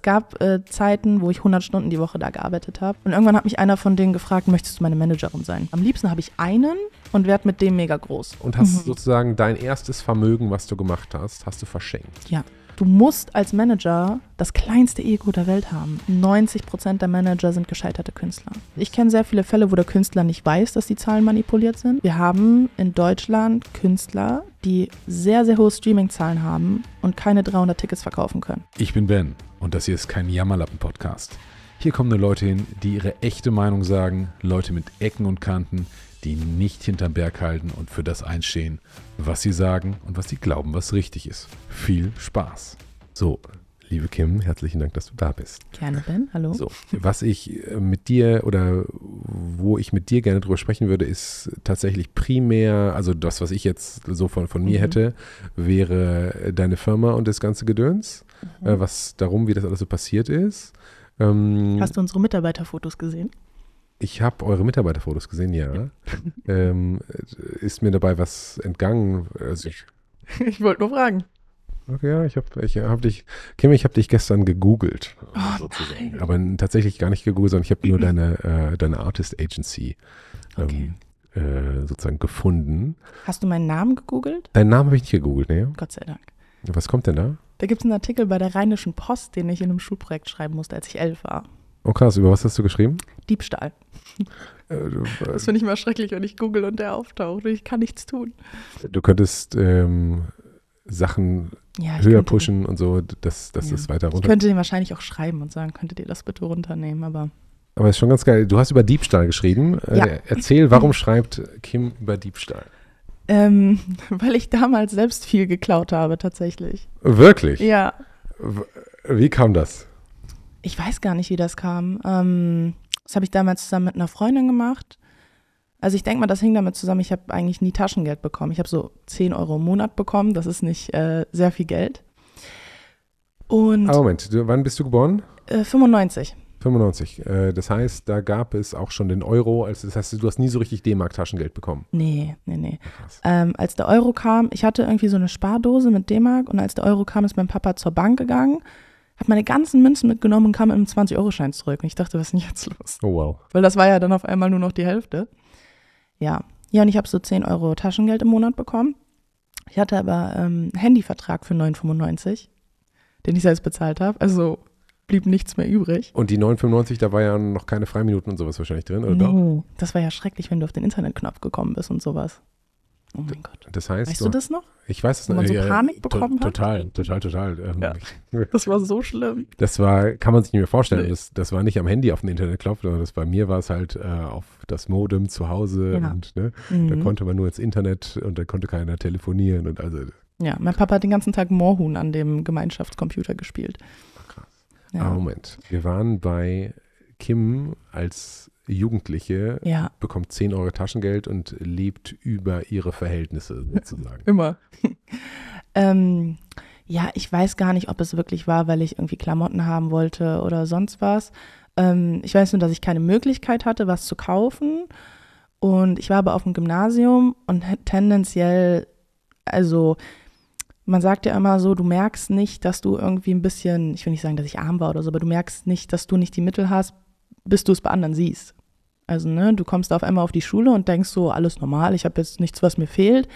es gab äh, Zeiten, wo ich 100 Stunden die Woche da gearbeitet habe. Und irgendwann hat mich einer von denen gefragt, möchtest du meine Managerin sein? Am liebsten habe ich einen und werde mit dem mega groß. Und hast mhm. sozusagen dein erstes Vermögen, was du gemacht hast, hast du verschenkt. Ja. Du musst als Manager das kleinste Ego der Welt haben. 90 Prozent der Manager sind gescheiterte Künstler. Ich kenne sehr viele Fälle, wo der Künstler nicht weiß, dass die Zahlen manipuliert sind. Wir haben in Deutschland Künstler, die sehr, sehr hohe Streaming-Zahlen haben und keine 300 Tickets verkaufen können. Ich bin Ben und das hier ist kein Jammerlappen-Podcast. Hier kommen nur Leute hin, die ihre echte Meinung sagen, Leute mit Ecken und Kanten, die nicht hinterm Berg halten und für das einstehen, was sie sagen und was sie glauben, was richtig ist. Viel Spaß. So, liebe Kim, herzlichen Dank, dass du da bist. Gerne, Ben. Hallo. So, was ich äh, mit dir oder wo ich mit dir gerne drüber sprechen würde, ist tatsächlich primär, also das, was ich jetzt so von, von mir mhm. hätte, wäre äh, deine Firma und das ganze Gedöns, mhm. Äh, was darum, wie das alles so passiert ist. Ähm, Hast du unsere Mitarbeiterfotos gesehen? Ich habe eure Mitarbeiterfotos gesehen, ja. ähm, ist mir dabei was entgangen? Also ich, ich wollte nur fragen. Okay, ja, ich habe ich hab dich, Kim, ich habe dich gestern gegoogelt. Oh, also sozusagen. Aber tatsächlich gar nicht gegoogelt, sondern ich habe nur deine, äh, deine Artist Agency ähm, äh, sozusagen gefunden. Hast du meinen Namen gegoogelt? Deinen Namen habe ich nicht gegoogelt, ne? Gott sei Dank. Was kommt denn da? Da gibt es einen Artikel bei der Rheinischen Post, den ich in einem Schulprojekt schreiben musste, als ich elf war. Oh krass, über was hast du geschrieben? Diebstahl. Äh, äh, das finde ich immer schrecklich, wenn ich google und der auftaucht. Ich kann nichts tun. Du könntest ähm, Sachen ja, höher könnte, pushen und so, dass, dass ja. das weiter runter. Ich könnte den wahrscheinlich auch schreiben und sagen, könntet ihr das bitte runternehmen, aber. Aber ist schon ganz geil. Du hast über Diebstahl geschrieben. Äh, ja. Äh, erzähl, warum schreibt Kim über Diebstahl? Ähm, weil ich damals selbst viel geklaut habe, tatsächlich. Wirklich? Ja. Wie kam das? ich weiß gar nicht, wie das kam. Ähm, das habe ich damals zusammen mit einer Freundin gemacht. Also ich denke mal, das hing damit zusammen, ich habe eigentlich nie Taschengeld bekommen. Ich habe so 10 Euro im Monat bekommen, das ist nicht äh, sehr viel Geld. Und ah, Moment, du, wann bist du geboren? Äh, 95. 95. Äh, das heißt, da gab es auch schon den Euro. Also das heißt, du hast nie so richtig D-Mark-Taschengeld bekommen. Nee, nee, nee. Ähm, als der Euro kam, ich hatte irgendwie so eine Spardose mit D-Mark und als der Euro kam, ist mein Papa zur Bank gegangen habe meine ganzen Münzen mitgenommen und kam mit einem 20-Euro-Schein zurück. Und ich dachte, was ist denn jetzt los? Oh wow. Weil das war ja dann auf einmal nur noch die Hälfte. Ja. Ja, und ich habe so 10 Euro Taschengeld im Monat bekommen. Ich hatte aber ähm, einen Handyvertrag für 9,95, den ich selbst bezahlt habe. Also blieb nichts mehr übrig. Und die 9,95, da war ja noch keine Freiminuten und sowas wahrscheinlich drin, oder? No, das war ja schrecklich, wenn du auf den Internetknopf gekommen bist und sowas. Oh mein Gott. Das heißt, weißt du das noch? Ich weiß es noch. Wenn Man so Panik bekommen to total, hat? Total, total, total. Ähm, ja. Das war so schlimm. Das war, kann man sich nicht mehr vorstellen. Nee. Das, das war nicht am Handy auf den Internet Internetknopf, sondern das bei mir war es halt äh, auf das Modem zu Hause ja. und ne, mhm. da konnte man nur ins Internet und da konnte keiner telefonieren und also. Ja, mein Papa hat den ganzen Tag Moorhuhn an dem Gemeinschaftscomputer gespielt. Krass. Ja. Ah, Moment. Wir waren bei Kim als Jugendliche ja. bekommt 10 Euro Taschengeld und lebt über ihre Verhältnisse sozusagen. Immer. ähm, ja, ich weiß gar nicht, ob es wirklich war, weil ich irgendwie Klamotten haben wollte oder sonst was. Ähm, ich weiß nur, dass ich keine Möglichkeit hatte, was zu kaufen. Und ich war aber auf dem Gymnasium und tendenziell, also man sagt ja immer so, du merkst nicht, dass du irgendwie ein bisschen, ich will nicht sagen, dass ich arm war oder so, aber du merkst nicht, dass du nicht die Mittel hast, bis du es bei anderen siehst. Also, ne, du kommst auf einmal auf die Schule und denkst so, alles normal, ich habe jetzt nichts, was mir fehlt.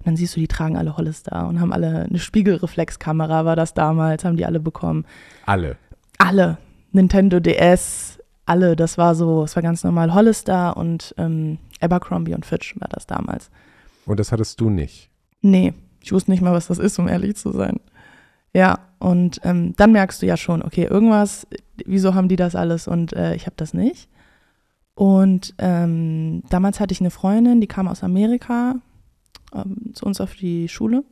Und dann siehst du, die tragen alle Hollister und haben alle eine Spiegelreflexkamera, war das damals, haben die alle bekommen. Alle. Alle. Nintendo DS, alle. Das war so, es war ganz normal Hollister und ähm, Abercrombie und Fitch war das damals. Und das hattest du nicht? Nee, ich wusste nicht mal, was das ist, um ehrlich zu sein. Ja, und ähm, dann merkst du ja schon, okay, irgendwas, wieso haben die das alles und äh, ich habe das nicht. Und ähm, damals hatte ich eine Freundin, die kam aus Amerika ähm, zu uns auf die Schule.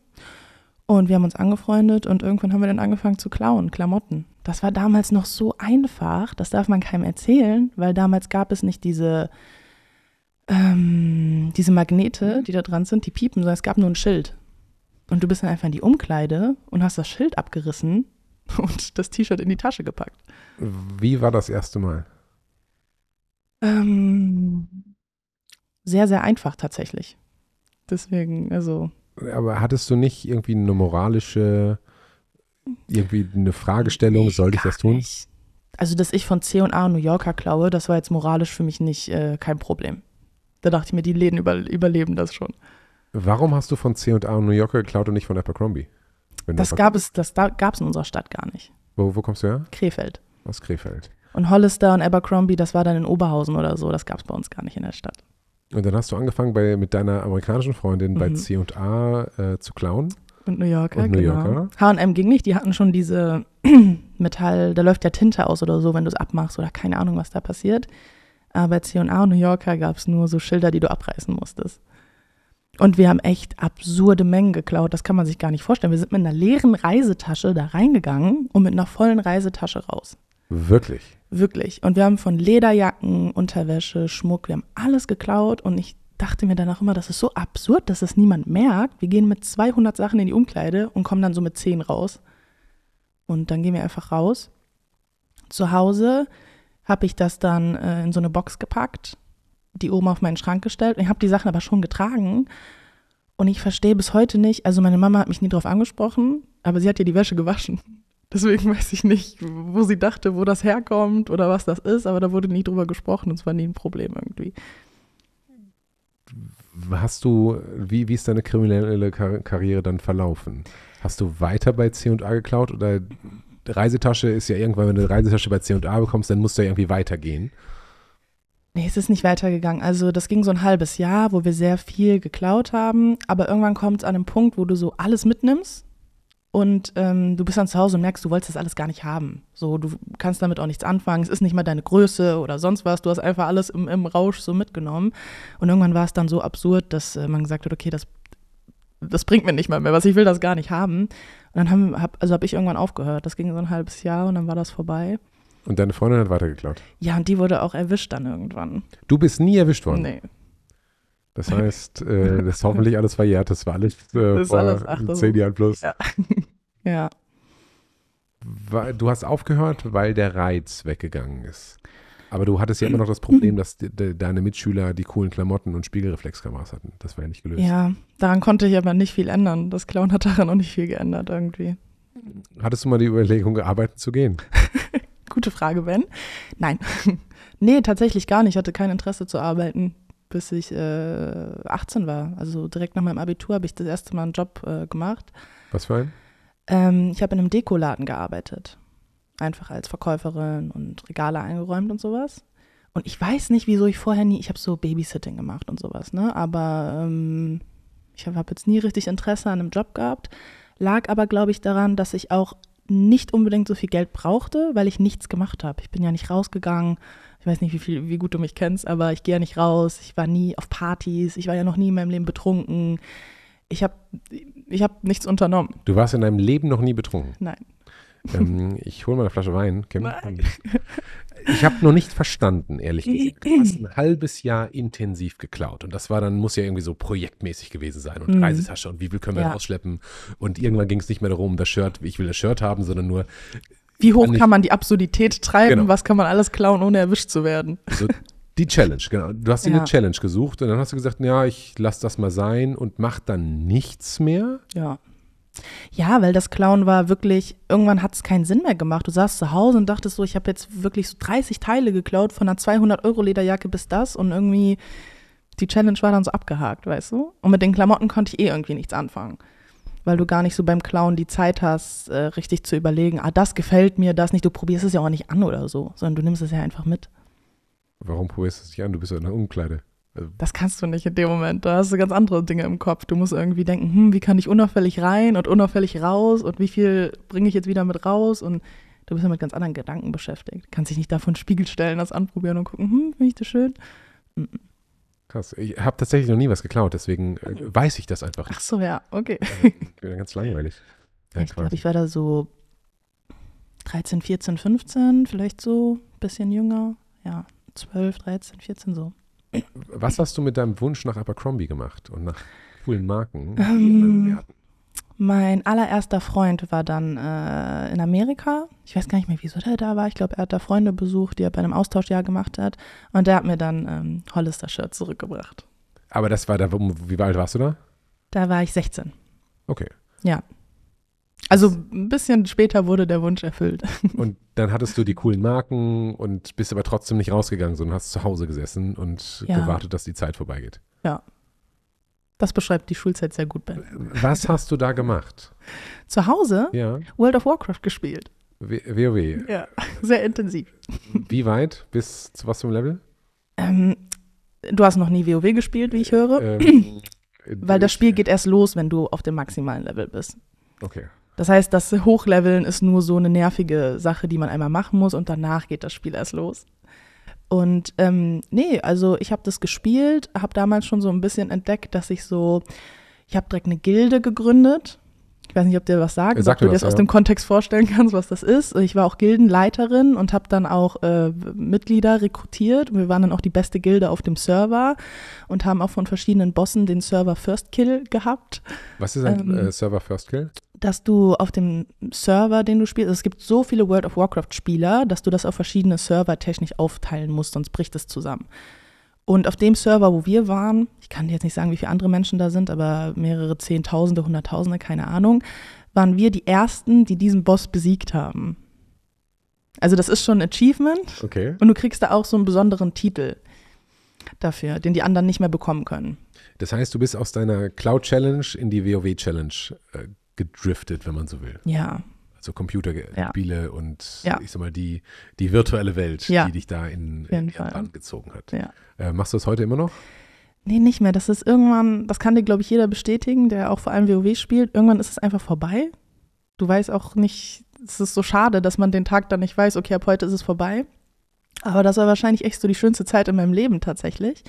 Und wir haben uns angefreundet und irgendwann haben wir dann angefangen zu klauen, Klamotten. Das war damals noch so einfach, das darf man keinem erzählen, weil damals gab es nicht diese, ähm, diese Magnete, mhm. die da dran sind, die piepen, sondern es gab nur ein Schild. Und du bist dann einfach in die Umkleide und hast das Schild abgerissen und das T-Shirt in die Tasche gepackt. Wie war das erste Mal? Ähm, sehr, sehr einfach tatsächlich. Deswegen, also. Aber hattest du nicht irgendwie eine moralische, irgendwie eine Fragestellung, sollte ich das tun? Nicht. Also, dass ich von C&A New Yorker klaue, das war jetzt moralisch für mich nicht äh, kein Problem. Da dachte ich mir, die Läden über, überleben das schon. Warum hast du von C&A New Yorker geklaut und nicht von Abercrombie? Wenn das gab es, das da, gab es in unserer Stadt gar nicht. Wo, wo kommst du her? Krefeld. Aus Krefeld. Und Hollister und Abercrombie, das war dann in Oberhausen oder so. Das gab es bei uns gar nicht in der Stadt. Und dann hast du angefangen, bei, mit deiner amerikanischen Freundin bei mhm. C&A äh, zu klauen. Und New Yorker, und New genau. H&M ging nicht, die hatten schon diese Metall, da läuft ja Tinte aus oder so, wenn du es abmachst oder keine Ahnung, was da passiert. Aber bei C&A und New Yorker gab es nur so Schilder, die du abreißen musstest. Und wir haben echt absurde Mengen geklaut, das kann man sich gar nicht vorstellen. Wir sind mit einer leeren Reisetasche da reingegangen und mit einer vollen Reisetasche raus. Wirklich? Wirklich. Und wir haben von Lederjacken, Unterwäsche, Schmuck, wir haben alles geklaut und ich dachte mir danach immer, das ist so absurd, dass es niemand merkt. Wir gehen mit 200 Sachen in die Umkleide und kommen dann so mit 10 raus. Und dann gehen wir einfach raus. Zu Hause habe ich das dann äh, in so eine Box gepackt, die oben auf meinen Schrank gestellt. Ich habe die Sachen aber schon getragen. Und ich verstehe bis heute nicht, also meine Mama hat mich nie drauf angesprochen, aber sie hat ja die Wäsche gewaschen. Deswegen weiß ich nicht, wo sie dachte, wo das herkommt oder was das ist, aber da wurde nie drüber gesprochen und es war nie ein Problem irgendwie. Hast du, wie, wie ist deine kriminelle Kar Karriere dann verlaufen? Hast du weiter bei CA geklaut oder Reisetasche ist ja irgendwann, wenn du eine Reisetasche bei CA bekommst, dann musst du ja irgendwie weitergehen. Nee, es ist nicht weitergegangen. Also das ging so ein halbes Jahr, wo wir sehr viel geklaut haben, aber irgendwann kommt es an einem Punkt, wo du so alles mitnimmst und ähm, du bist dann zu Hause und merkst, du wolltest das alles gar nicht haben. So, du kannst damit auch nichts anfangen, es ist nicht mal deine Größe oder sonst was, du hast einfach alles im, im Rausch so mitgenommen. Und irgendwann war es dann so absurd, dass äh, man gesagt hat, okay, das, das bringt mir nicht mal mehr was, ich will das gar nicht haben. Und dann haben, hab, also habe ich irgendwann aufgehört. Das ging so ein halbes Jahr und dann war das vorbei. Und deine Freundin hat weitergeklaut. Ja, und die wurde auch erwischt dann irgendwann. Du bist nie erwischt worden. Nee. Das heißt, äh, das ist hoffentlich alles verjährt. Das war alles, äh, das vor alles zehn Jahren plus. Ja. ja. Du hast aufgehört, weil der Reiz weggegangen ist. Aber du hattest ja immer noch das Problem, dass de de deine Mitschüler die coolen Klamotten und Spiegelreflexkameras hatten. Das war ja nicht gelöst. Ja, daran konnte ich aber nicht viel ändern. Das Clown hat daran auch nicht viel geändert irgendwie. Hattest du mal die Überlegung, arbeiten zu gehen? Gute Frage, Ben. Nein. nee, tatsächlich gar nicht. Ich hatte kein Interesse zu arbeiten bis ich äh, 18 war. Also direkt nach meinem Abitur habe ich das erste Mal einen Job äh, gemacht. Was für einen? Ähm, ich habe in einem Dekoladen gearbeitet. Einfach als Verkäuferin und Regale eingeräumt und sowas. Und ich weiß nicht, wieso ich vorher nie, ich habe so Babysitting gemacht und sowas, ne? Aber ähm, ich habe jetzt nie richtig Interesse an einem Job gehabt. Lag aber, glaube ich, daran, dass ich auch nicht unbedingt so viel Geld brauchte, weil ich nichts gemacht habe. Ich bin ja nicht rausgegangen. Ich weiß nicht, wie, viel, wie gut du mich kennst, aber ich gehe ja nicht raus. Ich war nie auf Partys. Ich war ja noch nie in meinem Leben betrunken. Ich habe ich hab nichts unternommen. Du warst in deinem Leben noch nie betrunken? Nein. Ähm, ich hole mal eine Flasche Wein, Kim. Nein ich habe noch nicht verstanden, ehrlich gesagt. Du hast ein halbes Jahr intensiv geklaut. Und das war dann, muss ja irgendwie so projektmäßig gewesen sein. Und mhm. Reisetasche und wie viel können wir ja. rausschleppen? Und irgendwann ging es nicht mehr darum, das Shirt, ich will das Shirt haben, sondern nur. Wie hoch kann, man die Absurdität treiben? Genau. Was kann man alles klauen, ohne erwischt zu werden? So, also die Challenge, genau. Du hast dir ja. eine Challenge gesucht und dann hast du gesagt, ja, ich lasse das mal sein und mach dann nichts mehr. Ja. Ja, weil das Klauen war wirklich, irgendwann hat es keinen Sinn mehr gemacht. Du saßt zu Hause und dachtest so, ich habe jetzt wirklich so 30 Teile geklaut, von einer 200-Euro-Lederjacke bis das und irgendwie die Challenge war dann so abgehakt, weißt du? Und mit den Klamotten konnte ich eh irgendwie nichts anfangen. Weil du gar nicht so beim Klauen die Zeit hast, äh, richtig zu überlegen, ah, das gefällt mir, das nicht. Du probierst es ja auch nicht an oder so, sondern du nimmst es ja einfach mit. Warum probierst du es nicht an? Du bist ja in der Umkleide. Das kannst du nicht in dem Moment. Da hast du ganz andere Dinge im Kopf. Du musst irgendwie denken, hm, wie kann ich unauffällig rein und unauffällig raus und wie viel bringe ich jetzt wieder mit raus und du bist ja mit ganz anderen Gedanken beschäftigt. Du Kannst dich nicht davon Spiegel stellen, das anprobieren und gucken, hm, finde ich das schön. Krass. Ich habe tatsächlich noch nie was geklaut, deswegen äh, weiß ich das einfach. Ach so, ja, okay. Ich bin ja ganz langweilig. Ja, ich glaube, ich war da so 13, 14, 15, vielleicht so, bisschen jünger. Ja, 12, 13, 14 so. Was hast du mit deinem Wunsch nach Abercrombie gemacht und nach coolen Marken? Ähm, mein allererster Freund war dann äh, in Amerika. Ich weiß gar nicht mehr, wieso der da war. Ich glaube, er hat da Freunde besucht, die er bei einem Austauschjahr gemacht hat. Und der hat mir dann ähm, Hollister-Shirt zurückgebracht. Aber das war da, wie alt warst du da? Da war ich 16. Okay. Ja, also ein bisschen später wurde der Wunsch erfüllt. Und dann hattest du die coolen Marken und bist aber trotzdem nicht rausgegangen, sondern hast zu Hause gesessen und ja. gewartet, dass die Zeit vorbeigeht. Ja. Das beschreibt die Schulzeit sehr gut, Ben. Was hast du da gemacht? Zu Hause? Ja. World of Warcraft gespielt. WoW. Ja, sehr intensiv. Wie weit? Bis zu was zum Level? Ähm, du hast noch nie WoW gespielt, wie ich höre. Ähm, Weil das Spiel geht erst los, wenn du auf dem maximalen Level bist. Okay. Das heißt, das Hochleveln ist nur so eine nervige Sache, die man einmal machen muss und danach geht das Spiel erst los. Und ähm, nee, also ich habe das gespielt, habe damals schon so ein bisschen entdeckt, dass ich so, ich habe direkt eine Gilde gegründet. Ich weiß nicht, ob dir was sagt, Sag ob du dir das ja. aus dem Kontext vorstellen kannst, was das ist. Ich war auch Gildenleiterin und habe dann auch äh, Mitglieder rekrutiert. Wir waren dann auch die beste Gilde auf dem Server und haben auch von verschiedenen Bossen den Server First Kill gehabt. Was ist ein ähm, äh, Server First Kill? dass du auf dem Server, den du spielst, also es gibt so viele World of Warcraft-Spieler, dass du das auf verschiedene Server technisch aufteilen musst, sonst bricht es zusammen. Und auf dem Server, wo wir waren, ich kann dir jetzt nicht sagen, wie viele andere Menschen da sind, aber mehrere Zehntausende, Hunderttausende, keine Ahnung, waren wir die Ersten, die diesen Boss besiegt haben. Also das ist schon ein Achievement. Okay. Und du kriegst da auch so einen besonderen Titel dafür, den die anderen nicht mehr bekommen können. Das heißt, du bist aus deiner Cloud Challenge in die WoW Challenge äh, gedriftet, wenn man so will. Ja. Also Computerspiele ja. und ja. ich sag mal, die, die virtuelle Welt, ja. die dich da in, in ihren Band gezogen hat. Äh, machst du das heute immer noch? Nee, nicht mehr. Das ist irgendwann, das kann dir, glaube ich, jeder bestätigen, der auch vor allem WoW spielt. Irgendwann ist es einfach vorbei. Du weißt auch nicht, es ist so schade, dass man den Tag dann nicht weiß, okay, ab heute ist es vorbei. Aber das war wahrscheinlich echt so die schönste Zeit in meinem Leben tatsächlich.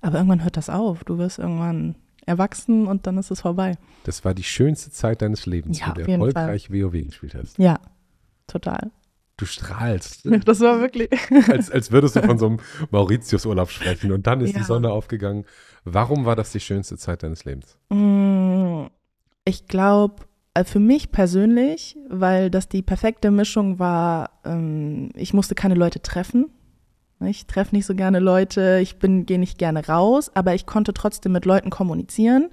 Aber irgendwann hört das auf. Du wirst irgendwann erwachsen und dann ist es vorbei. Das war die schönste Zeit deines Lebens, ja, wo du erfolgreich Fall. WoW gespielt hast. Ja, total. Du strahlst. Das war wirklich. als, als würdest du von so einem Mauritius-Urlaub sprechen und dann ist ja. die Sonne aufgegangen. Warum war das die schönste Zeit deines Lebens? Mm, ich glaube, äh, für mich persönlich, weil das die perfekte Mischung war, ähm, ich musste keine Leute treffen. Ich treffe nicht so gerne Leute, ich gehe nicht gerne raus, aber ich konnte trotzdem mit Leuten kommunizieren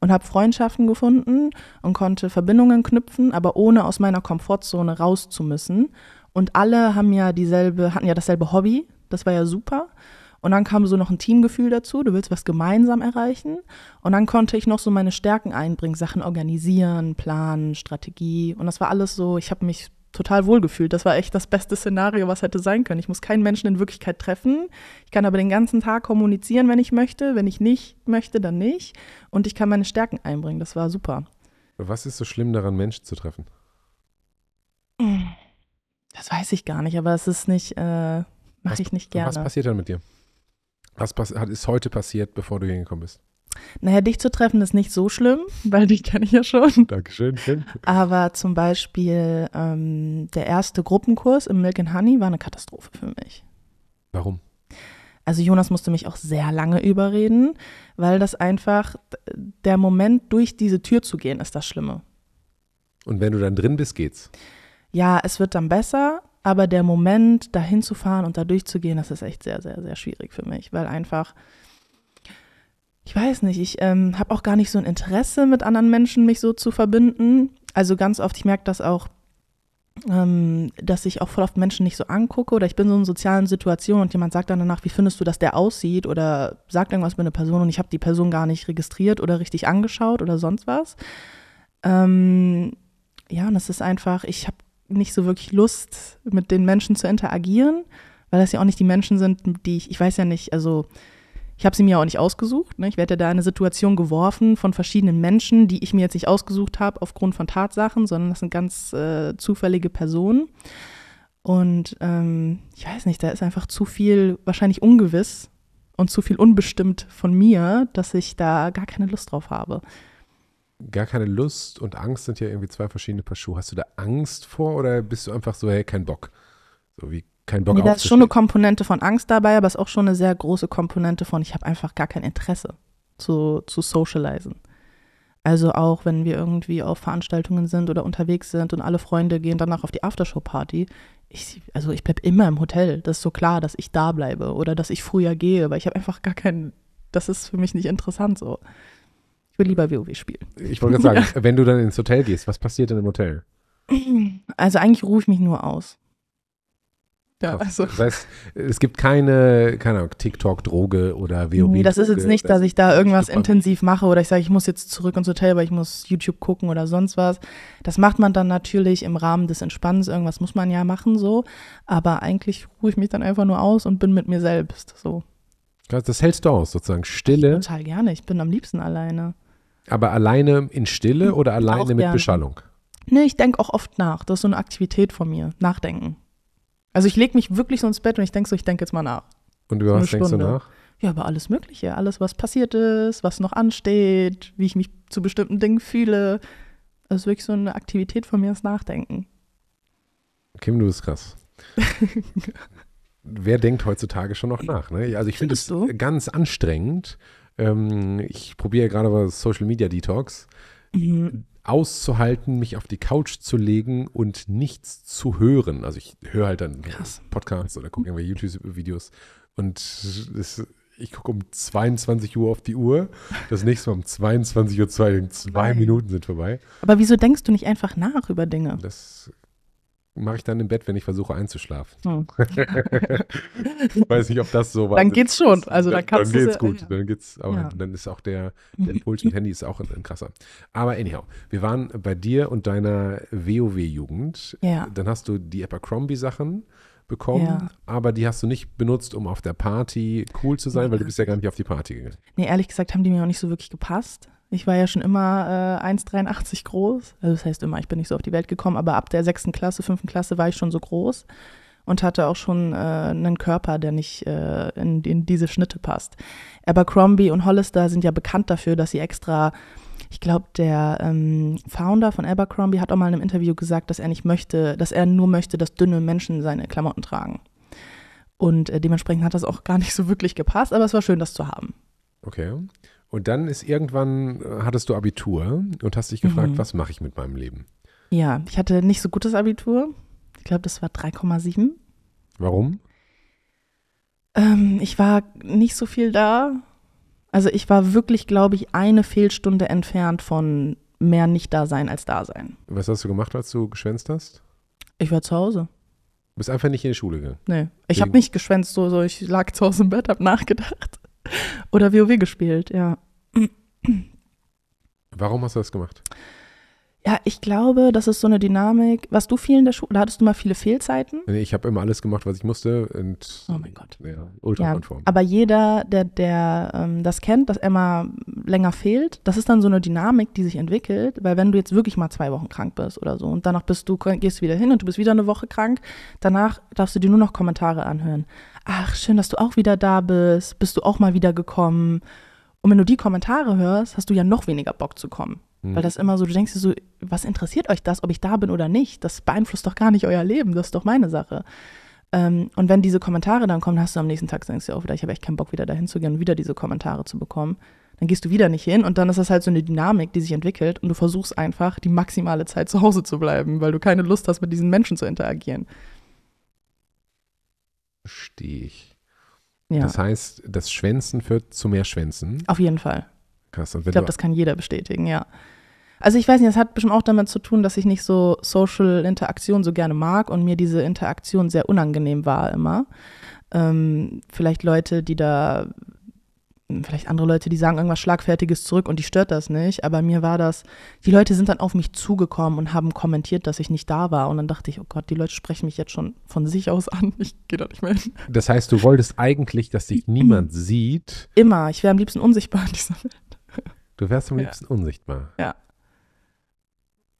und habe Freundschaften gefunden und konnte Verbindungen knüpfen, aber ohne aus meiner Komfortzone raus zu müssen. Und alle haben ja dieselbe, hatten ja dasselbe Hobby, das war ja super. Und dann kam so noch ein Teamgefühl dazu, du willst was gemeinsam erreichen. Und dann konnte ich noch so meine Stärken einbringen, Sachen organisieren, planen, Strategie. Und das war alles so, ich habe mich total wohlgefühlt. Das war echt das beste Szenario, was hätte sein können. Ich muss keinen Menschen in Wirklichkeit treffen. Ich kann aber den ganzen Tag kommunizieren, wenn ich möchte. Wenn ich nicht möchte, dann nicht. Und ich kann meine Stärken einbringen. Das war super. Was ist so schlimm daran, Menschen zu treffen? Das weiß ich gar nicht, aber es ist nicht, äh, mache ich nicht gerne. Was passiert dann mit dir? Was ist heute passiert, bevor du hingekommen bist? Naja, dich zu treffen ist nicht so schlimm, weil dich kenne ich ja schon. Dankeschön. Aber zum Beispiel ähm, der erste Gruppenkurs im Milk and Honey war eine Katastrophe für mich. Warum? Also Jonas musste mich auch sehr lange überreden, weil das einfach der Moment, durch diese Tür zu gehen, ist das Schlimme. Und wenn du dann drin bist, geht's. Ja, es wird dann besser, aber der Moment, dahin zu fahren und da durchzugehen, das ist echt sehr, sehr, sehr schwierig für mich, weil einfach ich weiß nicht, ich ähm, habe auch gar nicht so ein Interesse, mit anderen Menschen mich so zu verbinden. Also ganz oft, ich merke das auch, ähm, dass ich auch voll oft Menschen nicht so angucke oder ich bin so in sozialen Situationen und jemand sagt dann danach, wie findest du, dass der aussieht oder sagt irgendwas mit einer Person und ich habe die Person gar nicht registriert oder richtig angeschaut oder sonst was. Ähm, ja, und es ist einfach, ich habe nicht so wirklich Lust, mit den Menschen zu interagieren, weil das ja auch nicht die Menschen sind, die ich, ich weiß ja nicht, also ich habe sie mir auch nicht ausgesucht. Ne? Ich werde da in eine Situation geworfen von verschiedenen Menschen, die ich mir jetzt nicht ausgesucht habe aufgrund von Tatsachen, sondern das sind ganz äh, zufällige Personen. Und ähm, ich weiß nicht, da ist einfach zu viel wahrscheinlich ungewiss und zu viel unbestimmt von mir, dass ich da gar keine Lust drauf habe. Gar keine Lust und Angst sind ja irgendwie zwei verschiedene Paar Schuhe. Hast du da Angst vor oder bist du einfach so, hey, kein Bock? So, wie keinen Bock nee, Da ist schon eine Komponente von Angst dabei, aber es ist auch schon eine sehr große Komponente von, ich habe einfach gar kein Interesse zu, zu socialisen. Also auch wenn wir irgendwie auf Veranstaltungen sind oder unterwegs sind und alle Freunde gehen danach auf die Aftershow-Party. Ich, also ich bleibe immer im Hotel. Das ist so klar, dass ich da bleibe oder dass ich früher gehe, weil ich habe einfach gar keinen, das ist für mich nicht interessant so. Ich will lieber WoW spielen. Ich wollte gerade sagen, ja. wenn du dann ins Hotel gehst, was passiert denn im Hotel? Also eigentlich rufe ich mich nur aus. Ja, also. Das heißt, es gibt keine, keine Ahnung, TikTok-Droge oder WoB. Nee, das ist jetzt nicht, dass ich da irgendwas super. intensiv mache oder ich sage, ich muss jetzt zurück ins Hotel, weil ich muss YouTube gucken oder sonst was. Das macht man dann natürlich im Rahmen des Entspannens. Irgendwas muss man ja machen, so. Aber eigentlich ruhe ich mich dann einfach nur aus und bin mit mir selbst, so. Das hältst du aus, sozusagen. Stille. Total gerne. Ich bin am liebsten alleine. Aber alleine in Stille hm, oder alleine auch mit gerne. Beschallung? Nee, ich denke auch oft nach. Das ist so eine Aktivität von mir. Nachdenken. Also ich lege mich wirklich so ins Bett und ich denke so, ich denke jetzt mal nach. Und über was denkst Stunde. du nach? Ja, über alles Mögliche. Alles, was passiert ist, was noch ansteht, wie ich mich zu bestimmten Dingen fühle. Das also ist wirklich so eine Aktivität von mir, das Nachdenken. Kim, du bist krass. Wer denkt heutzutage schon noch nach? Ne? Also ich finde es so? ganz anstrengend. Ähm, ich probiere gerade was Social Media Detox. Mhm auszuhalten, mich auf die Couch zu legen und nichts zu hören. Also ich höre halt dann Krass. Podcasts oder gucke irgendwelche YouTube-Videos und es, ich gucke um 22 Uhr auf die Uhr. Das nächste Mal um 22.02 Uhr, zwei Minuten sind vorbei. Aber wieso denkst du nicht einfach nach über Dinge? Das mache ich dann im Bett, wenn ich versuche einzuschlafen. Hm. weiß nicht, ob das so war. Dann geht's schon. Also dann, dann, dann geht's gut. Ja. Dann geht's. Aber ja. dann ist auch der, der Impuls mit Handy ist auch ein, ein, krasser. Aber anyhow, wir waren bei dir und deiner WoW-Jugend. Ja. Dann hast du die Abercrombie-Sachen bekommen, ja. aber die hast du nicht benutzt, um auf der Party cool zu sein, weil du bist ja gar nicht auf die Party gegangen. Nee, ehrlich gesagt haben die mir auch nicht so wirklich gepasst. Ich war ja schon immer äh, 1,83 groß. Also das heißt immer, ich bin nicht so auf die Welt gekommen, aber ab der sechsten Klasse, fünften Klasse war ich schon so groß und hatte auch schon äh, einen Körper, der nicht äh, in, in, diese Schnitte passt. Aber Crombie und Hollister sind ja bekannt dafür, dass sie extra, ich glaube, der ähm, Founder von Abercrombie hat auch mal in einem Interview gesagt, dass er nicht möchte, dass er nur möchte, dass dünne Menschen seine Klamotten tragen. Und äh, dementsprechend hat das auch gar nicht so wirklich gepasst, aber es war schön, das zu haben. Okay. Und dann ist irgendwann, äh, hattest du Abitur und hast dich gefragt, mhm. was mache ich mit meinem Leben? Ja, ich hatte nicht so gutes Abitur. Ich glaube, das war 3,7. Warum? Ähm, ich war nicht so viel da. Also ich war wirklich, glaube ich, eine Fehlstunde entfernt von mehr nicht dasein als Dasein. Was hast du gemacht, als du geschwänzt hast? Ich war zu Hause. Du bist einfach nicht in die Schule gegangen? Nee, ich habe nicht geschwänzt, so, so ich lag zu Hause im Bett, habe nachgedacht. Oder WoW gespielt, ja. Warum hast du das gemacht? Ja, ich glaube, das ist so eine Dynamik. Was du viel in der Schule? da hattest du mal viele Fehlzeiten? Nee, ich habe immer alles gemacht, was ich musste. Und, oh mein Gott. Ja, ultrakonform. Ja, aber jeder, der, der ähm, das kennt, dass Emma länger fehlt, das ist dann so eine Dynamik, die sich entwickelt. Weil wenn du jetzt wirklich mal zwei Wochen krank bist oder so und danach bist du, gehst du wieder hin und du bist wieder eine Woche krank, danach darfst du dir nur noch Kommentare anhören ach, schön, dass du auch wieder da bist, bist du auch mal wieder gekommen. Und wenn du die Kommentare hörst, hast du ja noch weniger Bock zu kommen. Mhm. Weil das immer so, du denkst dir so, was interessiert euch das, ob ich da bin oder nicht? Das beeinflusst doch gar nicht euer Leben, das ist doch meine Sache. Ähm, und wenn diese Kommentare dann kommen, hast du am nächsten Tag, denkst du auch wieder, ich habe echt keinen Bock, wieder dahin zu gehen und wieder diese Kommentare zu bekommen. Dann gehst du wieder nicht hin und dann ist das halt so eine Dynamik, die sich entwickelt und du versuchst einfach, die maximale Zeit zu Hause zu bleiben, weil du keine Lust hast, mit diesen Menschen zu interagieren. Verstehe ich. Ja. Das heißt, das Schwänzen führt zu mehr Schwänzen. Auf jeden Fall. Krass. ich glaube, das kann jeder bestätigen, ja. Also ich weiß nicht, das hat bestimmt auch damit zu tun, dass ich nicht so Social Interaktion so gerne mag und mir diese Interaktion sehr unangenehm war immer. Ähm, vielleicht Leute, die da hm, vielleicht andere Leute, die sagen irgendwas Schlagfertiges zurück und die stört das nicht, aber mir war das, die Leute sind dann auf mich zugekommen und haben kommentiert, dass ich nicht da war und dann dachte ich, oh Gott, die Leute sprechen mich jetzt schon von sich aus an, ich gehe da nicht mehr hin. Das heißt, du wolltest eigentlich, dass dich niemand sieht? Immer, ich wäre am liebsten unsichtbar in dieser Welt. Du wärst am liebsten ja. unsichtbar? Ja.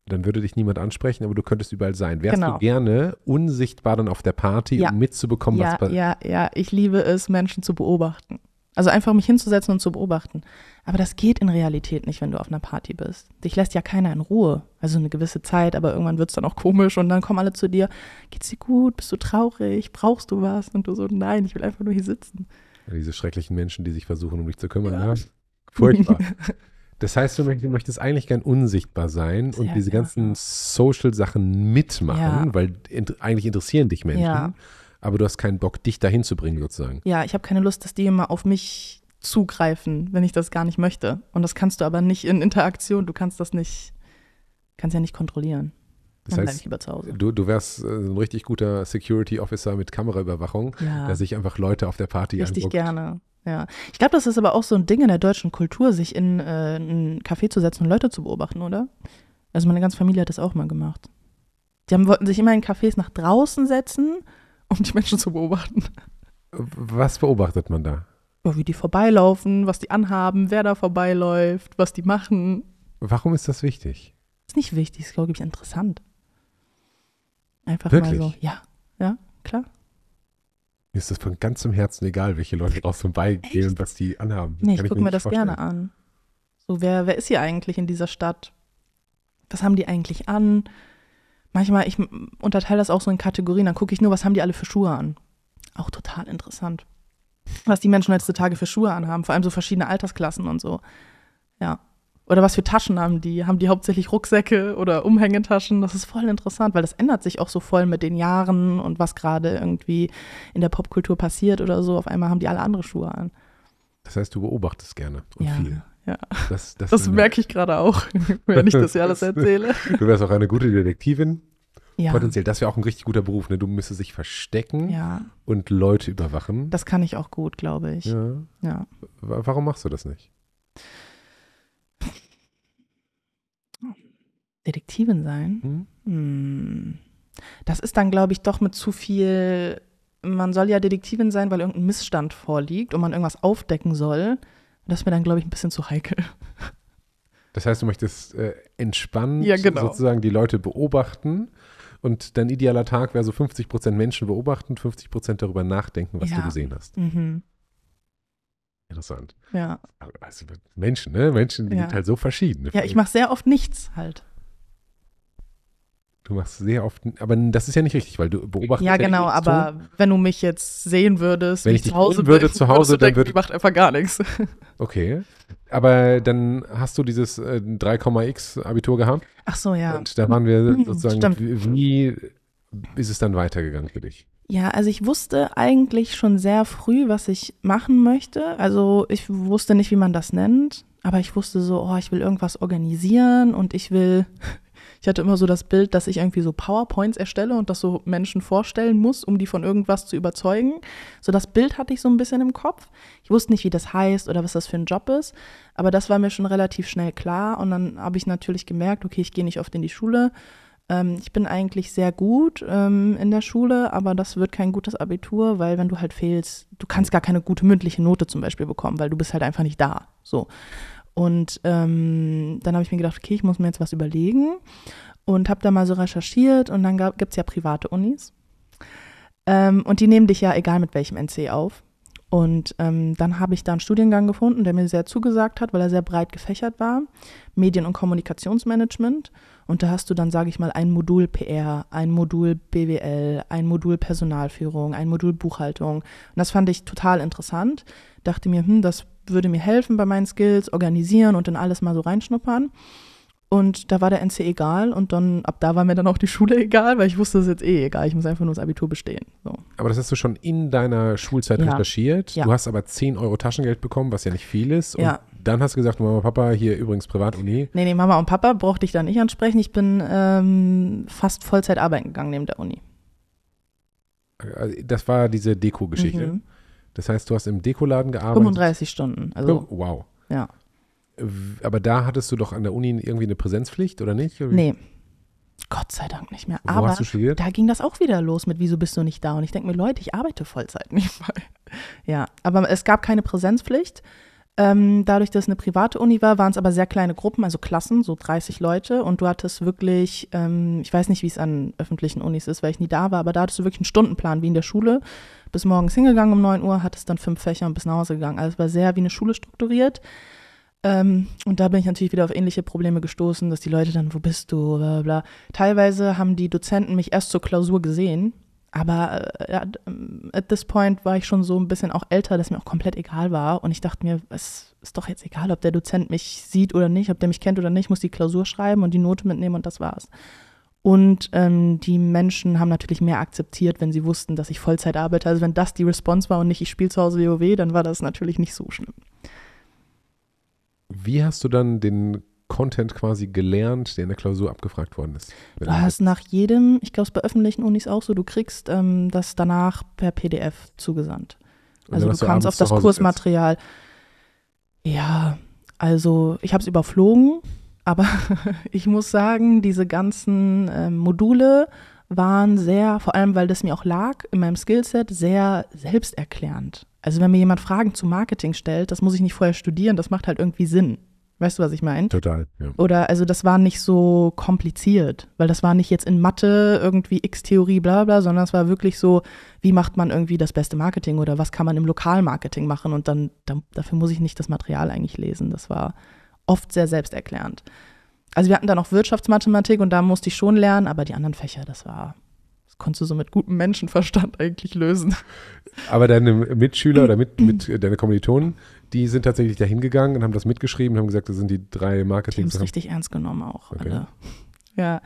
Dann würde dich niemand ansprechen, aber du könntest überall sein. Wärst genau. du gerne unsichtbar dann auf der Party, ja. um mitzubekommen, ja, was passiert? Ja, ja, ich liebe es, Menschen zu beobachten. Also einfach mich hinzusetzen und zu beobachten. Aber das geht in Realität nicht, wenn du auf einer Party bist. Dich lässt ja keiner in Ruhe. Also eine gewisse Zeit, aber irgendwann wird es dann auch komisch und dann kommen alle zu dir. Geht's dir gut? Bist du traurig? Brauchst du was? Und du so, nein, ich will einfach nur hier sitzen. diese schrecklichen Menschen, die sich versuchen, um dich zu kümmern. Ja. Ne? Furchtbar. Das heißt, du möchtest eigentlich gern unsichtbar sein Sehr, und diese ja. ganzen Social-Sachen mitmachen, ja. weil in, eigentlich interessieren dich Menschen. Ja aber du hast keinen Bock, dich dahin zu bringen, sozusagen. Ja, ich habe keine Lust, dass die immer auf mich zugreifen, wenn ich das gar nicht möchte. Und das kannst du aber nicht in Interaktion, du kannst das nicht, kannst ja nicht kontrollieren. Das Dann heißt, Du, du wärst äh, ein richtig guter Security Officer mit Kameraüberwachung, ja. der sich einfach Leute auf der Party anguckt. Richtig gerne. Ja, ich glaube, das ist aber auch so ein Ding in der deutschen Kultur, sich in äh, einen Café zu setzen und Leute zu beobachten, oder? Also meine ganze Familie hat das auch mal gemacht. Die haben, wollten sich immer in Cafés nach draußen setzen um die Menschen zu beobachten. Was beobachtet man da? Oh, wie die vorbeilaufen, was die anhaben, wer da vorbeiläuft, was die machen. Warum ist das wichtig? Ist nicht wichtig, ist, glaube ich, interessant. Einfach Wirklich? mal so. Ja, ja, klar. Mir ist das von ganzem Herzen egal, welche Leute draußen vorbeigehen und was die anhaben. Das nee, ich gucke mir, mir das vorstellen. gerne an. So, wer, wer ist hier eigentlich in dieser Stadt? Was haben die eigentlich an? manchmal, ich unterteile das auch so in Kategorien, dann gucke ich nur, was haben die alle für Schuhe an. Auch total interessant. Was die Menschen heutzutage für Schuhe anhaben, vor allem so verschiedene Altersklassen und so. Ja. Oder was für Taschen haben die? Haben die hauptsächlich Rucksäcke oder Umhängetaschen? Das ist voll interessant, weil das ändert sich auch so voll mit den Jahren und was gerade irgendwie in der Popkultur passiert oder so. Auf einmal haben die alle andere Schuhe an. Das heißt, du beobachtest gerne und ja, viel. Ja. Das, das, das merke ich gerade auch, wenn ich das ja alles erzähle. Du wärst auch eine gute Detektivin. Ja. Potenziell, das wäre auch ein richtig guter Beruf. Ne? Du müsstest dich verstecken ja. und Leute überwachen. Das kann ich auch gut, glaube ich. Ja. ja. Warum machst du das nicht? Detektivin sein? Hm? hm? Das ist dann, glaube ich, doch mit zu viel. Man soll ja Detektivin sein, weil irgendein Missstand vorliegt und man irgendwas aufdecken soll. Und das ist mir dann, glaube ich, ein bisschen zu heikel. Das heißt, du möchtest äh, entspannt ja, genau. sozusagen die Leute beobachten. Und dein idealer Tag wäre so 50 Prozent Menschen beobachten, 50 Prozent darüber nachdenken, was ja. du gesehen hast. Mhm. Interessant. Ja. Also Menschen, ne? Menschen, die ja. sind halt so verschieden. Ja, ich mache sehr oft nichts halt. Du machst sehr oft, aber das ist ja nicht richtig, weil du beobachtest. Ja, genau, ja eh aber tun. wenn du mich jetzt sehen würdest, wenn ich dich zu Hause würde, bin, zu Hause, dann würde. Ich macht einfach gar nichts. Okay. Aber dann hast du dieses äh, 3,x Abitur gehabt. Ach so, ja. Und da waren wir mhm, sozusagen, Stimmt. wie ist es dann weitergegangen für dich? Ja, also ich wusste eigentlich schon sehr früh, was ich machen möchte. Also ich wusste nicht, wie man das nennt, aber ich wusste so, oh, ich will irgendwas organisieren und ich will ich hatte immer so das Bild, dass ich irgendwie so PowerPoints erstelle und das so Menschen vorstellen muss, um die von irgendwas zu überzeugen. So das Bild hatte ich so ein bisschen im Kopf. Ich wusste nicht, wie das heißt oder was das für ein Job ist, aber das war mir schon relativ schnell klar. Und dann habe ich natürlich gemerkt, okay, ich gehe nicht oft in die Schule. Ähm, ich bin eigentlich sehr gut ähm, in der Schule, aber das wird kein gutes Abitur, weil wenn du halt fehlst, du kannst gar keine gute mündliche Note zum Beispiel bekommen, weil du bist halt einfach nicht da. So. Und ähm, dann habe ich mir gedacht, okay, ich muss mir jetzt was überlegen und habe da mal so recherchiert und dann gibt es ja private Unis. Ähm, und die nehmen dich ja egal mit welchem NC auf. Und ähm, dann habe ich da einen Studiengang gefunden, der mir sehr zugesagt hat, weil er sehr breit gefächert war. Medien- und Kommunikationsmanagement. Und da hast du dann, sage ich mal, ein Modul PR, ein Modul BWL, ein Modul Personalführung, ein Modul Buchhaltung. Und das fand ich total interessant. Dachte mir, hm, das würde mir helfen bei meinen Skills, organisieren und dann alles mal so reinschnuppern. Und da war der NC egal und dann, ab da war mir dann auch die Schule egal, weil ich wusste, es ist jetzt eh egal, ich muss einfach nur das Abitur bestehen. So. Aber das hast du schon in deiner Schulzeit ja. recherchiert. Ja. Du hast aber 10 Euro Taschengeld bekommen, was ja nicht viel ist. Und ja. dann hast du gesagt, Mama und Papa, hier übrigens Privatuni. Nee, nee, Mama und Papa brauchte ich da nicht ansprechen. Ich bin ähm, fast Vollzeit arbeiten gegangen neben der Uni. Also, das war diese Deko-Geschichte. Mhm. Das heißt, du hast im Dekoladen gearbeitet. 35 Stunden. Also, oh, wow. Ja. Aber da hattest du doch an der Uni irgendwie eine Präsenzpflicht, oder nicht? Nee. Gott sei Dank nicht mehr. Wo Aber da ging das auch wieder los mit, wieso bist du nicht da? Und ich denke mir, Leute, ich arbeite Vollzeit nicht mal. Ja, aber es gab keine Präsenzpflicht. Ähm, dadurch, dass es eine private Uni war, waren es aber sehr kleine Gruppen, also Klassen, so 30 Leute. Und du hattest wirklich, ähm, ich weiß nicht, wie es an öffentlichen Unis ist, weil ich nie da war, aber da hattest du wirklich einen Stundenplan wie in der Schule. Bis morgens hingegangen um 9 Uhr, hattest dann fünf Fächer und bis nach Hause gegangen. Also es war sehr wie eine Schule strukturiert. Ähm, und da bin ich natürlich wieder auf ähnliche Probleme gestoßen, dass die Leute dann, wo bist du, bla bla. Teilweise haben die Dozenten mich erst zur Klausur gesehen aber äh, ja, ähm, at this point war ich schon so ein bisschen auch älter, dass mir auch komplett egal war. Und ich dachte mir, es ist doch jetzt egal, ob der Dozent mich sieht oder nicht, ob der mich kennt oder nicht, ich muss die Klausur schreiben und die Note mitnehmen und das war's. Und ähm, die Menschen haben natürlich mehr akzeptiert, wenn sie wussten, dass ich Vollzeit arbeite. Also wenn das die Response war und nicht ich spiele zu Hause WoW, dann war das natürlich nicht so schlimm. Wie hast du dann den Content quasi gelernt, der in der Klausur abgefragt worden ist. Du hast nach jedem, ich glaube es bei öffentlichen Unis auch so, du kriegst ähm, das danach per PDF zugesandt. also du, kannst auf das Kursmaterial. Ja, also ich habe es überflogen, aber ich muss sagen, diese ganzen äh, Module waren sehr, vor allem weil das mir auch lag in meinem Skillset, sehr selbsterklärend. Also wenn mir jemand Fragen zu Marketing stellt, das muss ich nicht vorher studieren, das macht halt irgendwie Sinn. Weißt du, was ich meine? Total, ja. Oder also das war nicht so kompliziert, weil das war nicht jetzt in Mathe irgendwie X-Theorie, bla bla, sondern es war wirklich so, wie macht man irgendwie das beste Marketing oder was kann man im Lokalmarketing machen und dann, dann dafür muss ich nicht das Material eigentlich lesen. Das war oft sehr selbsterklärend. Also wir hatten dann auch Wirtschaftsmathematik und da musste ich schon lernen, aber die anderen Fächer, das war, das konntest du so mit gutem Menschenverstand eigentlich lösen. Aber deine Mitschüler oder mit, mit deine Kommilitonen, die sind tatsächlich dahin gegangen und haben das mitgeschrieben und haben gesagt, das sind die drei marketing Die haben richtig ernst genommen auch. Okay. Alle. Ja,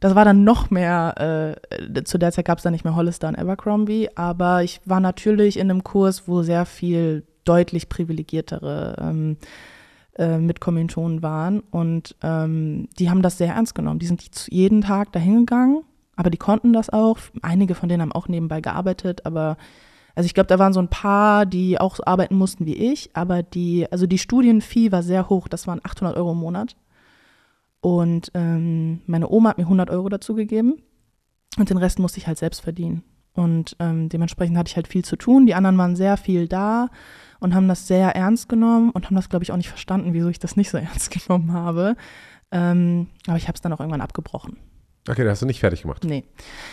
das war dann noch mehr, äh, zu der Zeit gab es dann nicht mehr Hollister und Abercrombie, aber ich war natürlich in einem Kurs, wo sehr viel deutlich privilegiertere ähm, äh, Mitkommilitonen waren und ähm, die haben das sehr ernst genommen. Die sind jeden Tag dahin gegangen, aber die konnten das auch. Einige von denen haben auch nebenbei gearbeitet, aber also ich glaube, da waren so ein paar, die auch arbeiten mussten wie ich, aber die, also die Studienfee war sehr hoch, das waren 800 Euro im Monat. Und ähm, meine Oma hat mir 100 Euro dazu gegeben und den Rest musste ich halt selbst verdienen. Und ähm, dementsprechend hatte ich halt viel zu tun. Die anderen waren sehr viel da und haben das sehr ernst genommen und haben das, glaube ich, auch nicht verstanden, wieso ich das nicht so ernst genommen habe. Ähm, aber ich habe es dann auch irgendwann abgebrochen. Okay, das hast du nicht fertig gemacht. Nee.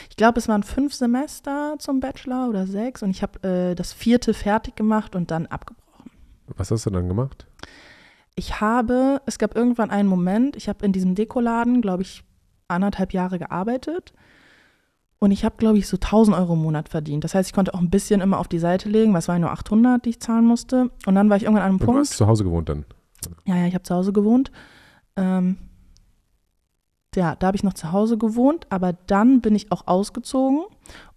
Ich glaube, es waren fünf Semester zum Bachelor oder sechs und ich habe äh, das vierte fertig gemacht und dann abgebrochen. Was hast du dann gemacht? Ich habe, es gab irgendwann einen Moment, ich habe in diesem Dekoladen, glaube ich, anderthalb Jahre gearbeitet und ich habe, glaube ich, so 1000 Euro im Monat verdient. Das heißt, ich konnte auch ein bisschen immer auf die Seite legen, weil es waren nur 800, die ich zahlen musste. Und dann war ich irgendwann an einem Punkt. Du hast zu Hause gewohnt dann? Ja, ja, ich habe zu Hause gewohnt. Ähm, ja, da habe ich noch zu Hause gewohnt, aber dann bin ich auch ausgezogen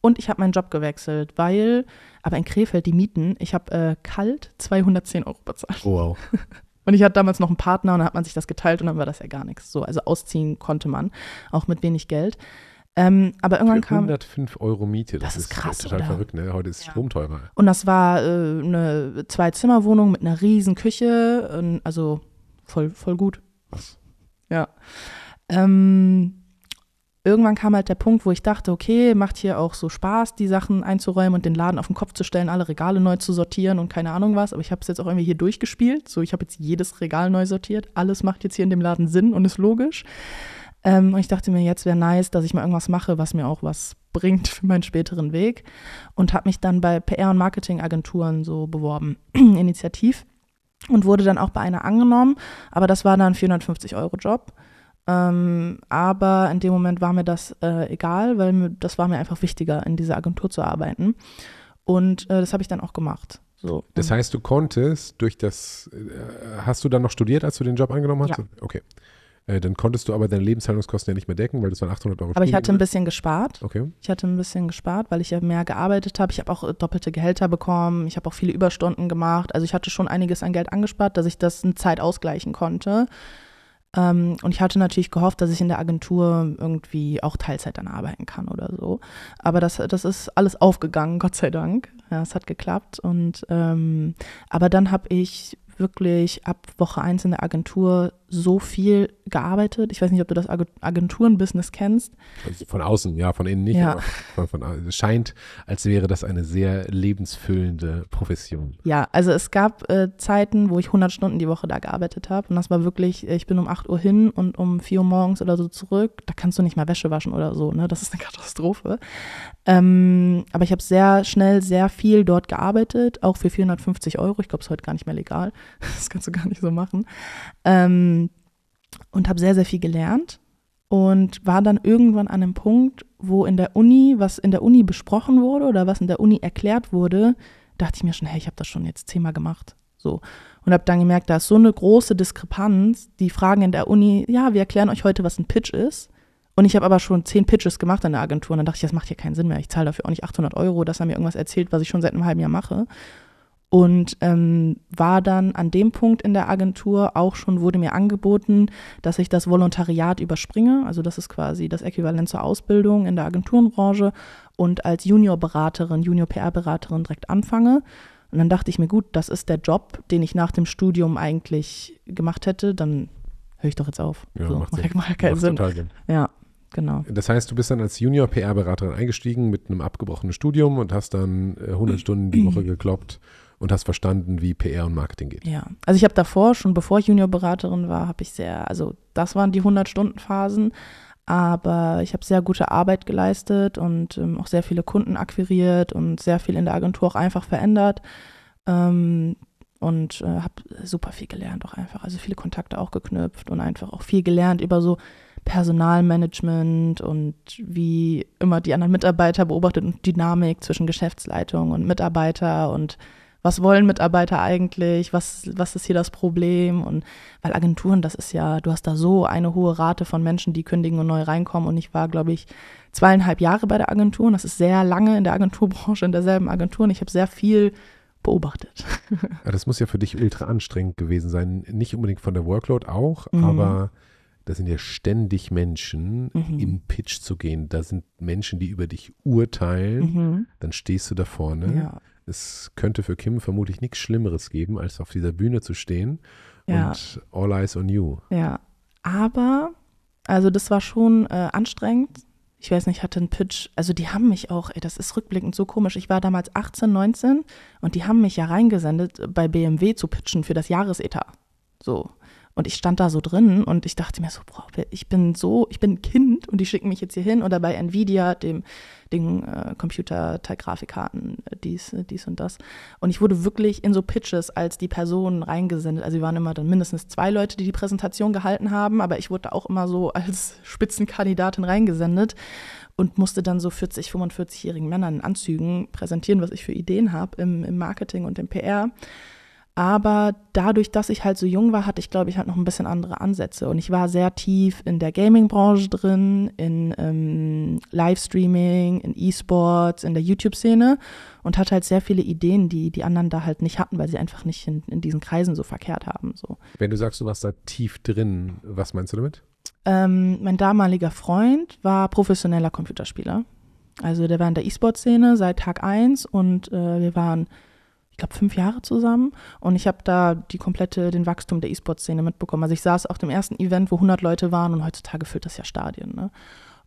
und ich habe meinen Job gewechselt, weil, aber in Krefeld die Mieten, ich habe äh, kalt 210 Euro bezahlt. Oh, wow. Und ich hatte damals noch einen Partner und dann hat man sich das geteilt und dann war das ja gar nichts. So, also ausziehen konnte man, auch mit wenig Geld. Ähm, aber irgendwann kam. 105 Euro Miete, das, das ist krass. Total verrückt, ne? Heute ist ja. Strom teurer. Und das war äh, eine Zwei-Zimmer-Wohnung mit einer riesen Küche, also voll, voll gut. Was? Ja. Ähm, irgendwann kam halt der Punkt, wo ich dachte, okay, macht hier auch so Spaß, die Sachen einzuräumen und den Laden auf den Kopf zu stellen, alle Regale neu zu sortieren und keine Ahnung was. Aber ich habe es jetzt auch irgendwie hier durchgespielt. So, ich habe jetzt jedes Regal neu sortiert. Alles macht jetzt hier in dem Laden Sinn und ist logisch. Ähm, und ich dachte mir, jetzt wäre nice, dass ich mal irgendwas mache, was mir auch was bringt für meinen späteren Weg. Und habe mich dann bei PR- und Marketingagenturen so beworben, initiativ. Und wurde dann auch bei einer angenommen. Aber das war dann ein 450-Euro-Job. Ähm, aber in dem Moment war mir das äh, egal, weil mir, das war mir einfach wichtiger, in dieser Agentur zu arbeiten. Und äh, das habe ich dann auch gemacht. So. Das heißt, du konntest durch das, äh, hast du dann noch studiert, als du den Job angenommen hast? Ja. Okay. Äh, dann konntest du aber deine Lebenshaltungskosten ja nicht mehr decken, weil das waren 800 Euro. Aber ich hatte ein bisschen gespart. Okay. Ich hatte ein bisschen gespart, weil ich ja mehr gearbeitet habe. Ich habe auch äh, doppelte Gehälter bekommen. Ich habe auch viele Überstunden gemacht. Also ich hatte schon einiges an Geld angespart, dass ich das in Zeit ausgleichen konnte. Ähm, und ich hatte natürlich gehofft, dass ich in der Agentur irgendwie auch Teilzeit dann arbeiten kann oder so. Aber das, das ist alles aufgegangen, Gott sei Dank. Ja, es hat geklappt. Und ähm, aber dann habe ich wirklich ab Woche 1 in der Agentur so viel gearbeitet. Ich weiß nicht, ob du das Agenturenbusiness kennst. Also von außen, ja, von innen nicht. Ja. Von, von, also es scheint, als wäre das eine sehr lebensfüllende Profession. Ja, also es gab äh, Zeiten, wo ich 100 Stunden die Woche da gearbeitet habe. Und das war wirklich, äh, ich bin um 8 Uhr hin und um 4 Uhr morgens oder so zurück. Da kannst du nicht mal Wäsche waschen oder so. Ne? Das ist eine Katastrophe. Ähm, aber ich habe sehr schnell sehr viel dort gearbeitet, auch für 450 Euro. Ich glaube, es ist heute gar nicht mehr legal. das kannst du gar nicht so machen. Ähm, und habe sehr, sehr viel gelernt und war dann irgendwann an einem Punkt, wo in der Uni, was in der Uni besprochen wurde oder was in der Uni erklärt wurde, dachte ich mir schon, hey, ich habe das schon jetzt zehnmal gemacht. So. Und habe dann gemerkt, da ist so eine große Diskrepanz. Die Fragen in der Uni, ja, wir erklären euch heute, was ein Pitch ist. Und ich habe aber schon zehn Pitches gemacht in der Agentur. Und dann dachte ich, das macht hier keinen Sinn mehr. Ich zahle dafür auch nicht 800 Euro, dass er mir irgendwas erzählt, was ich schon seit einem halben Jahr mache und ähm, war dann an dem Punkt in der Agentur auch schon, wurde mir angeboten, dass ich das Volontariat überspringe. Also das ist quasi das Äquivalent zur Ausbildung in der Agenturenbranche und als Juniorberaterin, Junior-PR-Beraterin direkt anfange. Und dann dachte ich mir, gut, das ist der Job, den ich nach dem Studium eigentlich gemacht hätte, dann höre ich doch jetzt auf. Ja, so, macht, macht, macht keinen Sinn. Total Sinn. Ja, genau. Das heißt, du bist dann als Junior-PR-Beraterin eingestiegen mit einem abgebrochenen Studium und hast dann 100 äh, Stunden die Woche gekloppt und hast verstanden, wie PR und Marketing geht. Ja, also ich habe davor, schon bevor ich Juniorberaterin war, habe ich sehr, also das waren die 100-Stunden-Phasen, aber ich habe sehr gute Arbeit geleistet und ähm, auch sehr viele Kunden akquiriert und sehr viel in der Agentur auch einfach verändert. Ähm, und äh, habe super viel gelernt auch einfach, also viele Kontakte auch geknüpft und einfach auch viel gelernt über so Personalmanagement und wie immer die anderen Mitarbeiter beobachtet und Dynamik zwischen Geschäftsleitung und Mitarbeiter und was wollen Mitarbeiter eigentlich, was, was ist hier das Problem und weil Agenturen, das ist ja, du hast da so eine hohe Rate von Menschen, die kündigen und neu reinkommen und ich war, glaube ich, zweieinhalb Jahre bei der Agentur und das ist sehr lange in der Agenturbranche, in derselben Agentur und ich habe sehr viel beobachtet. das muss ja für dich ultra anstrengend gewesen sein, nicht unbedingt von der Workload auch, mhm. aber da sind ja ständig Menschen, mhm. im Pitch zu gehen. Da sind Menschen, die über dich urteilen. Mhm. Dann stehst du da vorne. Ja es könnte für Kim vermutlich nichts Schlimmeres geben, als auf dieser Bühne zu stehen ja. und All Eyes on You. Ja, aber, also das war schon äh, anstrengend. Ich weiß nicht, hatte einen Pitch, also die haben mich auch, ey, das ist rückblickend so komisch. Ich war damals 18, 19 und die haben mich ja reingesendet, äh, bei BMW zu pitchen für das Jahresetat. So. Und ich stand da so drin und ich dachte mir so, boah, ich bin so, ich bin ein Kind und die schicken mich jetzt hier hin oder bei Nvidia, dem, dem äh, Computer Grafikkarten, äh, dies, äh, dies und das. Und ich wurde wirklich in so Pitches als die Personen reingesendet. Also wir waren immer dann mindestens zwei Leute, die die Präsentation gehalten haben, aber ich wurde auch immer so als Spitzenkandidatin reingesendet und musste dann so 40, 45-jährigen Männern in Anzügen präsentieren, was ich für Ideen habe im, im Marketing und im PR. Aber dadurch, dass ich halt so jung war, hatte ich, glaube ich, halt noch ein bisschen andere Ansätze. Und ich war sehr tief in der Gaming-Branche drin, in ähm, Livestreaming, in E-Sports, in der YouTube-Szene und hatte halt sehr viele Ideen, die die anderen da halt nicht hatten, weil sie einfach nicht in, in diesen Kreisen so verkehrt haben. So. Wenn du sagst, du warst da tief drin, was meinst du damit? Ähm, mein damaliger Freund war professioneller Computerspieler. Also der war in der E-Sport-Szene seit Tag 1 und äh, wir waren – ich glaube, fünf Jahre zusammen und ich habe da die komplette, den Wachstum der E-Sport-Szene mitbekommen. Also ich saß auf dem ersten Event, wo 100 Leute waren und heutzutage füllt das ja Stadien. Ne?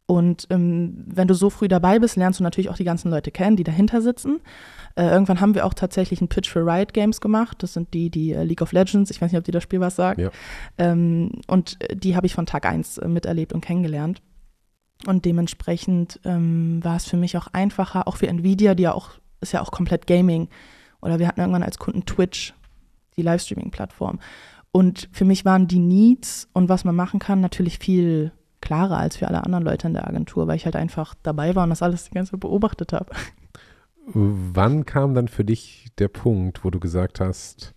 Und ähm, wenn du so früh dabei bist, lernst du natürlich auch die ganzen Leute kennen, die dahinter sitzen. Äh, irgendwann haben wir auch tatsächlich einen Pitch für Riot Games gemacht. Das sind die, die äh, League of Legends, ich weiß nicht, ob dir das Spiel was sagt. Ja. Ähm, und äh, die habe ich von Tag 1 äh, miterlebt und kennengelernt. Und dementsprechend ähm, war es für mich auch einfacher, auch für Nvidia, die ja auch, ist ja auch komplett Gaming oder wir hatten irgendwann als Kunden Twitch, die Livestreaming-Plattform. Und für mich waren die Needs und was man machen kann natürlich viel klarer als für alle anderen Leute in der Agentur, weil ich halt einfach dabei war und das alles die ganze Zeit beobachtet habe. Wann kam dann für dich der Punkt, wo du gesagt hast,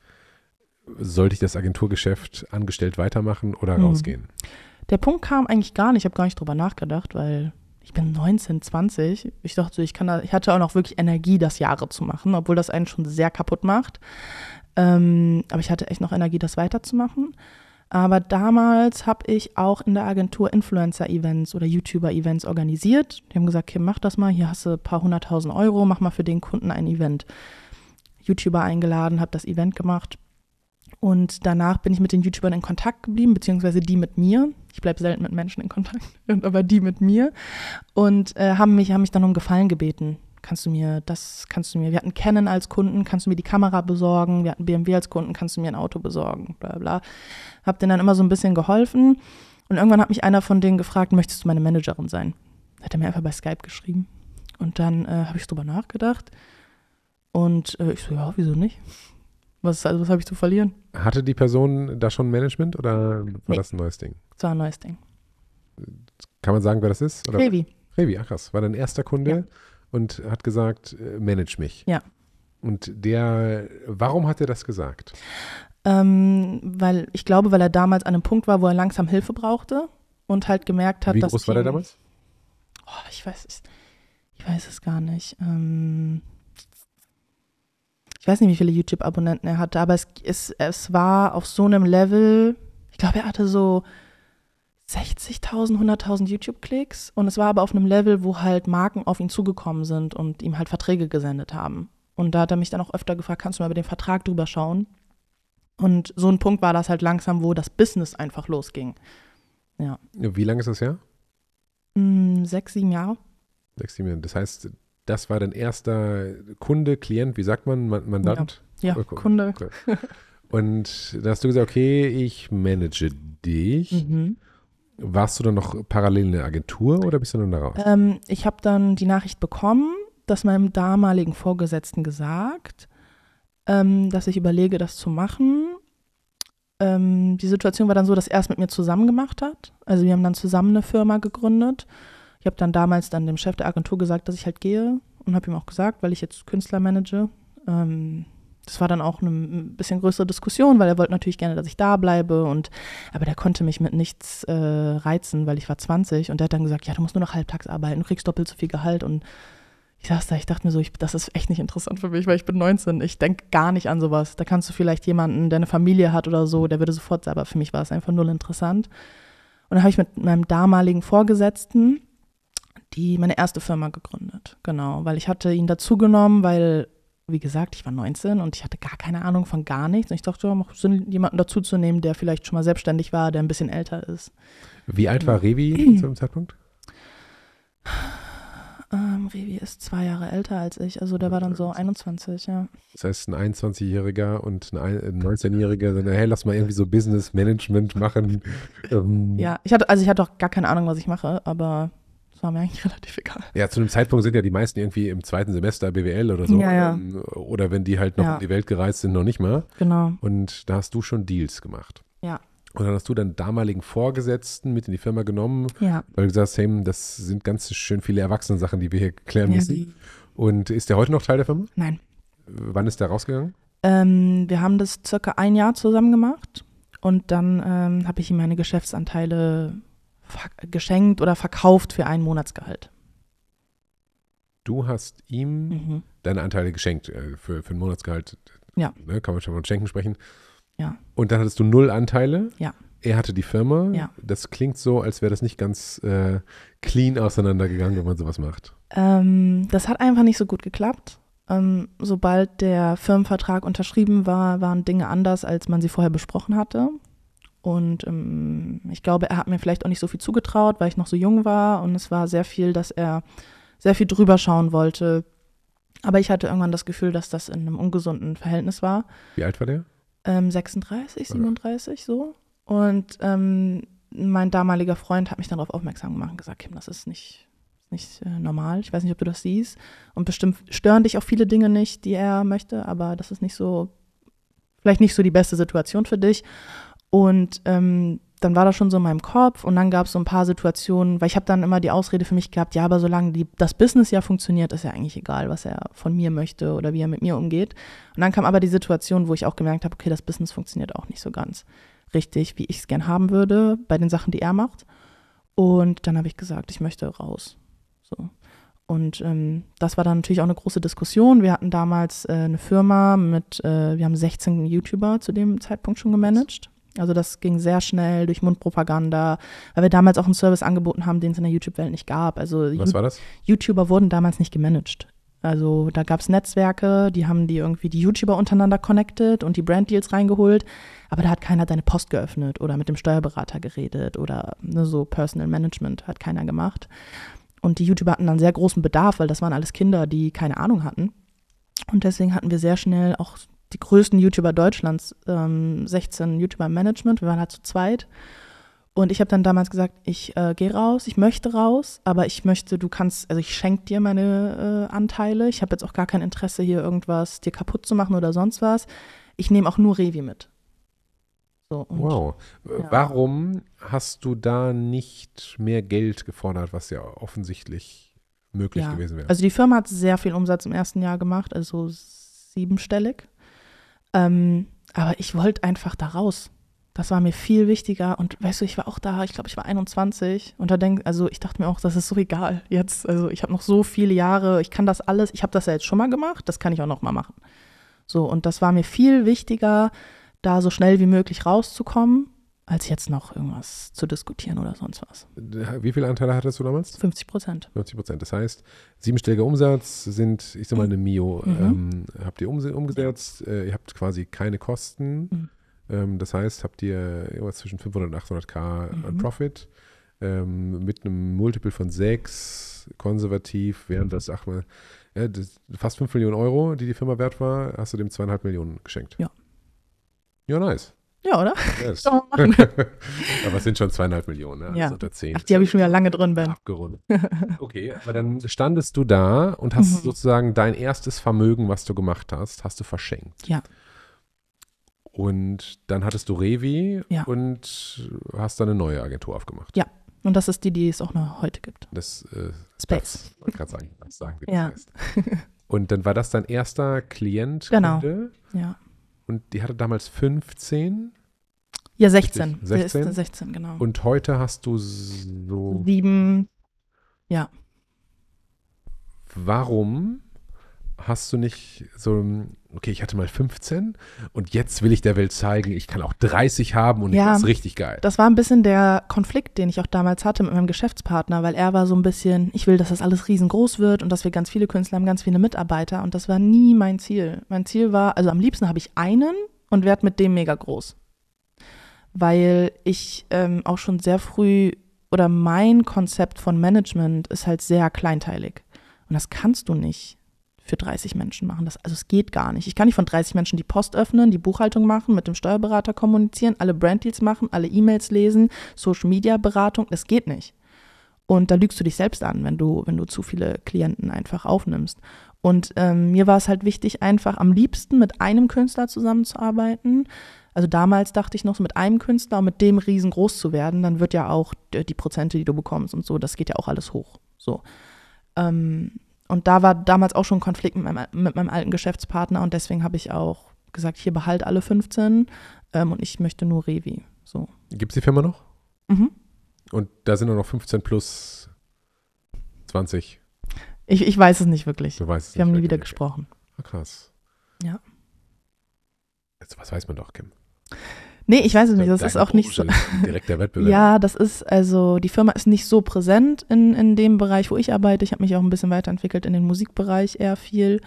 sollte ich das Agenturgeschäft angestellt weitermachen oder hm. rausgehen? Der Punkt kam eigentlich gar nicht. Ich habe gar nicht drüber nachgedacht, weil ich bin 19, 20. Ich dachte, ich kann da, ich hatte auch noch wirklich Energie, das Jahre zu machen, obwohl das einen schon sehr kaputt macht. Ähm, aber ich hatte echt noch Energie, das weiterzumachen. Aber damals habe ich auch in der Agentur Influencer-Events oder YouTuber-Events organisiert. Die haben gesagt, Kim, mach das mal, hier hast du ein paar hunderttausend Euro, mach mal für den Kunden ein Event. YouTuber eingeladen, habe das Event gemacht und danach bin ich mit den YouTubern in Kontakt geblieben, beziehungsweise die mit mir. Ich bleibe selten mit Menschen in Kontakt, aber die mit mir. Und äh, haben, mich, haben mich dann um Gefallen gebeten. Kannst du mir das, kannst du mir, wir hatten Canon als Kunden, kannst du mir die Kamera besorgen, wir hatten BMW als Kunden, kannst du mir ein Auto besorgen, bla bla. Hab denen dann immer so ein bisschen geholfen. Und irgendwann hat mich einer von denen gefragt, möchtest du meine Managerin sein? Hat er mir einfach bei Skype geschrieben. Und dann äh, habe ich drüber nachgedacht. Und äh, ich so, ja, wieso nicht? Was, also was habe ich zu verlieren? Hatte die Person da schon Management oder war nee. das ein neues Ding? Das war ein neues Ding. Kann man sagen, wer das ist? Oder? Revi. Revi, ach krass. War dein erster Kunde ja. und hat gesagt, äh, manage mich. Ja. Und der, warum hat er das gesagt? Ähm, weil, ich glaube, weil er damals an einem Punkt war, wo er langsam Hilfe brauchte und halt gemerkt hat, Wie dass. Wie groß war der damals? Oh, ich weiß, ich, ich weiß es gar nicht. Ähm, weiß nicht, wie viele YouTube-Abonnenten er hatte, aber es, es, es war auf so einem Level, ich glaube, er hatte so 60.000, 100.000 YouTube-Klicks und es war aber auf einem Level, wo halt Marken auf ihn zugekommen sind und ihm halt Verträge gesendet haben. Und da hat er mich dann auch öfter gefragt, kannst du mal über den Vertrag drüber schauen? Und so ein Punkt war das halt langsam, wo das Business einfach losging. Ja. Wie lange ist das her? Hm, sechs, sieben Jahre. Sechs, sieben Jahre. Das heißt, das war dein erster Kunde, Klient, wie sagt man, Mandant? Ja, ja Kunde. Kunde. Und da hast du gesagt, okay, ich manage dich. Mhm. Warst du dann noch parallel in der Agentur oder bist du dann da raus? Ähm, ich habe dann die Nachricht bekommen, dass meinem damaligen Vorgesetzten gesagt, ähm, dass ich überlege, das zu machen. Ähm, die Situation war dann so, dass er es mit mir zusammen gemacht hat. Also wir haben dann zusammen eine Firma gegründet ich habe dann damals dann dem Chef der Agentur gesagt, dass ich halt gehe und habe ihm auch gesagt, weil ich jetzt Künstler manage. Ähm, das war dann auch eine bisschen größere Diskussion, weil er wollte natürlich gerne, dass ich da bleibe und aber der konnte mich mit nichts äh, reizen, weil ich war 20 und der hat dann gesagt, ja, du musst nur noch halbtags arbeiten, du kriegst doppelt so viel Gehalt und ich saß da, ich dachte mir so, ich, das ist echt nicht interessant für mich, weil ich bin 19, ich denke gar nicht an sowas. Da kannst du vielleicht jemanden, der eine Familie hat oder so, der würde sofort, aber für mich war es einfach null interessant. Und dann habe ich mit meinem damaligen Vorgesetzten, die, meine erste Firma gegründet. Genau, weil ich hatte ihn dazugenommen, weil, wie gesagt, ich war 19 und ich hatte gar keine Ahnung von gar nichts. Und ich dachte, ja, macht Sinn, jemanden dazuzunehmen, der vielleicht schon mal selbstständig war, der ein bisschen älter ist. Wie alt war Revi zu dem Zeitpunkt? Ähm, Revi ist zwei Jahre älter als ich, also der war dann so 21, ja. Das heißt, ein 21-Jähriger und ein 19-Jähriger sagen, hey, lass mal irgendwie so Business Management machen. Ähm. ja, ich hatte, also ich hatte auch gar keine Ahnung, was ich mache, aber das war mir eigentlich relativ egal. Ja, zu einem Zeitpunkt sind ja die meisten irgendwie im zweiten Semester BWL oder so. Ja, ja. Ähm, oder wenn die halt noch ja. in die Welt gereist sind, noch nicht mal. Genau. Und da hast du schon Deals gemacht. Ja. Und dann hast du deinen damaligen Vorgesetzten mit in die Firma genommen, ja. weil du gesagt hast, hey, das sind ganz schön viele Erwachsenensachen, die wir hier klären müssen. Ja, Und ist der heute noch Teil der Firma? Nein. Wann ist der rausgegangen? Ähm, wir haben das circa ein Jahr zusammen gemacht und dann ähm, habe ich ihm meine Geschäftsanteile geschenkt oder verkauft für einen Monatsgehalt. Du hast ihm mhm. deine Anteile geschenkt äh, für, für ein Monatsgehalt. Ja. Ne, kann man schon von Schenken sprechen. Ja. Und dann hattest du null Anteile. Ja. Er hatte die Firma. Ja. Das klingt so, als wäre das nicht ganz äh, clean auseinandergegangen, wenn man sowas macht. Ähm, das hat einfach nicht so gut geklappt. Ähm, sobald der Firmenvertrag unterschrieben war, waren Dinge anders, als man sie vorher besprochen hatte. Und ähm, ich glaube, er hat mir vielleicht auch nicht so viel zugetraut, weil ich noch so jung war. Und es war sehr viel, dass er sehr viel drüber schauen wollte. Aber ich hatte irgendwann das Gefühl, dass das in einem ungesunden Verhältnis war. Wie alt war der? Ähm, 36, 37, so. Und ähm, mein damaliger Freund hat mich darauf aufmerksam gemacht und gesagt, Kim, das ist nicht, nicht äh, normal. Ich weiß nicht, ob du das siehst. Und bestimmt stören dich auch viele Dinge nicht, die er möchte, aber das ist nicht so, vielleicht nicht so die beste Situation für dich. Und ähm, dann war das schon so in meinem Kopf und dann gab es so ein paar Situationen, weil ich habe dann immer die Ausrede für mich gehabt, ja, aber solange die, das Business ja funktioniert, ist ja eigentlich egal, was er von mir möchte oder wie er mit mir umgeht. Und dann kam aber die Situation, wo ich auch gemerkt habe, okay, das Business funktioniert auch nicht so ganz richtig, wie ich es gern haben würde, bei den Sachen, die er macht. Und dann habe ich gesagt, ich möchte raus. So. Und ähm, das war dann natürlich auch eine große Diskussion. Wir hatten damals äh, eine Firma mit, äh, wir haben 16 YouTuber zu dem Zeitpunkt schon gemanagt. Also das ging sehr schnell durch Mundpropaganda, weil wir damals auch einen Service angeboten haben, den es in der YouTube-Welt nicht gab. Also Was war das? YouTuber wurden damals nicht gemanagt. Also da gab es Netzwerke, die haben die irgendwie die YouTuber untereinander connected und die Branddeals reingeholt, aber da hat keiner deine Post geöffnet oder mit dem Steuerberater geredet oder ne, so Personal Management hat keiner gemacht. Und die YouTuber hatten dann sehr großen Bedarf, weil das waren alles Kinder, die keine Ahnung hatten. Und deswegen hatten wir sehr schnell auch die größten YouTuber Deutschlands, ähm, 16 YouTuber Management, wir waren halt zu zweit. Und ich habe dann damals gesagt, ich äh, gehe raus, ich möchte raus, aber ich möchte, du kannst, also ich schenke dir meine äh, Anteile. Ich habe jetzt auch gar kein Interesse, hier irgendwas dir kaputt zu machen oder sonst was. Ich nehme auch nur Revi mit. So, und, wow. Äh, ja. Warum hast du da nicht mehr Geld gefordert, was ja offensichtlich möglich ja. gewesen wäre? Also die Firma hat sehr viel Umsatz im ersten Jahr gemacht, also siebenstellig. Ähm, aber ich wollte einfach da raus. Das war mir viel wichtiger. Und weißt du, ich war auch da, ich glaube, ich war 21. Und da denk, also ich dachte mir auch, das ist so egal jetzt. Also ich habe noch so viele Jahre, ich kann das alles, ich habe das ja jetzt schon mal gemacht, das kann ich auch noch mal machen. So, und das war mir viel wichtiger, da so schnell wie möglich rauszukommen als jetzt noch irgendwas zu diskutieren oder sonst was. Äh, wie viele Anteile hattest du damals? 50 Prozent. 50 Prozent. Das heißt, siebenstelliger Umsatz sind, ich sag mal, eine Mio. Mhm. Ähm, habt ihr um, umgesetzt? Äh, ihr habt quasi keine Kosten. Mhm. Ähm, das heißt, habt ihr irgendwas zwischen 500 und 800k mhm. an Profit ähm, mit einem Multiple von 6, konservativ, während das, ach mal, äh, das, fast 5 Millionen Euro, die die Firma wert war, hast du dem zweieinhalb Millionen geschenkt. Ja. Ja, nice. Ja, oder? Yes. aber es sind schon zweieinhalb Millionen, ne? ja. Also zehn. Ach, die habe ich schon wieder lange drin, Ben. Abgerundet. Okay, aber dann standest du da und hast mhm. sozusagen dein erstes Vermögen, was du gemacht hast, hast du verschenkt. Ja. Und dann hattest du Revi ja. und hast dann eine neue Agentur aufgemacht. Ja. Und das ist die, die es auch noch heute gibt. Das äh, Space. Das, ich sagen, das sagen wir ja. das heißt. Und dann war das dein erster Klient. Genau. Ja. Und die hatte damals 15. Ja, 16. 16? 16, genau. Und heute hast du so. Sieben, ja. Warum hast du nicht so, okay, ich hatte mal 15 und jetzt will ich der Welt zeigen, ich kann auch 30 haben und ja, das ist richtig geil. Das war ein bisschen der Konflikt, den ich auch damals hatte mit meinem Geschäftspartner, weil er war so ein bisschen, ich will, dass das alles riesengroß wird und dass wir ganz viele Künstler haben, ganz viele Mitarbeiter und das war nie mein Ziel. Mein Ziel war, also am liebsten habe ich einen und werde mit dem mega groß weil ich ähm, auch schon sehr früh oder mein Konzept von Management ist halt sehr kleinteilig. Und das kannst du nicht für 30 Menschen machen. Das, also es geht gar nicht. Ich kann nicht von 30 Menschen die Post öffnen, die Buchhaltung machen, mit dem Steuerberater kommunizieren, alle Branddeals machen, alle E-Mails lesen, Social Media Beratung. Es geht nicht. Und da lügst du dich selbst an, wenn du, wenn du zu viele Klienten einfach aufnimmst. Und ähm, mir war es halt wichtig, einfach am liebsten mit einem Künstler zusammenzuarbeiten, also damals dachte ich noch, so mit einem Künstler, mit dem riesengroß zu werden, dann wird ja auch äh, die Prozente, die du bekommst und so, das geht ja auch alles hoch. So. Ähm, und da war damals auch schon ein Konflikt mit meinem, mit meinem alten Geschäftspartner und deswegen habe ich auch gesagt, hier behalt alle 15 ähm, und ich möchte nur Revi. So. Gibt es die Firma noch? Mhm. Und da sind nur noch 15 plus 20. Ich, ich weiß es nicht wirklich. Du weißt es Wir nicht haben nie wieder gesprochen. Ah, krass. Ja. Jetzt, was weiß man doch, Kim? Nee, ich weiß es nicht. Das ist auch nicht so. Direkter Wettbewerb. ja, das ist, also die Firma ist nicht so präsent in, in dem Bereich, wo ich arbeite. Ich habe mich auch ein bisschen weiterentwickelt in den Musikbereich eher viel.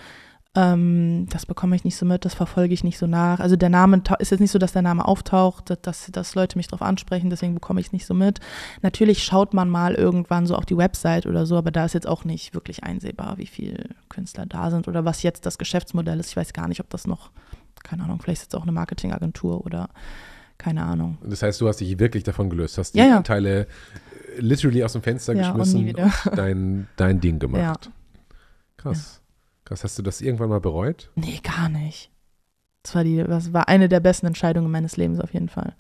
Ähm, das bekomme ich nicht so mit, das verfolge ich nicht so nach. Also der Name ist jetzt nicht so, dass der Name auftaucht, dass, dass Leute mich drauf ansprechen, deswegen bekomme ich es nicht so mit. Natürlich schaut man mal irgendwann so auf die Website oder so, aber da ist jetzt auch nicht wirklich einsehbar, wie viele Künstler da sind oder was jetzt das Geschäftsmodell ist. Ich weiß gar nicht, ob das noch keine Ahnung, vielleicht sitzt auch eine Marketingagentur oder keine Ahnung. Das heißt, du hast dich wirklich davon gelöst, hast die ja, ja. Teile äh, literally aus dem Fenster ja, geschmissen und, und dein, dein Ding gemacht. Krass. Krass. Hast du das irgendwann mal bereut? Nee, gar nicht. Das war, die, das war eine der besten Entscheidungen meines Lebens auf jeden Fall.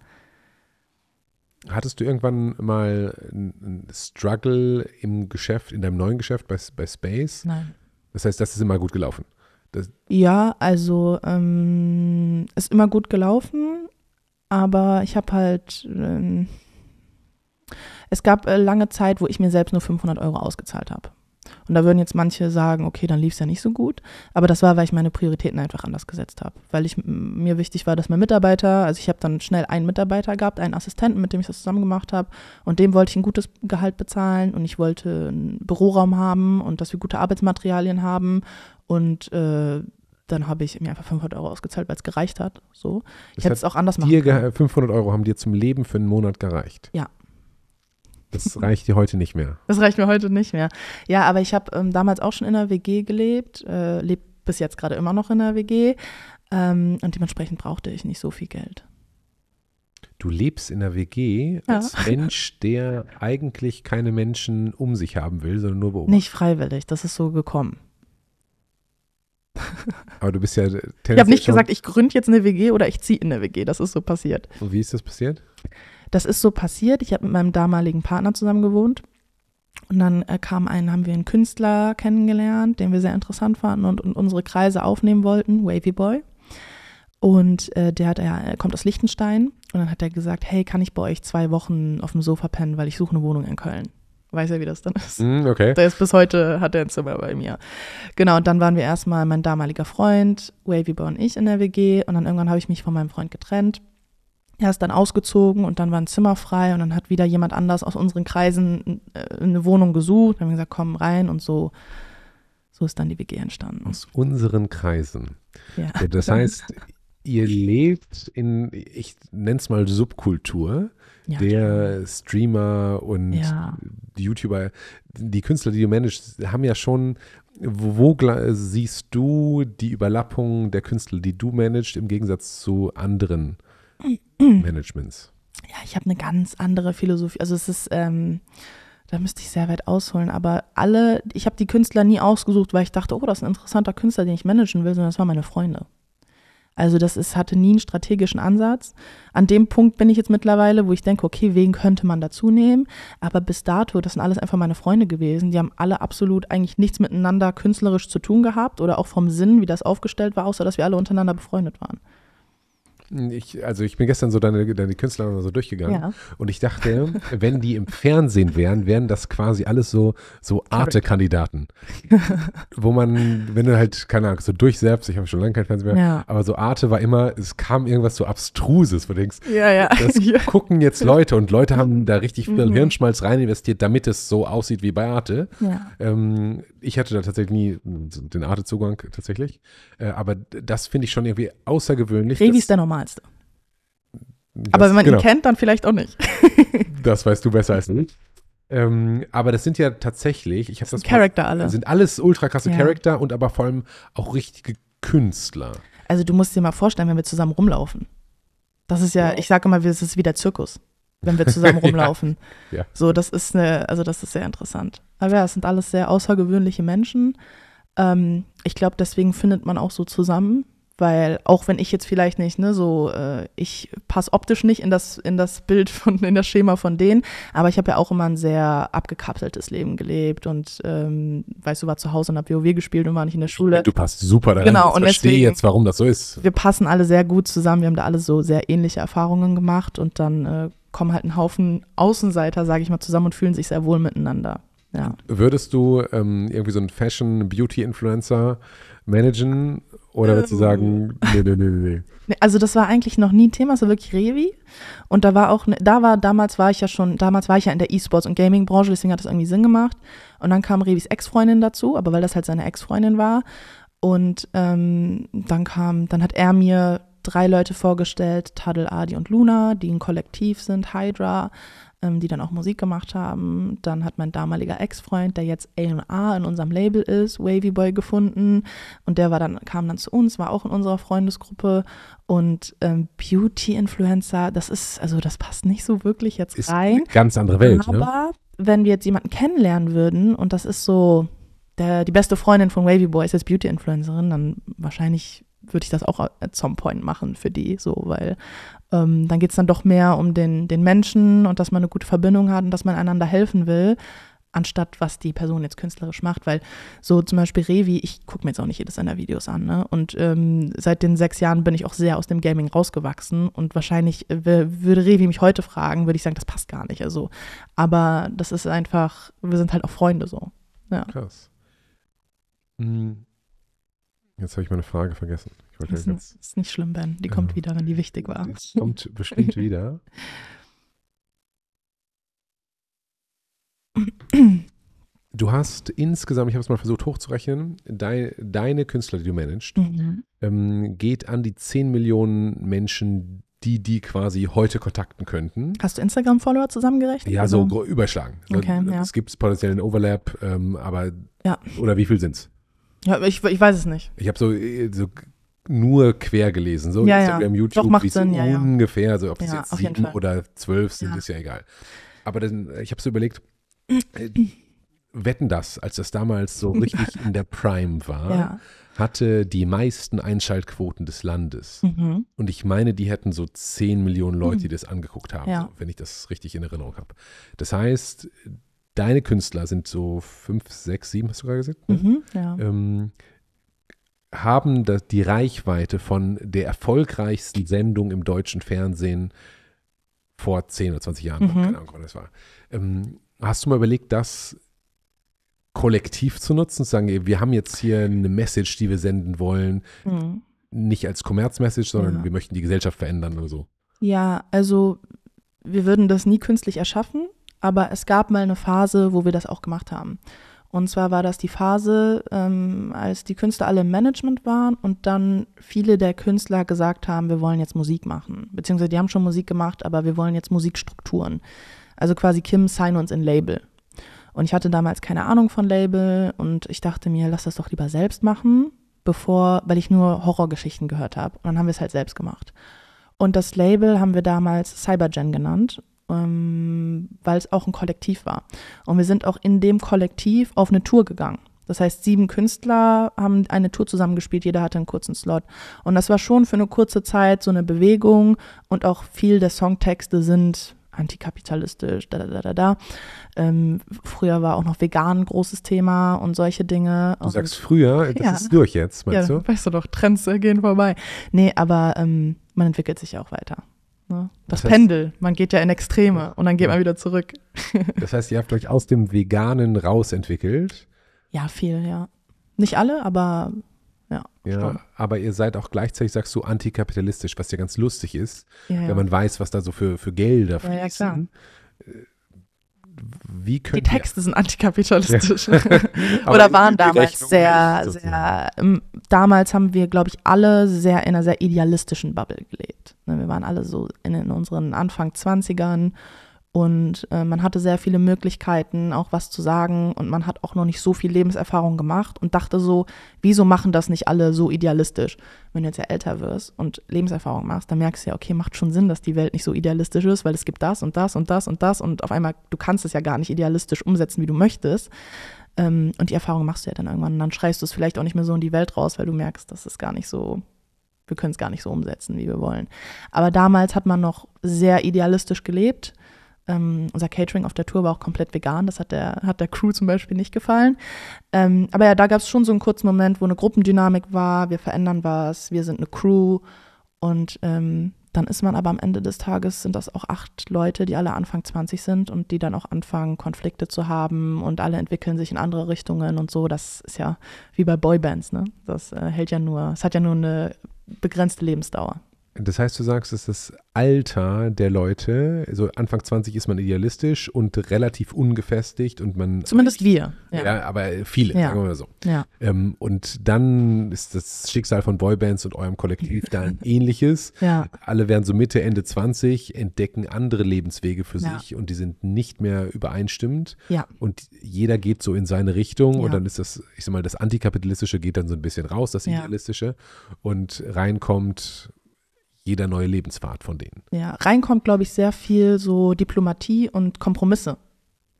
Hattest du irgendwann mal einen Struggle im Geschäft, in deinem neuen Geschäft bei, bei Space? Nein. Das heißt, das ist immer gut gelaufen. Das ja, also ähm, ist immer gut gelaufen, aber ich habe halt, ähm, es gab äh, lange Zeit, wo ich mir selbst nur 500 Euro ausgezahlt habe. Und da würden jetzt manche sagen, okay, dann lief es ja nicht so gut. Aber das war, weil ich meine Prioritäten einfach anders gesetzt habe. Weil ich mir wichtig war, dass mein Mitarbeiter, also ich habe dann schnell einen Mitarbeiter gehabt, einen Assistenten, mit dem ich das zusammen gemacht habe. Und dem wollte ich ein gutes Gehalt bezahlen und ich wollte einen Büroraum haben und dass wir gute Arbeitsmaterialien haben. Und äh, dann habe ich mir einfach 500 Euro ausgezahlt, weil es gereicht hat. So. Ich hätte es auch anders machen können. 500 Euro haben dir zum Leben für einen Monat gereicht. Ja, das reicht dir heute nicht mehr. Das reicht mir heute nicht mehr. Ja, aber ich habe ähm, damals auch schon in einer WG gelebt, äh, lebe bis jetzt gerade immer noch in einer WG ähm, und dementsprechend brauchte ich nicht so viel Geld. Du lebst in einer WG als ja. Mensch, der eigentlich keine Menschen um sich haben will, sondern nur beobachtet. Nicht freiwillig, das ist so gekommen. Aber du bist ja. Ich habe nicht gesagt, ich gründe jetzt eine WG oder ich ziehe in eine WG. Das ist so passiert. Und wie ist das passiert? das ist so passiert. Ich habe mit meinem damaligen Partner zusammen gewohnt. Und dann äh, kam ein, haben wir einen Künstler kennengelernt, den wir sehr interessant fanden und, und unsere Kreise aufnehmen wollten, Wavy Boy. Und äh, der hat, er kommt aus Liechtenstein und dann hat er gesagt, hey, kann ich bei euch zwei Wochen auf dem Sofa pennen, weil ich suche eine Wohnung in Köln. Weiß ja, wie das dann ist. Mhm, okay. Der ist bis heute, hat er ein Zimmer bei mir. Genau, und dann waren wir erstmal mein damaliger Freund, Wavy Boy und ich in der WG und dann irgendwann habe ich mich von meinem Freund getrennt er ist dann ausgezogen und dann war ein Zimmer frei und dann hat wieder jemand anders aus unseren Kreisen äh, eine Wohnung gesucht. Dann haben wir gesagt, komm rein und so, so ist dann die WG entstanden. Aus unseren Kreisen. Ja. ja das heißt, ihr lebt in, ich nenne es mal Subkultur. Ja, der klar. Streamer und ja. YouTuber, die Künstler, die du managst, haben ja schon, wo, wo siehst du die Überlappung der Künstler, die du managst, im Gegensatz zu anderen Managements. Ja, ich habe eine ganz andere Philosophie. Also es ist, ähm, da müsste ich sehr weit ausholen, aber alle, ich habe die Künstler nie ausgesucht, weil ich dachte, oh, das ist ein interessanter Künstler, den ich managen will, sondern das waren meine Freunde. Also das ist, hatte nie einen strategischen Ansatz. An dem Punkt bin ich jetzt mittlerweile, wo ich denke, okay, wen könnte man dazu nehmen? Aber bis dato, das sind alles einfach meine Freunde gewesen. Die haben alle absolut eigentlich nichts miteinander künstlerisch zu tun gehabt oder auch vom Sinn, wie das aufgestellt war, außer dass wir alle untereinander befreundet waren ich, also ich bin gestern so deine, deine Künstler so durchgegangen ja. und ich dachte, wenn die im Fernsehen wären, wären das quasi alles so, so Arte-Kandidaten. wo man, wenn du halt, keine Ahnung, so durchserbst, ich habe schon lange kein Fernsehen mehr, ja. aber so Arte war immer, es kam irgendwas so Abstruses, wo du denkst, ja, ja. das gucken jetzt Leute und Leute haben da richtig viel mhm. Hirnschmalz rein investiert, damit es so aussieht wie bei Arte. Ähm, ich hatte da tatsächlich nie den Arte-Zugang tatsächlich, äh, aber das finde ich schon irgendwie außergewöhnlich. Revi ist da normal. Normalste. Das, aber wenn man genau. ihn kennt, dann vielleicht auch nicht. das weißt du besser als ich. Ähm, aber das sind ja tatsächlich, ich habe das. Charakter alle. Sind alles ultra krasse ja. Charakter und aber vor allem auch richtige Künstler. Also du musst dir mal vorstellen, wenn wir zusammen rumlaufen. Das ist ja, ich sage immer, es ist wieder Zirkus, wenn wir zusammen rumlaufen. ja. Ja. So, das ist eine, also das ist sehr interessant. Aber ja, es sind alles sehr außergewöhnliche Menschen. Ähm, ich glaube, deswegen findet man auch so zusammen, weil auch wenn ich jetzt vielleicht nicht, ne, so, äh, ich passe optisch nicht in das, in das Bild von, in das Schema von denen, aber ich habe ja auch immer ein sehr abgekapseltes Leben gelebt und, ähm, weißt du, war zu Hause und habe WoW gespielt und war nicht in der Schule. Du passt super daran. Genau, ich und verstehe jetzt, warum das so ist. Wir passen alle sehr gut zusammen, wir haben da alle so sehr ähnliche Erfahrungen gemacht und dann äh, kommen halt ein Haufen Außenseiter, sage ich mal, zusammen und fühlen sich sehr wohl miteinander. Ja. Würdest du ähm, irgendwie so einen Fashion-Beauty-Influencer managen oder würdest du ähm. sagen, nee, nee, nee, nee, Also das war eigentlich noch nie ein Thema, es war wirklich Revi. Und da war auch, ne, da war, damals war ich ja schon, damals war ich ja in der E-Sports- und Gaming-Branche, deswegen hat das irgendwie Sinn gemacht. Und dann kam Revis Ex-Freundin dazu, aber weil das halt seine Ex-Freundin war. Und ähm, dann kam, dann hat er mir drei Leute vorgestellt, Tadel, Adi und Luna, die ein Kollektiv sind, Hydra, ähm, die dann auch Musik gemacht haben. Dann hat mein damaliger Ex-Freund, der jetzt A&A in unserem Label ist, Wavy Boy gefunden und der war dann kam dann zu uns, war auch in unserer Freundesgruppe und ähm, Beauty Influencer, das ist also das passt nicht so wirklich jetzt ist rein. Eine ganz andere Welt. Ne? Aber ne? wenn wir jetzt jemanden kennenlernen würden und das ist so der, die beste Freundin von Wavy Boy ist jetzt Beauty Influencerin, dann wahrscheinlich würde ich das auch at äh, some point machen für die, so, weil ähm, dann geht es dann doch mehr um den, den Menschen und dass man eine gute Verbindung hat und dass man einander helfen will, anstatt was die Person jetzt künstlerisch macht. Weil so zum Beispiel Revi, ich gucke mir jetzt auch nicht jedes seiner Videos an. Ne? Und ähm, seit den sechs Jahren bin ich auch sehr aus dem Gaming rausgewachsen und wahrscheinlich würde Revi mich heute fragen, würde ich sagen, das passt gar nicht. Also, aber das ist einfach, wir sind halt auch Freunde so. Ja. Krass. Mhm. Jetzt habe ich meine Frage vergessen. Ist, ja halt ganz, ist, nicht schlimm, Ben. Die ja. kommt wieder, wenn die wichtig war. Die kommt bestimmt wieder. Du hast insgesamt, ich habe es mal versucht hochzurechnen, dein, deine Künstler, die du managst, mhm. ähm, geht an die 10 Millionen Menschen, die die quasi heute kontakten könnten. Hast du Instagram-Follower zusammengerechnet? Ja, also? so überschlagen. Okay, also, ja. Es gibt potenziell einen Overlap, ähm, aber ja. oder wie viel sind es? Ja, ich, ich weiß es nicht. Ich habe so, äh, so nur quer gelesen. So ja, Instagram, ja. YouTube, Doch, macht Sinn, ja, ungefähr, so ob es jetzt sieben oder zwölf sind, ist ja egal. Aber dann, äh, ich habe so überlegt, äh, wetten das, als das damals so richtig in der Prime war, hatte die meisten Einschaltquoten des Landes. Mhm. Und ich meine, die hätten so zehn Millionen Leute, mhm. die das angeguckt haben, so, wenn ich das richtig in Erinnerung habe. Das heißt, deine Künstler sind so fünf, sechs, sieben, hast du gerade gesagt? Ne? Mhm, ja. Ähm, haben die Reichweite von der erfolgreichsten Sendung im deutschen Fernsehen vor 10 oder 20 Jahren, mhm. keine Ahnung, wann das war. Ähm, hast du mal überlegt, das kollektiv zu nutzen, zu sagen, wir haben jetzt hier eine Message, die wir senden wollen, mhm. nicht als Kommerzmessage, sondern ja. wir möchten die Gesellschaft verändern oder so? Ja, also wir würden das nie künstlich erschaffen, aber es gab mal eine Phase, wo wir das auch gemacht haben. Und zwar war das die Phase, ähm, als die Künstler alle im Management waren und dann viele der Künstler gesagt haben, wir wollen jetzt Musik machen. Beziehungsweise die haben schon Musik gemacht, aber wir wollen jetzt Musikstrukturen. Also quasi Kim, sign uns in Label. Und ich hatte damals keine Ahnung von Label und ich dachte mir, lass das doch lieber selbst machen, bevor, weil ich nur Horrorgeschichten gehört habe. Und dann haben wir es halt selbst gemacht. Und das Label haben wir damals Cybergen genannt. Ähm, weil es auch ein Kollektiv war. Und wir sind auch in dem Kollektiv auf eine Tour gegangen. Das heißt, sieben Künstler haben eine Tour zusammengespielt, jeder hatte einen kurzen Slot. Und das war schon für eine kurze Zeit so eine Bewegung und auch viel der Songtexte sind antikapitalistisch, da, da, da, da, Ähm, früher war auch noch vegan ein großes Thema und solche Dinge. Du sagst früher, das ja. ist durch jetzt, meinst ja, du? Weißt du doch, Trends gehen vorbei. Nee, aber ähm, man entwickelt sich auch weiter. Ne? Das, das heißt, Pendel, man geht ja in Extreme ja. und dann geht man wieder zurück. das heißt, ihr habt euch aus dem Veganen rausentwickelt? Ja, viel, ja. Nicht alle, aber ja. Ja, aber ihr seid auch gleichzeitig, sagst du, antikapitalistisch, was ja ganz lustig ist, ja, ja. wenn man weiß, was da so für, für Gelder fließen. Ja, ja, klar wie können die Texte die, sind antikapitalistisch oder waren damals sehr, sehr. Im, ähm, damals haben wir, glaube ich, alle sehr in einer sehr idealistischen Bubble gelebt. Ne, wir waren alle so in, in unseren Anfang 20ern und äh, man hatte sehr viele Möglichkeiten, auch was zu sagen. Und man hat auch noch nicht so viel Lebenserfahrung gemacht und dachte so, wieso machen das nicht alle so idealistisch? Wenn du jetzt ja älter wirst und Lebenserfahrung machst, dann merkst du ja, okay, macht schon Sinn, dass die Welt nicht so idealistisch ist, weil es gibt das und das und das und das. Und auf einmal, du kannst es ja gar nicht idealistisch umsetzen, wie du möchtest. Ähm, und die Erfahrung machst du ja dann irgendwann. Und dann schreist du es vielleicht auch nicht mehr so in die Welt raus, weil du merkst, das ist gar nicht so wir können es gar nicht so umsetzen, wie wir wollen. Aber damals hat man noch sehr idealistisch gelebt ähm, unser Catering auf der Tour war auch komplett vegan. Das hat der, hat der Crew zum Beispiel nicht gefallen. Ähm, aber ja, da gab es schon so einen kurzen Moment, wo eine Gruppendynamik war, wir verändern was, wir sind eine Crew und ähm, dann ist man aber am Ende des Tages, sind das auch acht Leute, die alle Anfang 20 sind und die dann auch anfangen, Konflikte zu haben und alle entwickeln sich in andere Richtungen und so. Das ist ja wie bei Boybands, ne? Das äh, hält ja nur, es hat ja nur eine begrenzte Lebensdauer. Das heißt, du sagst, dass das Alter der Leute, also Anfang 20 ist man idealistisch und relativ ungefestigt und man. Zumindest wir. Ja, ja aber viele, ja. sagen wir mal so. Ja. Ähm, und dann ist das Schicksal von Boybands und eurem Kollektiv da ein ähnliches. Ja. Alle werden so Mitte, Ende 20, entdecken andere Lebenswege für sich und die sind nicht mehr übereinstimmend. Ja. Und jeder geht so in seine Richtung und dann ist das, ich sag mal, das Antikapitalistische geht dann so ein bisschen raus, das Idealistische und reinkommt jeder neue Lebensfahrt von denen. Ja, reinkommt, glaube ich, sehr viel so Diplomatie und Kompromisse.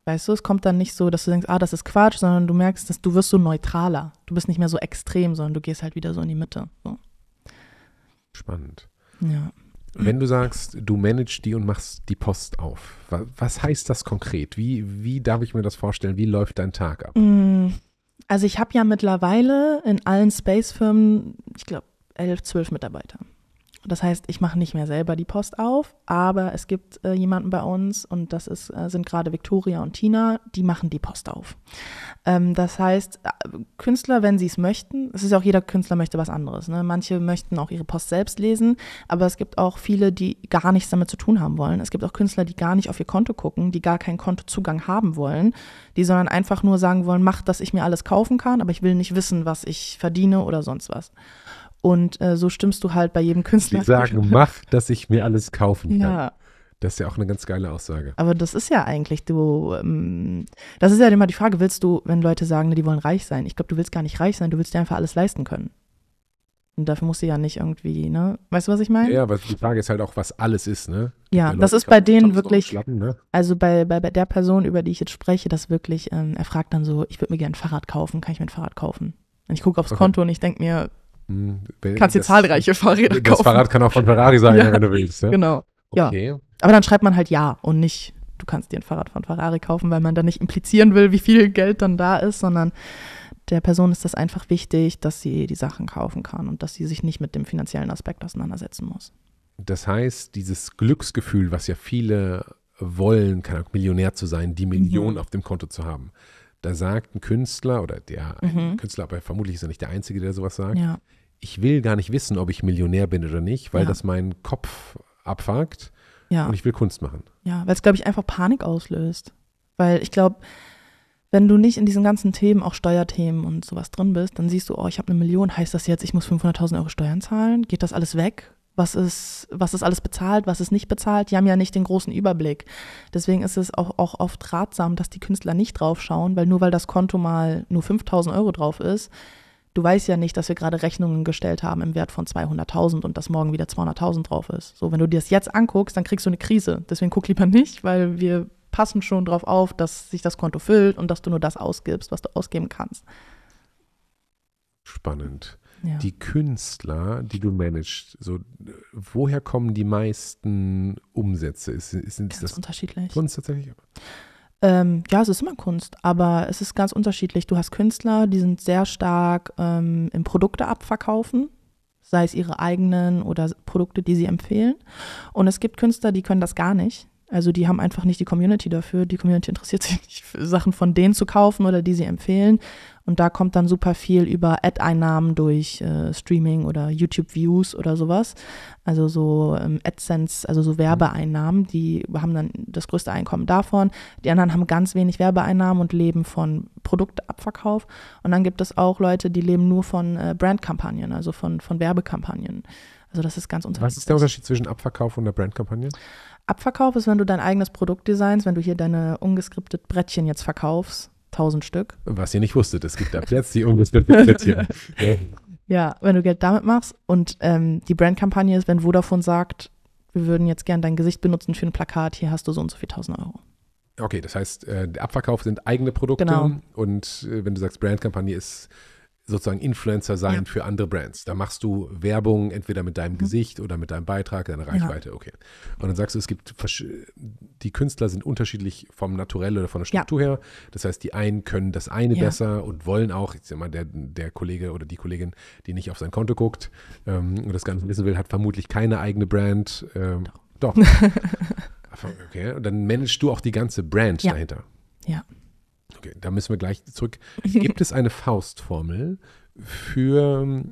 Weißt du, es kommt dann nicht so, dass du denkst, ah, das ist Quatsch, sondern du merkst, dass du wirst so neutraler. Du bist nicht mehr so extrem, sondern du gehst halt wieder so in die Mitte. So. Spannend. Ja. Wenn du sagst, du managst die und machst die Post auf, was heißt das konkret? Wie, wie darf ich mir das vorstellen? Wie läuft dein Tag ab? Mm, also ich habe ja mittlerweile in allen Space-Firmen, ich glaube, elf, zwölf Mitarbeiter. Das heißt, ich mache nicht mehr selber die Post auf, aber es gibt äh, jemanden bei uns und das ist, äh, sind gerade Victoria und Tina, die machen die Post auf. Ähm, das heißt, äh, Künstler, wenn sie es möchten, es ist ja auch jeder Künstler möchte was anderes. Ne? Manche möchten auch ihre Post selbst lesen, aber es gibt auch viele, die gar nichts damit zu tun haben wollen. Es gibt auch Künstler, die gar nicht auf ihr Konto gucken, die gar keinen Kontozugang haben wollen, die sondern einfach nur sagen wollen, mach, dass ich mir alles kaufen kann, aber ich will nicht wissen, was ich verdiene oder sonst was. Und äh, so stimmst du halt bei jedem Künstler. Die sagen, mach, dass ich mir alles kaufen kann. Ja. Das ist ja auch eine ganz geile Aussage. Aber das ist ja eigentlich, du, ähm, das ist ja immer die Frage, willst du, wenn Leute sagen, ne, die wollen reich sein, ich glaube, du willst gar nicht reich sein, du willst dir einfach alles leisten können. Und dafür musst du ja nicht irgendwie, ne? Weißt du, was ich meine? Ja, aber die Frage ist halt auch, was alles ist, ne? Ja, Leute, das ist bei denen wirklich, ne? also bei, bei, bei der Person, über die ich jetzt spreche, das wirklich, ähm, er fragt dann so, ich würde mir gerne ein Fahrrad kaufen, kann ich mir ein Fahrrad kaufen? Und ich gucke aufs okay. Konto und ich denke mir, hm, kannst dir zahlreiche Fahrräder kaufen. Das Fahrrad kann auch von Ferrari sein, ja, wenn du willst. Ja? Genau. Okay. Ja. Aber dann schreibt man halt ja und nicht, du kannst dir ein Fahrrad von Ferrari kaufen, weil man da nicht implizieren will, wie viel Geld dann da ist, sondern der Person ist das einfach wichtig, dass sie die Sachen kaufen kann und dass sie sich nicht mit dem finanziellen Aspekt auseinandersetzen muss. Das heißt, dieses Glücksgefühl, was ja viele wollen, kann auch Millionär zu sein, die Millionen mhm. auf dem Konto zu haben. Da sagt ein Künstler oder der mhm. Künstler, aber vermutlich ist er nicht der Einzige, der sowas sagt. Ja ich will gar nicht wissen, ob ich Millionär bin oder nicht, weil ja. das meinen Kopf abfuckt. Ja. Und ich will Kunst machen. Ja, weil es, glaube ich, einfach Panik auslöst. Weil ich glaube, wenn du nicht in diesen ganzen Themen, auch Steuerthemen und sowas drin bist, dann siehst du, oh, ich habe eine Million, heißt das jetzt, ich muss 500.000 Euro Steuern zahlen? Geht das alles weg? Was ist, was ist alles bezahlt, was ist nicht bezahlt? Die haben ja nicht den großen Überblick. Deswegen ist es auch, auch oft ratsam, dass die Künstler nicht draufschauen, weil nur weil das Konto mal nur 5.000 Euro drauf ist, du weißt ja nicht, dass wir gerade Rechnungen gestellt haben im Wert von 200.000 und dass morgen wieder 200.000 drauf ist. So, wenn du dir das jetzt anguckst, dann kriegst du eine Krise. Deswegen guck lieber nicht, weil wir passen schon drauf auf, dass sich das Konto füllt und dass du nur das ausgibst, was du ausgeben kannst. Spannend. Ja. Die Künstler, die du managst, so, woher kommen die meisten Umsätze? Ist, ist, ist Ganz das unterschiedlich. Kunst tatsächlich? Ähm, ja, es ist immer Kunst, aber es ist ganz unterschiedlich. Du hast Künstler, die sind sehr stark ähm, im Produkte abverkaufen, sei es ihre eigenen oder Produkte, die sie empfehlen. Und es gibt Künstler, die können das gar nicht. Also die haben einfach nicht die Community dafür. Die Community interessiert sich nicht für Sachen von denen zu kaufen oder die sie empfehlen. Und da kommt dann super viel über Ad-Einnahmen durch äh, Streaming oder YouTube-Views oder sowas. Also so ähm, AdSense, also so Werbeeinnahmen, die haben dann das größte Einkommen davon. Die anderen haben ganz wenig Werbeeinnahmen und leben von Produktabverkauf. Und dann gibt es auch Leute, die leben nur von äh, Brandkampagnen, also von, von Werbekampagnen. Also das ist ganz unterschiedlich. Was ist der Unterschied zwischen Abverkauf und der Brandkampagne? Abverkauf ist, wenn du dein eigenes Produkt designst, wenn du hier deine ungeskriptet Brettchen jetzt verkaufst, 1000 Stück. Was ihr nicht wusstet, es gibt ab jetzt die ungeskriptet Brettchen. ja, wenn du Geld damit machst und ähm, die Brandkampagne ist, wenn Vodafone sagt, wir würden jetzt gern dein Gesicht benutzen für ein Plakat, hier hast du so und so viel 1000 Euro. Okay, das heißt, äh, der Abverkauf sind eigene Produkte genau. und äh, wenn du sagst, Brandkampagne ist sozusagen Influencer sein ja. für andere Brands. Da machst du Werbung entweder mit deinem mhm. Gesicht oder mit deinem Beitrag, deiner Reichweite, ja. okay. Und dann sagst du, es gibt die Künstler sind unterschiedlich vom Naturell oder von der Struktur ja. her. Das heißt, die einen können das eine besser und wollen auch, ich sag mal, der, der Kollege oder die Kollegin, die nicht auf sein Konto guckt ähm, und das Ganze wissen will, hat vermutlich keine eigene Brand. Ähm, doch. doch. okay, und dann managst du auch die ganze Brand dahinter. Ja. Okay, da müssen wir gleich zurück. Gibt es eine Faustformel für,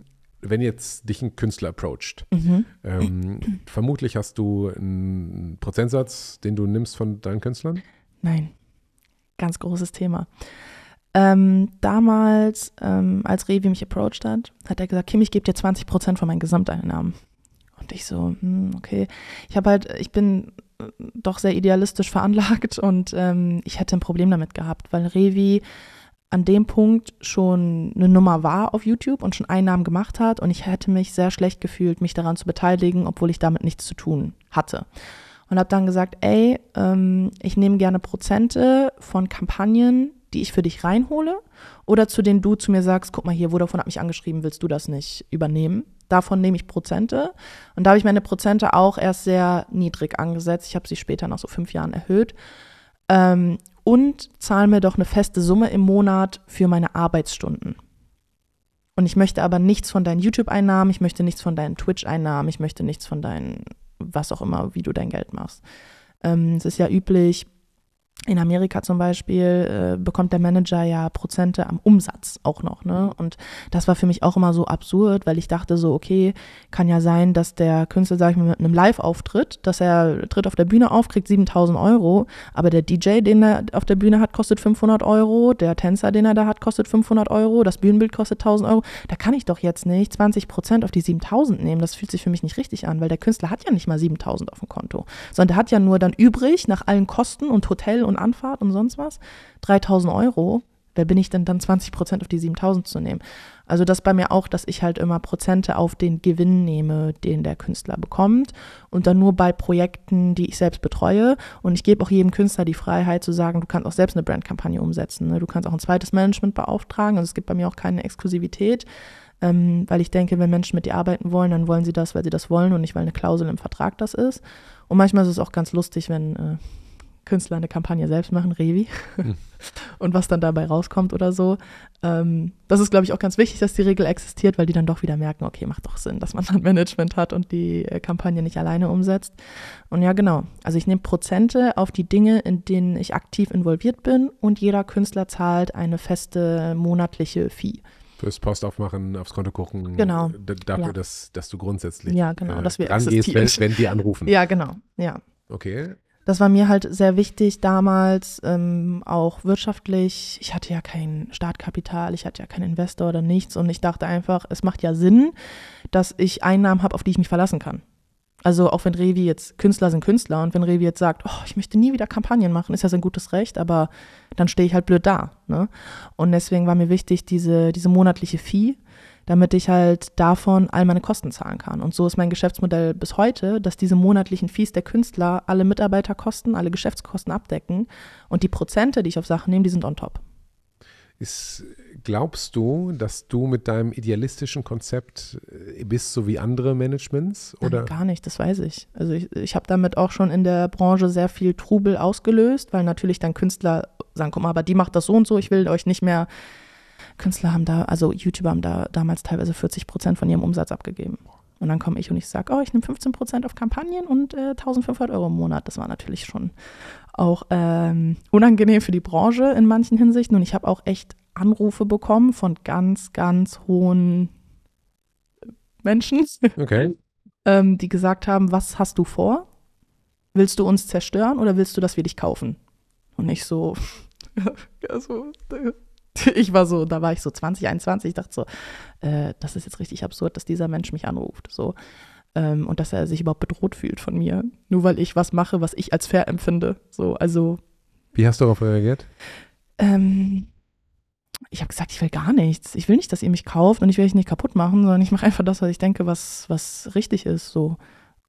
wenn jetzt dich ein Künstler approacht? Mhm. Ähm, vermutlich hast du einen Prozentsatz, den du nimmst von deinen Künstlern? Nein, ganz großes Thema. Ähm, damals, ähm, als Revi mich approached hat, hat er gesagt, Kim, ich gebe dir 20 Prozent von meinen Gesamteinnahmen. Und ich so, hm, okay. Ich habe halt, ich bin doch sehr idealistisch veranlagt und ähm, ich hätte ein Problem damit gehabt, weil Revi an dem Punkt schon eine Nummer war auf YouTube und schon Einnahmen gemacht hat und ich hätte mich sehr schlecht gefühlt, mich daran zu beteiligen, obwohl ich damit nichts zu tun hatte. Und habe dann gesagt, ey, ähm, ich nehme gerne Prozente von Kampagnen, die ich für dich reinhole oder zu denen du zu mir sagst, guck mal hier, Vodafone hat mich angeschrieben, willst du das nicht übernehmen? davon nehme ich Prozente. Und da habe ich meine Prozente auch erst sehr niedrig angesetzt. Ich habe sie später nach so fünf Jahren erhöht. Ähm, und zahle mir doch eine feste Summe im Monat für meine Arbeitsstunden. Und ich möchte aber nichts von deinen YouTube-Einnahmen, ich möchte nichts von deinen Twitch-Einnahmen, ich möchte nichts von deinen, was auch immer, wie du dein Geld machst. Ähm, es ist ja üblich, in Amerika zum Beispiel äh, bekommt der Manager ja Prozente am Umsatz auch noch. Ne? Mhm. Und das war für mich auch immer so absurd, weil ich dachte so, okay, kann ja sein, dass der Künstler, sag ich mal, mit einem Live-Auftritt, dass er tritt auf der Bühne auf, kriegt 7000 Euro, aber der DJ, den er auf der Bühne hat, kostet 500 Euro, der Tänzer, den er da hat, kostet 500 Euro, das Bühnenbild kostet 1000 Euro. Da kann ich doch jetzt nicht 20 Prozent auf die 7000 nehmen. Das fühlt sich für mich nicht richtig an, weil der Künstler hat ja nicht mal 7000 auf dem Konto, sondern der hat ja nur dann übrig nach allen Kosten und Hotel und und Anfahrt und sonst was, 3000 Euro, wer bin ich denn dann 20 Prozent auf die 7000 zu nehmen? Also das bei mir auch, dass ich halt immer Prozente auf den Gewinn nehme, den der Künstler bekommt und dann nur bei Projekten, die ich selbst betreue. Und ich gebe auch jedem Künstler die Freiheit zu sagen, du kannst auch selbst eine Brandkampagne umsetzen. Ne? Du kannst auch ein zweites Management beauftragen. Also es gibt bei mir auch keine Exklusivität, ähm, weil ich denke, wenn Menschen mit dir arbeiten wollen, dann wollen sie das, weil sie das wollen und nicht, weil eine Klausel im Vertrag das ist. Und manchmal ist es auch ganz lustig, wenn äh, Künstler eine Kampagne selbst machen, Revi, hm. und was dann dabei rauskommt oder so. Ähm, das ist, glaube ich, auch ganz wichtig, dass die Regel existiert, weil die dann doch wieder merken, okay, macht doch Sinn, dass man dann Management hat und die äh, Kampagne nicht alleine umsetzt. Und ja, genau. Also ich nehme Prozente auf die Dinge, in denen ich aktiv involviert bin und jeder Künstler zahlt eine feste monatliche Fee. Fürs Post aufmachen, aufs Konto gucken. Genau. Dafür, ja. dass, dass du grundsätzlich ja, genau, äh, dass wir rangehst, wenn, wenn die anrufen. Ja, genau. Ja. Okay das war mir halt sehr wichtig damals, ähm, auch wirtschaftlich. Ich hatte ja kein Startkapital, ich hatte ja keinen Investor oder nichts und ich dachte einfach, es macht ja Sinn, dass ich Einnahmen habe, auf die ich mich verlassen kann. Also auch wenn Revi jetzt, Künstler sind Künstler und wenn Revi jetzt sagt, oh, ich möchte nie wieder Kampagnen machen, ist ja sein gutes Recht, aber dann stehe ich halt blöd da. Ne? Und deswegen war mir wichtig, diese, diese monatliche Fee, damit ich halt davon all meine Kosten zahlen kann. Und so ist mein Geschäftsmodell bis heute, dass diese monatlichen Fees der Künstler alle Mitarbeiterkosten, alle Geschäftskosten abdecken und die Prozente, die ich auf Sachen nehme, die sind on top. Ist, glaubst du, dass du mit deinem idealistischen Konzept äh, bist, so wie andere Managements? Oder? Nein, gar nicht, das weiß ich. Also ich, ich habe damit auch schon in der Branche sehr viel Trubel ausgelöst, weil natürlich dann Künstler sagen, guck mal, aber die macht das so und so, ich will euch nicht mehr Künstler haben da, also YouTuber haben da damals teilweise 40 Prozent von ihrem Umsatz abgegeben. Und dann komme ich und ich sage, oh, ich nehme 15 Prozent auf Kampagnen und äh, 1500 Euro im Monat. Das war natürlich schon auch ähm, unangenehm für die Branche in manchen Hinsichten. Und ich habe auch echt Anrufe bekommen von ganz, ganz hohen Menschen, okay. ähm, die gesagt haben, was hast du vor? Willst du uns zerstören oder willst du, dass wir dich kaufen? Und ich so, also, Ich war so, da war ich so 20, 21, dachte so, äh, das ist jetzt richtig absurd, dass dieser Mensch mich anruft. So. Ähm, und dass er sich überhaupt bedroht fühlt von mir. Nur weil ich was mache, was ich als fair empfinde. So, also. Wie hast du darauf reagiert? Ähm, ich habe gesagt, ich will gar nichts. Ich will nicht, dass ihr mich kauft und ich will euch nicht kaputt machen, sondern ich mache einfach das, was ich denke, was, was richtig ist. So.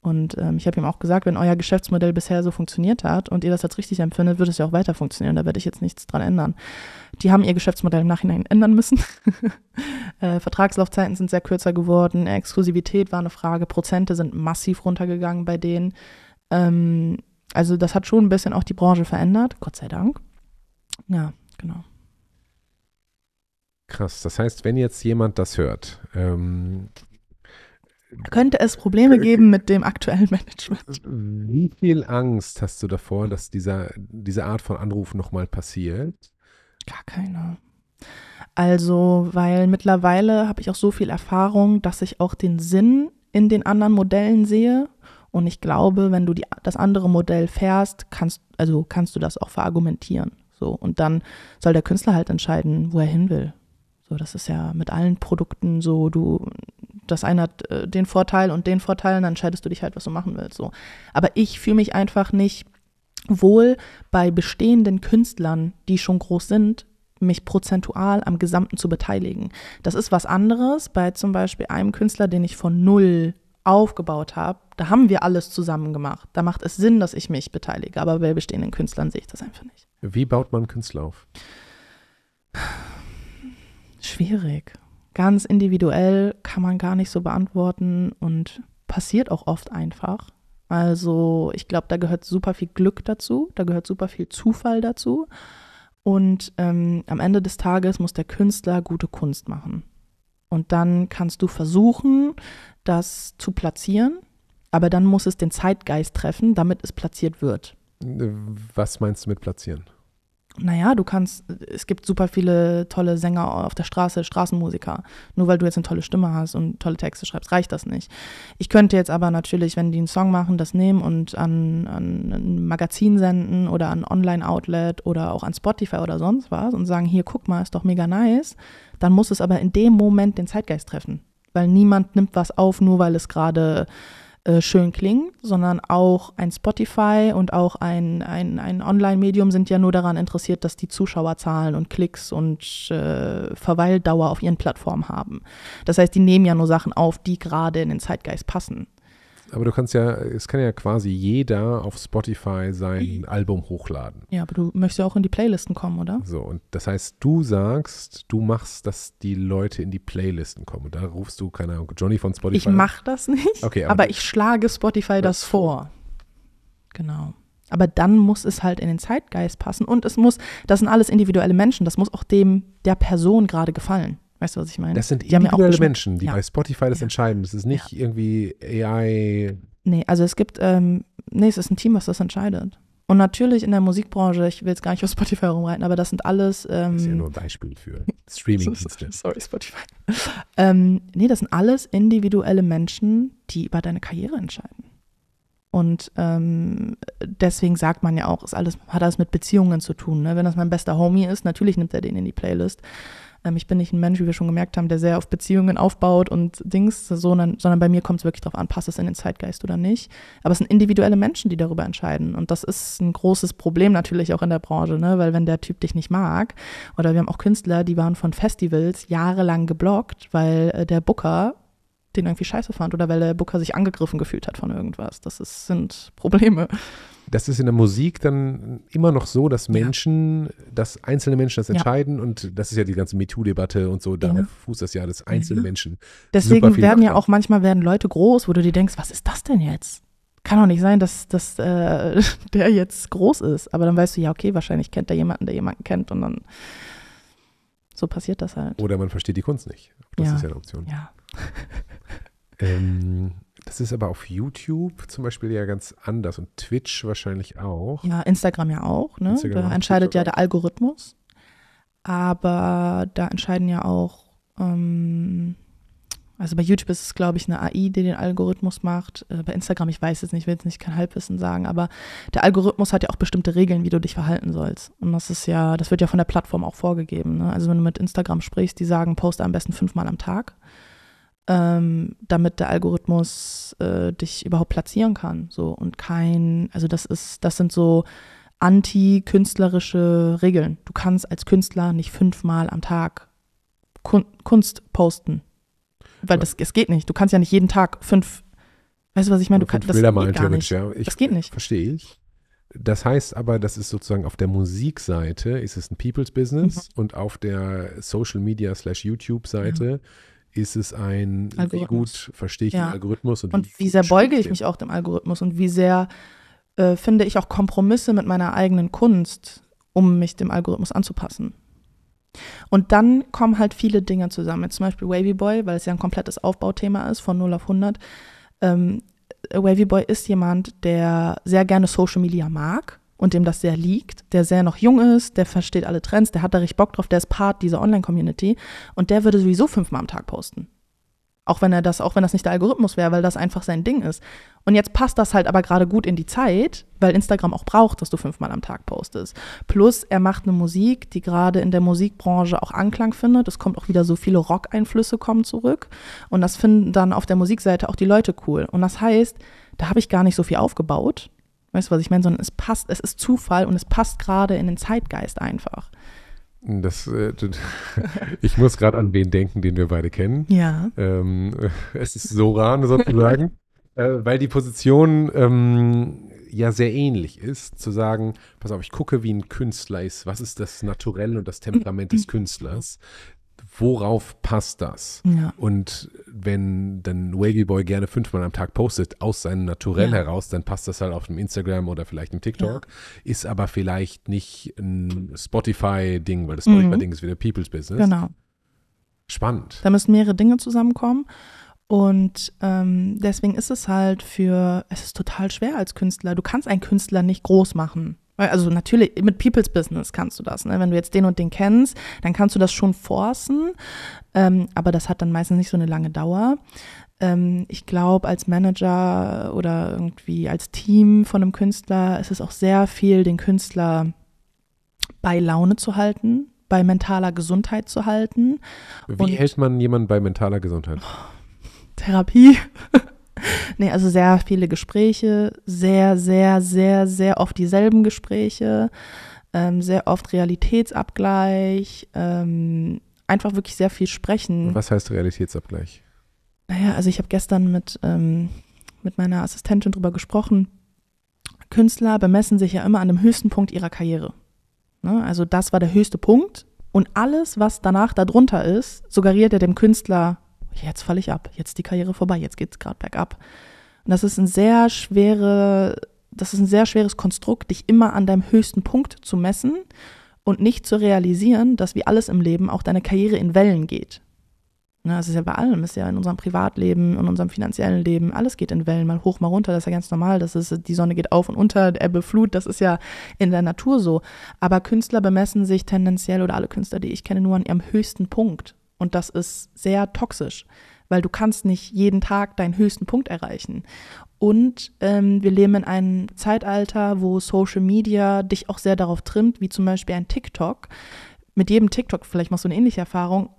Und ähm, ich habe ihm auch gesagt, wenn euer Geschäftsmodell bisher so funktioniert hat und ihr das jetzt richtig empfindet, wird es ja auch weiter funktionieren. Da werde ich jetzt nichts dran ändern. Die haben ihr Geschäftsmodell im Nachhinein ändern müssen. äh, Vertragslaufzeiten sind sehr kürzer geworden. Exklusivität war eine Frage. Prozente sind massiv runtergegangen bei denen. Ähm, also das hat schon ein bisschen auch die Branche verändert. Gott sei Dank. Ja, genau. Krass. Das heißt, wenn jetzt jemand das hört, ähm, könnte es Probleme geben mit dem aktuellen Management? Wie viel Angst hast du davor, dass dieser, diese Art von Anruf nochmal passiert? Gar keine. Also, weil mittlerweile habe ich auch so viel Erfahrung, dass ich auch den Sinn in den anderen Modellen sehe. Und ich glaube, wenn du die, das andere Modell fährst, kannst, also kannst du das auch verargumentieren. So. Und dann soll der Künstler halt entscheiden, wo er hin will. So, das ist ja mit allen Produkten so, du, das eine hat äh, den Vorteil und den Vorteil, und dann entscheidest du dich halt, was du machen willst. So. Aber ich fühle mich einfach nicht wohl bei bestehenden Künstlern, die schon groß sind, mich prozentual am Gesamten zu beteiligen. Das ist was anderes bei zum Beispiel einem Künstler, den ich von null aufgebaut habe. Da haben wir alles zusammen gemacht. Da macht es Sinn, dass ich mich beteilige. Aber bei bestehenden Künstlern sehe ich das einfach nicht. Wie baut man Künstler auf? schwierig. Ganz individuell kann man gar nicht so beantworten und passiert auch oft einfach. Also ich glaube, da gehört super viel Glück dazu, da gehört super viel Zufall dazu. Und ähm, am Ende des Tages muss der Künstler gute Kunst machen. Und dann kannst du versuchen, das zu platzieren, aber dann muss es den Zeitgeist treffen, damit es platziert wird. Äh, was meinst du mit platzieren? naja, du kannst, es gibt super viele tolle Sänger auf der Straße, Straßenmusiker. Nur weil du jetzt eine tolle Stimme hast und tolle Texte schreibst, reicht das nicht. Ich könnte jetzt aber natürlich, wenn die einen Song machen, das nehmen und an, an ein Magazin senden oder an Online-Outlet oder auch an Spotify oder sonst was und sagen, hier, guck mal, ist doch mega nice. Dann muss es aber in dem Moment den Zeitgeist treffen. Weil niemand nimmt was auf, nur weil es gerade äh, schön klingen, sondern auch ein Spotify und auch ein, ein, ein Online-Medium sind ja nur daran interessiert, dass die Zuschauerzahlen und Klicks und äh, Verweildauer auf ihren Plattformen haben. Das heißt, die nehmen ja nur Sachen auf, die gerade in den Zeitgeist passen. Aber du kannst ja, es kann ja quasi jeder auf Spotify sein mhm. Album hochladen. Ja, aber du möchtest ja auch in die Playlisten kommen, oder? So, und das heißt, du sagst, du machst, dass die Leute in die Playlisten kommen. Und da rufst du, keine Ahnung, Johnny von Spotify. Ich mach das nicht, okay, aber, ich schlage Spotify das vor. Genau. Aber dann muss es halt in den Zeitgeist passen und es muss, das sind alles individuelle Menschen, das muss auch dem der Person gerade gefallen. Weißt du, was ich meine? Das sind die individuelle ja Menschen, die ja. bei Spotify das ja. entscheiden. Das ist nicht irgendwie AI. Nee, also es gibt, ähm, nee, es ist ein Team, was das entscheidet. Und natürlich in der Musikbranche, ich will jetzt gar nicht auf Spotify rumreiten, aber das sind alles. Ähm, das ist ja nur ein Beispiel für Streaming-Dienste. Sorry, Spotify. ähm, nee, das sind alles individuelle Menschen, die über deine Karriere entscheiden. Und ähm, deswegen sagt man ja auch, ist alles, hat alles mit Beziehungen zu tun. Ne? Wenn das mein bester Homie ist, natürlich nimmt er den in die Playlist. Ähm, ich bin nicht ein Mensch, wie wir schon gemerkt haben, der sehr auf Beziehungen aufbaut und Dings, sondern, sondern bei mir kommt es wirklich darauf an, passt es in den Zeitgeist oder nicht. Aber es sind individuelle Menschen, die darüber entscheiden. Und das ist ein großes Problem natürlich auch in der Branche, ne? weil wenn der Typ dich nicht mag, oder wir haben auch Künstler, die waren von Festivals jahrelang geblockt, weil äh, der Booker den irgendwie scheiße fand oder weil der Booker sich angegriffen gefühlt hat von irgendwas. Das ist, sind Probleme das ist in der Musik dann immer noch so, dass Menschen, ja. dass einzelne Menschen das ja. entscheiden und das ist ja die ganze MeToo-Debatte und so, darauf ja. fußt das ja, dass einzelne Menschen. Deswegen werden ja auch manchmal werden Leute groß, wo du dir denkst, was ist das denn jetzt? Kann doch nicht sein, dass, dass äh, der jetzt groß ist. Aber dann weißt du ja, okay, wahrscheinlich kennt er jemanden, der jemanden kennt und dann so passiert das halt. Oder man versteht die Kunst nicht. Das ist ja eine Option. Ja. ähm, das ist aber auf YouTube zum Beispiel ja ganz anders und Twitch wahrscheinlich auch. Ja, Instagram ja auch. Ne? Instagram da entscheidet ja der Algorithmus. Aber da entscheiden ja auch, ähm, also bei YouTube ist es, glaube ich, eine AI, die den Algorithmus macht. Äh, bei Instagram, ich weiß es nicht, ich will jetzt nicht kein Halbwissen sagen, aber der Algorithmus hat ja auch bestimmte Regeln, wie du dich verhalten sollst. Und das ist ja, das wird ja von der Plattform auch vorgegeben. Ne? Also wenn du mit Instagram sprichst, die sagen, poste am besten fünfmal am Tag ähm, damit der Algorithmus äh, dich überhaupt platzieren kann. So und kein, also das ist, das sind so anti-künstlerische Regeln. Du kannst als Künstler nicht fünfmal am Tag Kun Kunst posten. Weil das, es geht nicht. Du kannst ja nicht jeden Tag fünf, weißt du, was ich meine? Du kannst das gar nicht. Ja. Ich, das geht nicht. Verstehe ich. Das heißt aber, das ist sozusagen auf der Musikseite ist es ein People's Business mhm. und auf der Social Media slash YouTube Seite ja. Mhm ist es ein, wie gut verstehe ich ja. den Algorithmus? Und, und wie, wie sehr beuge ich den? mich auch dem Algorithmus und wie sehr äh, finde ich auch Kompromisse mit meiner eigenen Kunst, um mich dem Algorithmus anzupassen. Und dann kommen halt viele Dinge zusammen. Jetzt zum Beispiel Wavy Boy, weil es ja ein komplettes Aufbauthema ist, von 0 auf 100. Ähm, Wavy Boy ist jemand, der sehr gerne Social Media mag und dem das sehr liegt, der sehr noch jung ist, der versteht alle Trends, der hat da richtig Bock drauf, der ist Part dieser Online-Community und der würde sowieso fünfmal am Tag posten. Auch wenn er das, auch wenn das nicht der Algorithmus wäre, weil das einfach sein Ding ist. Und jetzt passt das halt aber gerade gut in die Zeit, weil Instagram auch braucht, dass du fünfmal am Tag postest. Plus, er macht eine Musik, die gerade in der Musikbranche auch Anklang findet. Es kommt auch wieder so viele Rock-Einflüsse kommen zurück. Und das finden dann auf der Musikseite auch die Leute cool. Und das heißt, da habe ich gar nicht so viel aufgebaut. Weißt du, was ich meine? Sondern es passt, es ist Zufall und es passt gerade in den Zeitgeist einfach. Das, äh, ich muss gerade an wen denken, den wir beide kennen. Ja. Ähm, es ist Soran sozusagen, äh, weil die Position ähm, ja sehr ähnlich ist, zu sagen, pass auf, ich gucke, wie ein Künstler ist, was ist das Naturell und das Temperament des Künstlers worauf passt das? Ja. Und wenn dann Wavy Boy gerne fünfmal am Tag postet, aus seinem Naturell ja. heraus, dann passt das halt auf dem Instagram oder vielleicht im TikTok, ja. ist aber vielleicht nicht ein Spotify-Ding, weil das Spotify-Ding mhm. ist wieder People's Business. Genau. Spannend. Da müssen mehrere Dinge zusammenkommen. Und ähm, deswegen ist es halt für, es ist total schwer als Künstler. Du kannst einen Künstler nicht groß machen. Also natürlich, mit People's Business kannst du das. Ne? Wenn du jetzt den und den kennst, dann kannst du das schon forcen. Ähm, aber das hat dann meistens nicht so eine lange Dauer. Ähm, ich glaube, als Manager oder irgendwie als Team von einem Künstler ist es auch sehr viel, den Künstler bei Laune zu halten, bei mentaler Gesundheit zu halten. Wie und hält man jemanden bei mentaler Gesundheit? Therapie. nee, also sehr viele Gespräche, sehr, sehr, sehr, sehr oft dieselben Gespräche, ähm, sehr oft Realitätsabgleich, ähm, einfach wirklich sehr viel sprechen. Und was heißt Realitätsabgleich? Naja, also ich habe gestern mit, ähm, mit meiner Assistentin drüber gesprochen. Künstler bemessen sich ja immer an dem höchsten Punkt ihrer Karriere. Ne? Also das war der höchste Punkt und alles, was danach darunter ist, suggeriert er dem Künstler, jetzt falle ich ab, jetzt ist die Karriere vorbei, jetzt geht es gerade bergab. Und das ist ein sehr schwere, das ist ein sehr schweres Konstrukt, dich immer an deinem höchsten Punkt zu messen und nicht zu realisieren, dass wie alles im Leben auch deine Karriere in Wellen geht. Na, ne, das ist ja bei allem, ist ja in unserem Privatleben, in unserem finanziellen Leben, alles geht in Wellen, mal hoch, mal runter, das ist ja ganz normal, das ist, die Sonne geht auf und unter, Ebbe, Flut, das ist ja in der Natur so. Aber Künstler bemessen sich tendenziell, oder alle Künstler, die ich kenne, nur an ihrem höchsten Punkt und das ist sehr toxisch, weil du kannst nicht jeden Tag deinen höchsten Punkt erreichen. Und ähm, wir leben in einem Zeitalter, wo Social Media dich auch sehr darauf trimmt, wie zum Beispiel ein TikTok. Mit jedem TikTok, vielleicht machst du eine ähnliche Erfahrung,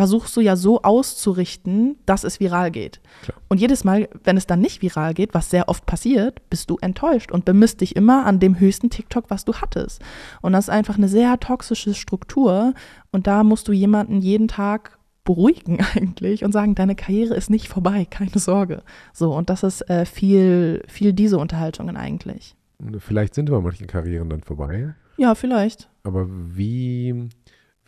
versuchst du ja so auszurichten, dass es viral geht. Klar. Und jedes Mal, wenn es dann nicht viral geht, was sehr oft passiert, bist du enttäuscht und bemisst dich immer an dem höchsten TikTok, was du hattest. Und das ist einfach eine sehr toxische Struktur. Und da musst du jemanden jeden Tag beruhigen eigentlich und sagen, deine Karriere ist nicht vorbei, keine Sorge. So, und das ist äh, viel, viel diese Unterhaltungen eigentlich. Vielleicht sind aber manche Karrieren dann vorbei. Ja, vielleicht. Aber wie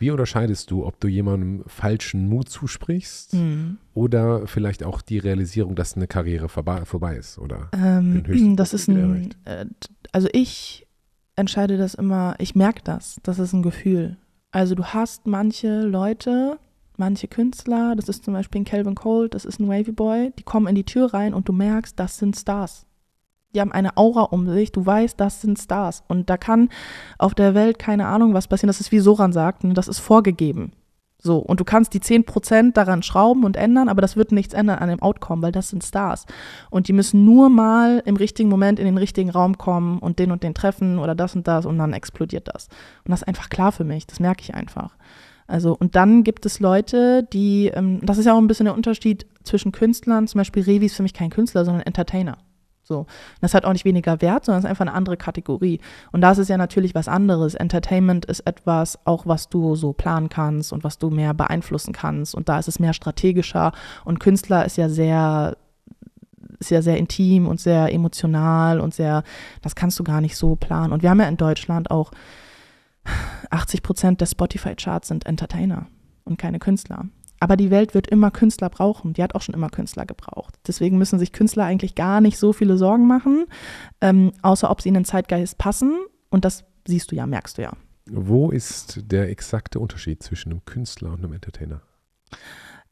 wie unterscheidest du, ob du jemandem falschen Mut zusprichst mhm. oder vielleicht auch die Realisierung, dass eine Karriere vorbei ist oder ähm, das ist ein, äh, also ich entscheide das immer, ich merke das, das ist ein Gefühl. Also du hast manche Leute, manche Künstler, das ist zum Beispiel ein Calvin Cole, das ist ein Wavy Boy, die kommen in die Tür rein und du merkst, das sind Stars die haben eine Aura um sich. Du weißt, das sind Stars. Und da kann auf der Welt keine Ahnung was passieren. Das ist wie Soran sagt, ne, das ist vorgegeben. So, und du kannst die 10% daran schrauben und ändern, aber das wird nichts ändern an dem Outcome, weil das sind Stars. Und die müssen nur mal im richtigen Moment in den richtigen Raum kommen und den und den treffen oder das und das und dann explodiert das. Und das ist einfach klar für mich, das merke ich einfach. Also, und dann gibt es Leute, die, ähm, das ist ja auch ein bisschen der Unterschied zwischen Künstlern, zum Beispiel Revi ist für mich kein Künstler, sondern Entertainer. So. Das hat auch nicht weniger Wert, sondern es ist einfach eine andere Kategorie. Und das ist ja natürlich was anderes. Entertainment ist etwas, auch was du so planen kannst und was du mehr beeinflussen kannst. Und da ist es mehr strategischer. Und Künstler ist ja sehr, ist ja sehr intim und sehr emotional und sehr, das kannst du gar nicht so planen. Und wir haben ja in Deutschland auch 80 Prozent der Spotify-Charts sind Entertainer und keine Künstler. Aber die Welt wird immer Künstler brauchen. Die hat auch schon immer Künstler gebraucht. Deswegen müssen sich Künstler eigentlich gar nicht so viele Sorgen machen, ähm, außer ob sie in den Zeitgeist passen. Und das siehst du ja, merkst du ja. Wo ist der exakte Unterschied zwischen einem Künstler und einem Entertainer?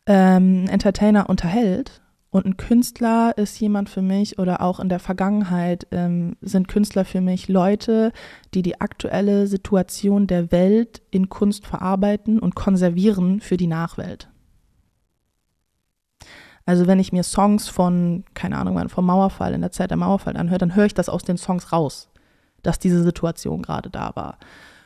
Ähm, Entertainer unterhält und ein Künstler ist jemand für mich oder auch in der Vergangenheit ähm, sind Künstler für mich Leute, die die aktuelle Situation der Welt in Kunst verarbeiten und konservieren für die Nachwelt. Also wenn ich mir Songs von, keine Ahnung, vom Mauerfall, in der Zeit der Mauerfall anhöre, dann höre ich das aus den Songs raus, dass diese Situation gerade da war.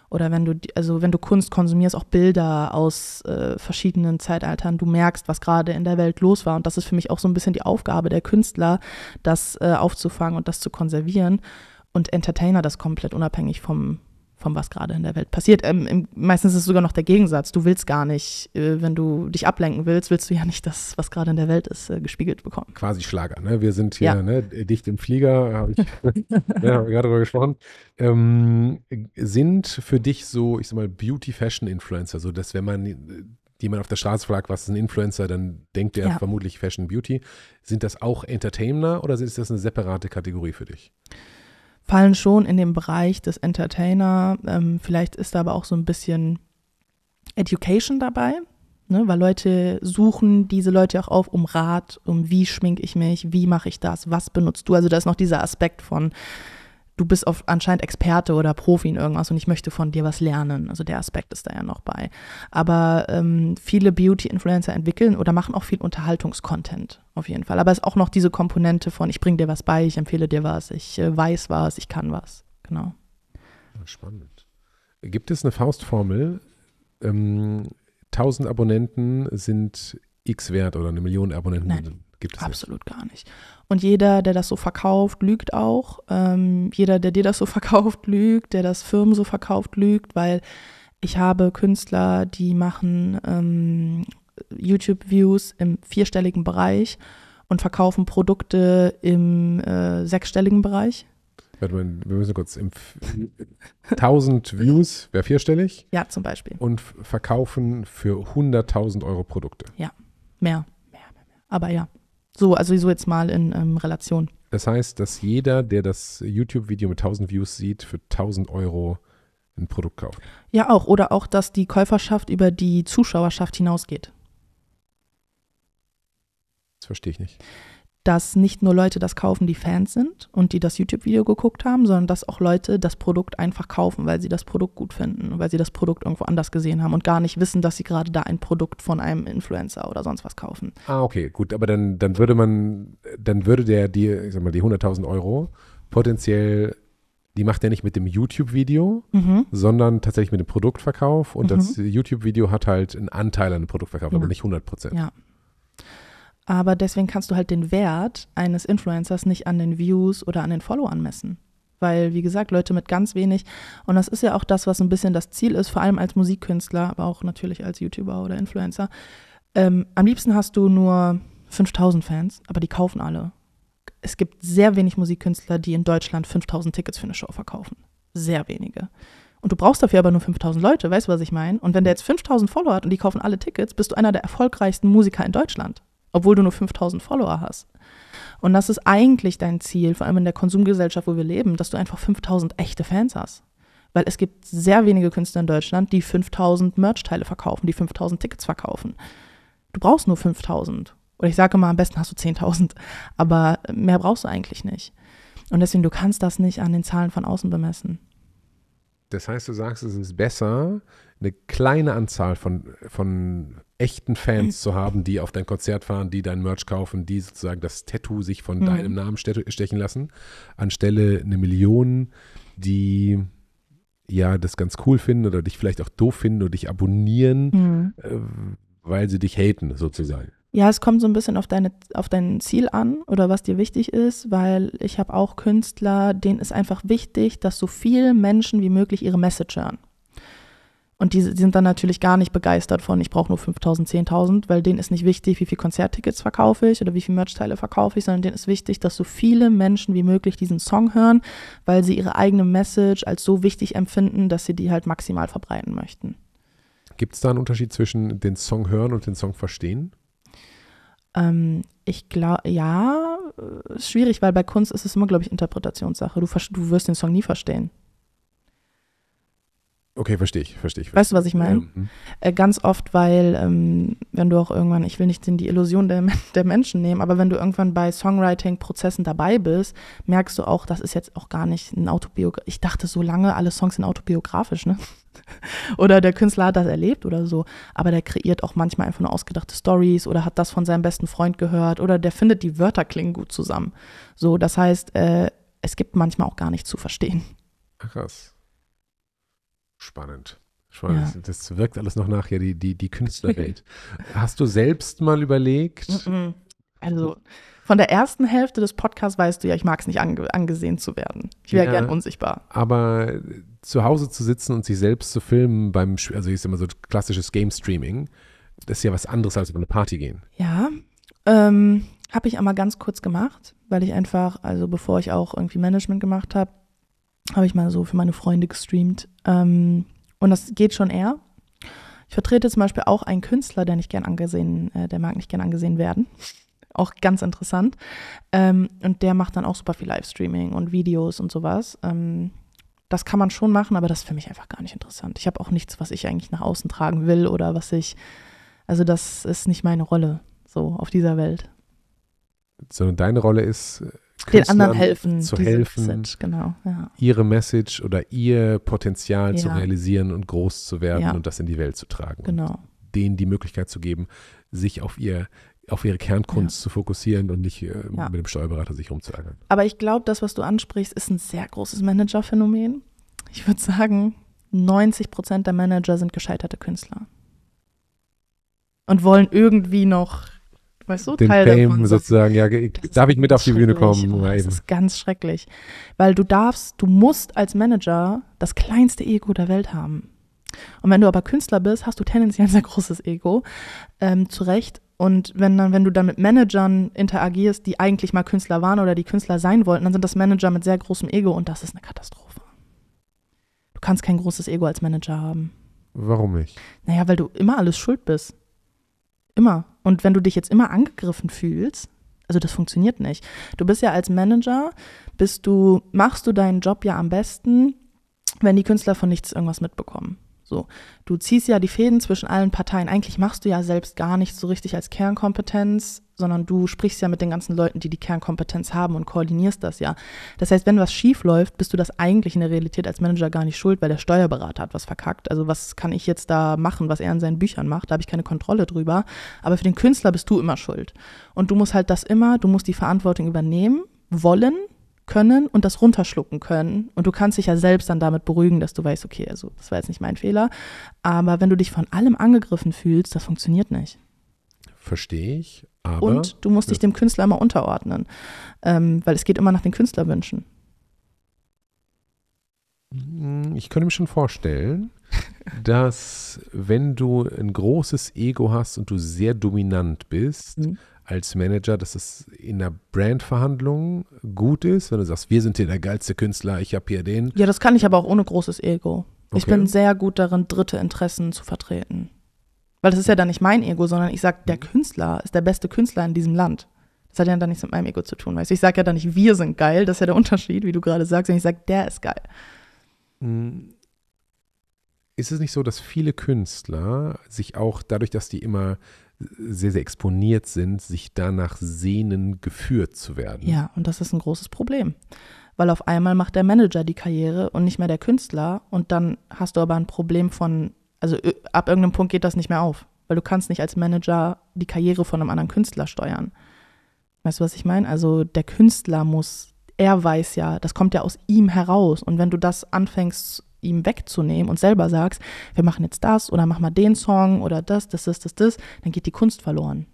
Oder wenn du, also wenn du Kunst konsumierst, auch Bilder aus äh, verschiedenen Zeitaltern, du merkst, was gerade in der Welt los war. Und das ist für mich auch so ein bisschen die Aufgabe der Künstler, das äh, aufzufangen und das zu konservieren. Und Entertainer das komplett unabhängig vom von was gerade in der Welt passiert. Ähm, im, meistens ist es sogar noch der Gegensatz. Du willst gar nicht, äh, wenn du dich ablenken willst, willst du ja nicht das, was gerade in der Welt ist, äh, gespiegelt bekommen. Quasi Schlager, ne? Wir sind hier ja. ne, dicht im Flieger, habe ich ja, ne, hab gerade darüber gesprochen. Ähm, sind für dich so, ich sag mal, Beauty-Fashion-Influencer, so dass wenn man äh, jemand auf der Straße fragt, was ist ein Influencer, dann denkt er ja. vermutlich Fashion Beauty. Sind das auch Entertainer oder ist das eine separate Kategorie für dich? fallen schon in den Bereich des Entertainer. Ähm, vielleicht ist da aber auch so ein bisschen Education dabei, ne? weil Leute suchen diese Leute auch auf um Rat, um wie schminke ich mich, wie mache ich das, was benutzt du. Also da ist noch dieser Aspekt von, du bist auf, anscheinend Experte oder Profi in irgendwas und ich möchte von dir was lernen. Also der Aspekt ist da ja noch bei. Aber ähm, viele Beauty-Influencer entwickeln oder machen auch viel Unterhaltungskontent auf jeden Fall. Aber es ist auch noch diese Komponente von, ich bringe dir was bei, ich empfehle dir was, ich äh, weiß was, ich kann was. Genau. Spannend. Gibt es eine Faustformel? Ähm, 1000 Abonnenten sind X wert oder eine Million Abonnenten Nein. Gibt es Absolut nicht. gar nicht. Und jeder, der das so verkauft, lügt auch. Ähm, jeder, der dir das so verkauft, lügt, der das Firmen so verkauft, lügt, weil ich habe Künstler, die machen ähm, YouTube-Views im vierstelligen Bereich und verkaufen Produkte im äh, sechsstelligen Bereich. Warte mal, wir müssen kurz. 1000 Views wäre vierstellig. Ja, zum Beispiel. Und verkaufen für 100.000 Euro Produkte. Ja, mehr, mehr, mehr, mehr. Aber ja. So, also so jetzt mal in ähm, Relation. Das heißt, dass jeder, der das YouTube-Video mit 1000 Views sieht, für 1000 Euro ein Produkt kauft. Ja, auch. Oder auch, dass die Käuferschaft über die Zuschauerschaft hinausgeht. Das verstehe ich nicht dass nicht nur Leute das kaufen, die Fans sind und die das YouTube-Video geguckt haben, sondern dass auch Leute das Produkt einfach kaufen, weil sie das Produkt gut finden weil sie das Produkt irgendwo anders gesehen haben und gar nicht wissen, dass sie gerade da ein Produkt von einem Influencer oder sonst was kaufen. Ah, okay, gut, aber dann, dann würde man, dann würde der, die, ich sag mal, die 100.000 Euro potenziell die macht er nicht mit dem YouTube-Video, mhm. sondern tatsächlich mit dem Produktverkauf. Und mhm. das YouTube-Video hat halt einen Anteil an dem Produktverkauf, ja. aber nicht 100 Prozent. Ja, aber deswegen kannst du halt den Wert eines Influencers nicht an den Views oder an den Followern messen. Weil, wie gesagt, Leute mit ganz wenig, und das ist ja auch das, was ein bisschen das Ziel ist, vor allem als Musikkünstler, aber auch natürlich als YouTuber oder Influencer. Ähm, am liebsten hast du nur 5000 Fans, aber die kaufen alle. Es gibt sehr wenig Musikkünstler, die in Deutschland 5000 Tickets für eine Show verkaufen. Sehr wenige. Und du brauchst dafür aber nur 5000 Leute, weißt du, was ich meine? Und wenn der jetzt 5000 Follower hat und die kaufen alle Tickets, bist du einer der erfolgreichsten Musiker in Deutschland obwohl du nur 5000 Follower hast. Und das ist eigentlich dein Ziel, vor allem in der Konsumgesellschaft, wo wir leben, dass du einfach 5000 echte Fans hast. Weil es gibt sehr wenige Künstler in Deutschland, die 5000 Merch-Teile verkaufen, die 5000 Tickets verkaufen. Du brauchst nur 5000. Oder ich sage mal, am besten hast du 10.000. Aber mehr brauchst du eigentlich nicht. Und deswegen, du kannst das nicht an den Zahlen von außen bemessen. Das heißt, du sagst, es ist besser, eine kleine Anzahl von, von echten Fans zu haben, die auf dein Konzert fahren, die dein Merch kaufen, die sozusagen das Tattoo sich von mhm. deinem Namen stechen lassen, anstelle eine Million, die ja das ganz cool finden oder dich vielleicht auch doof finden oder dich abonnieren, mhm. äh, weil sie dich haten sozusagen. Ja, es kommt so ein bisschen auf, deine, auf dein Ziel an oder was dir wichtig ist, weil ich habe auch Künstler, denen ist einfach wichtig, dass so viele Menschen wie möglich ihre Message hören. Und die, sind dann natürlich gar nicht begeistert von, ich brauche nur 5.000, 10.000, weil denen ist nicht wichtig, wie viele Konzerttickets verkaufe ich oder wie viele Merchteile verkaufe ich, sondern denen ist wichtig, dass so viele Menschen wie möglich diesen Song hören, weil sie ihre eigene Message als so wichtig empfinden, dass sie die halt maximal verbreiten möchten. Gibt es da einen Unterschied zwischen den Song hören und den Song verstehen? Ähm, ich glaube, ja, äh, ist schwierig, weil bei Kunst ist es immer, glaube ich, Interpretationssache. Du, du wirst den Song nie verstehen. Okay, verstehe ich, verstehe ich. Versteh. Weißt du, was ich meine? Mhm. Äh, ganz oft, weil, ähm, wenn du auch irgendwann, ich will nicht in die Illusion der, der Menschen nehmen, aber wenn du irgendwann bei Songwriting-Prozessen dabei bist, merkst du auch, das ist jetzt auch gar nicht ein autobiografisch. Ich dachte so lange, alle Songs sind autobiografisch, ne? oder der Künstler hat das erlebt oder so. Aber der kreiert auch manchmal einfach nur ausgedachte Stories oder hat das von seinem besten Freund gehört oder der findet, die Wörter klingen gut zusammen. So, das heißt, äh, es gibt manchmal auch gar nicht zu verstehen. Krass. Spannend. Spannend. Ja. Das wirkt alles noch nachher, ja, die, die, die Künstlerwelt. Hast du selbst mal überlegt? Mm, mm. Also von der ersten Hälfte des Podcasts weißt du ja, ich mag es nicht ange angesehen zu werden. Ich wäre ja, gern unsichtbar. Aber äh, zu Hause zu sitzen und sich selbst zu filmen beim, also ich sag mal so klassisches Game-Streaming, das ist ja was anderes als über eine Party gehen. Ja, ähm, habe ich einmal ganz kurz gemacht, weil ich einfach, also bevor ich auch irgendwie Management gemacht habe, habe ich mal so für meine Freunde gestreamt. Ähm, und das geht schon eher. Ich vertrete zum Beispiel auch einen Künstler, der nicht gern angesehen, äh, der mag nicht gern angesehen werden. Auch ganz interessant. Ähm, und der macht dann auch super viel Livestreaming und Videos und sowas. Ähm, das kann man schon machen, aber das ist für mich einfach gar nicht interessant. Ich habe auch nichts, was ich eigentlich nach außen tragen will oder was ich. Also, das ist nicht meine Rolle so auf dieser Welt. Sondern deine Rolle ist, Künstlern den anderen helfen, zu helfen, Message, genau, ja. ihre Message oder ihr Potenzial ja. zu realisieren und groß zu werden ja. und das in die Welt zu tragen. Genau. denen die Möglichkeit zu geben, sich auf ihr auf ihre Kernkunst zu fokussieren und nicht äh, mit dem Steuerberater sich rumzuärgern. Aber ich glaube, das, was du ansprichst, ist ein sehr großes Managerphänomen. Ich würde sagen, 90 Prozent der Manager sind gescheiterte Künstler und wollen irgendwie noch weißt du, den Teil Fame davon sozusagen. Ja, darf ich mit auf die Bühne kommen? Oh, das ist ganz schrecklich, weil du darfst, du musst als Manager das kleinste Ego der Welt haben. Und wenn du aber Künstler bist, hast du tendenziell ein sehr großes Ego, ähm, zu Recht. Und wenn, dann, wenn du dann mit Managern interagierst, die eigentlich mal Künstler waren oder die Künstler sein wollten, dann sind das Manager mit sehr großem Ego und das ist eine Katastrophe. Du kannst kein großes Ego als Manager haben. Warum nicht? Naja, weil du immer alles schuld bist. Immer. Und wenn du dich jetzt immer angegriffen fühlst, also das funktioniert nicht. Du bist ja als Manager, bist du, machst du deinen Job ja am besten, wenn die Künstler von nichts irgendwas mitbekommen. So, du ziehst ja die Fäden zwischen allen Parteien. Eigentlich machst du ja selbst gar nicht so richtig als Kernkompetenz, sondern du sprichst ja mit den ganzen Leuten, die die Kernkompetenz haben und koordinierst das ja. Das heißt, wenn was schief läuft, bist du das eigentlich in der Realität als Manager gar nicht schuld, weil der Steuerberater hat was verkackt. Also was kann ich jetzt da machen, was er in seinen Büchern macht? Da habe ich keine Kontrolle drüber. Aber für den Künstler bist du immer schuld. Und du musst halt das immer, du musst die Verantwortung übernehmen wollen, können und das runterschlucken können. Und du kannst dich ja selbst dann damit beruhigen, dass du weißt, okay, also das war jetzt nicht mein Fehler. Aber wenn du dich von allem angegriffen fühlst, das funktioniert nicht. Verstehe ich. Aber, und du musst ja. dich dem Künstler immer unterordnen, ähm, weil es geht immer nach den Künstlerwünschen. Hm, ich könnte mir schon vorstellen, dass wenn du ein großes Ego hast und du sehr dominant bist, mhm als Manager, dass es in der Brandverhandlung gut ist, wenn du sagst, wir sind hier der geilste Künstler, ich habe hier den. Ja, das kann ich aber auch ohne großes Ego. Okay. Ich bin sehr gut darin, dritte Interessen zu vertreten. Weil das ist ja dann nicht mein Ego, sondern ich sage, der mhm. Künstler ist der beste Künstler in diesem Land. Das hat ja dann nichts mit meinem Ego zu tun, weißt du? Ich sage ja dann nicht, wir sind geil, das ist ja der Unterschied, wie du gerade sagst, und ich sage, der ist geil. Mhm. Ist es nicht so, dass viele Künstler sich auch dadurch, dass die immer sehr, sehr exponiert sind, sich danach sehnen, geführt zu werden. Ja, und das ist ein großes Problem. Weil auf einmal macht der Manager die Karriere und nicht mehr der Künstler. Und dann hast du aber ein Problem von, also äh, ab irgendeinem Punkt geht das nicht mehr auf. Weil du kannst nicht als Manager die Karriere von einem anderen Künstler steuern. Weißt du, was ich meine? Also der Künstler muss, er weiß ja, das kommt ja aus ihm heraus. Und wenn du das anfängst ihm wegzunehmen und selber sagst, wir machen jetzt das oder mach mal den Song oder das, das, das, das, das, dann geht die Kunst verloren.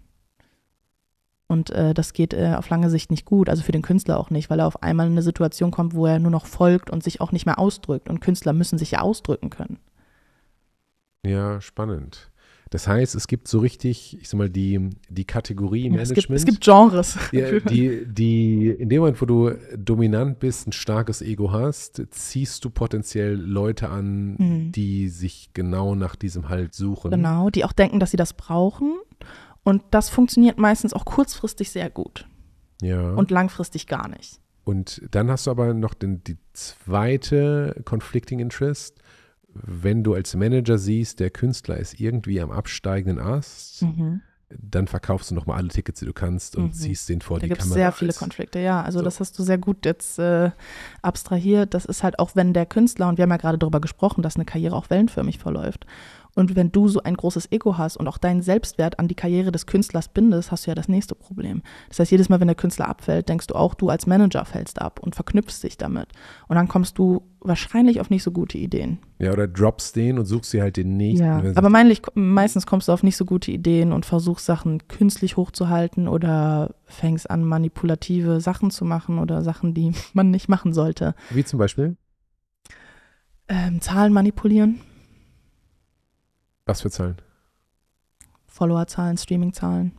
Und äh, das geht äh, auf lange Sicht nicht gut, also für den Künstler auch nicht, weil er auf einmal in eine Situation kommt, wo er nur noch folgt und sich auch nicht mehr ausdrückt. Und Künstler müssen sich ja ausdrücken können. Ja, spannend. Das heißt, es gibt so richtig, ich sag mal, die, die Kategorie Management. Es gibt, es gibt Genres. Die, die, die, in dem Moment, wo du dominant bist, ein starkes Ego hast, ziehst du potenziell Leute an, mhm. die sich genau nach diesem Halt suchen. Genau, die auch denken, dass sie das brauchen. Und das funktioniert meistens auch kurzfristig sehr gut. Ja. Und langfristig gar nicht. Und dann hast du aber noch den, die zweite Conflicting Interest, wenn du als Manager siehst, der Künstler ist irgendwie am absteigenden Ast, mhm. dann verkaufst du nochmal alle Tickets, die du kannst und mhm. ziehst den vor da die Kamera. Da gibt sehr viele Konflikte, ja. Also so. das hast du sehr gut jetzt äh, abstrahiert. Das ist halt auch, wenn der Künstler, und wir haben ja gerade darüber gesprochen, dass eine Karriere auch wellenförmig verläuft. Und wenn du so ein großes Ego hast und auch deinen Selbstwert an die Karriere des Künstlers bindest, hast du ja das nächste Problem. Das heißt, jedes Mal, wenn der Künstler abfällt, denkst du auch, du als Manager fällst ab und verknüpfst dich damit. Und dann kommst du wahrscheinlich auf nicht so gute Ideen. Ja, oder droppst den und suchst dir halt den nächsten. Ja, aber meinlich, meistens kommst du auf nicht so gute Ideen und versuchst Sachen künstlich hochzuhalten oder fängst an, manipulative Sachen zu machen oder Sachen, die man nicht machen sollte. Wie zum Beispiel? Ähm, Zahlen manipulieren. Was für Zahlen? Followerzahlen, Streamingzahlen.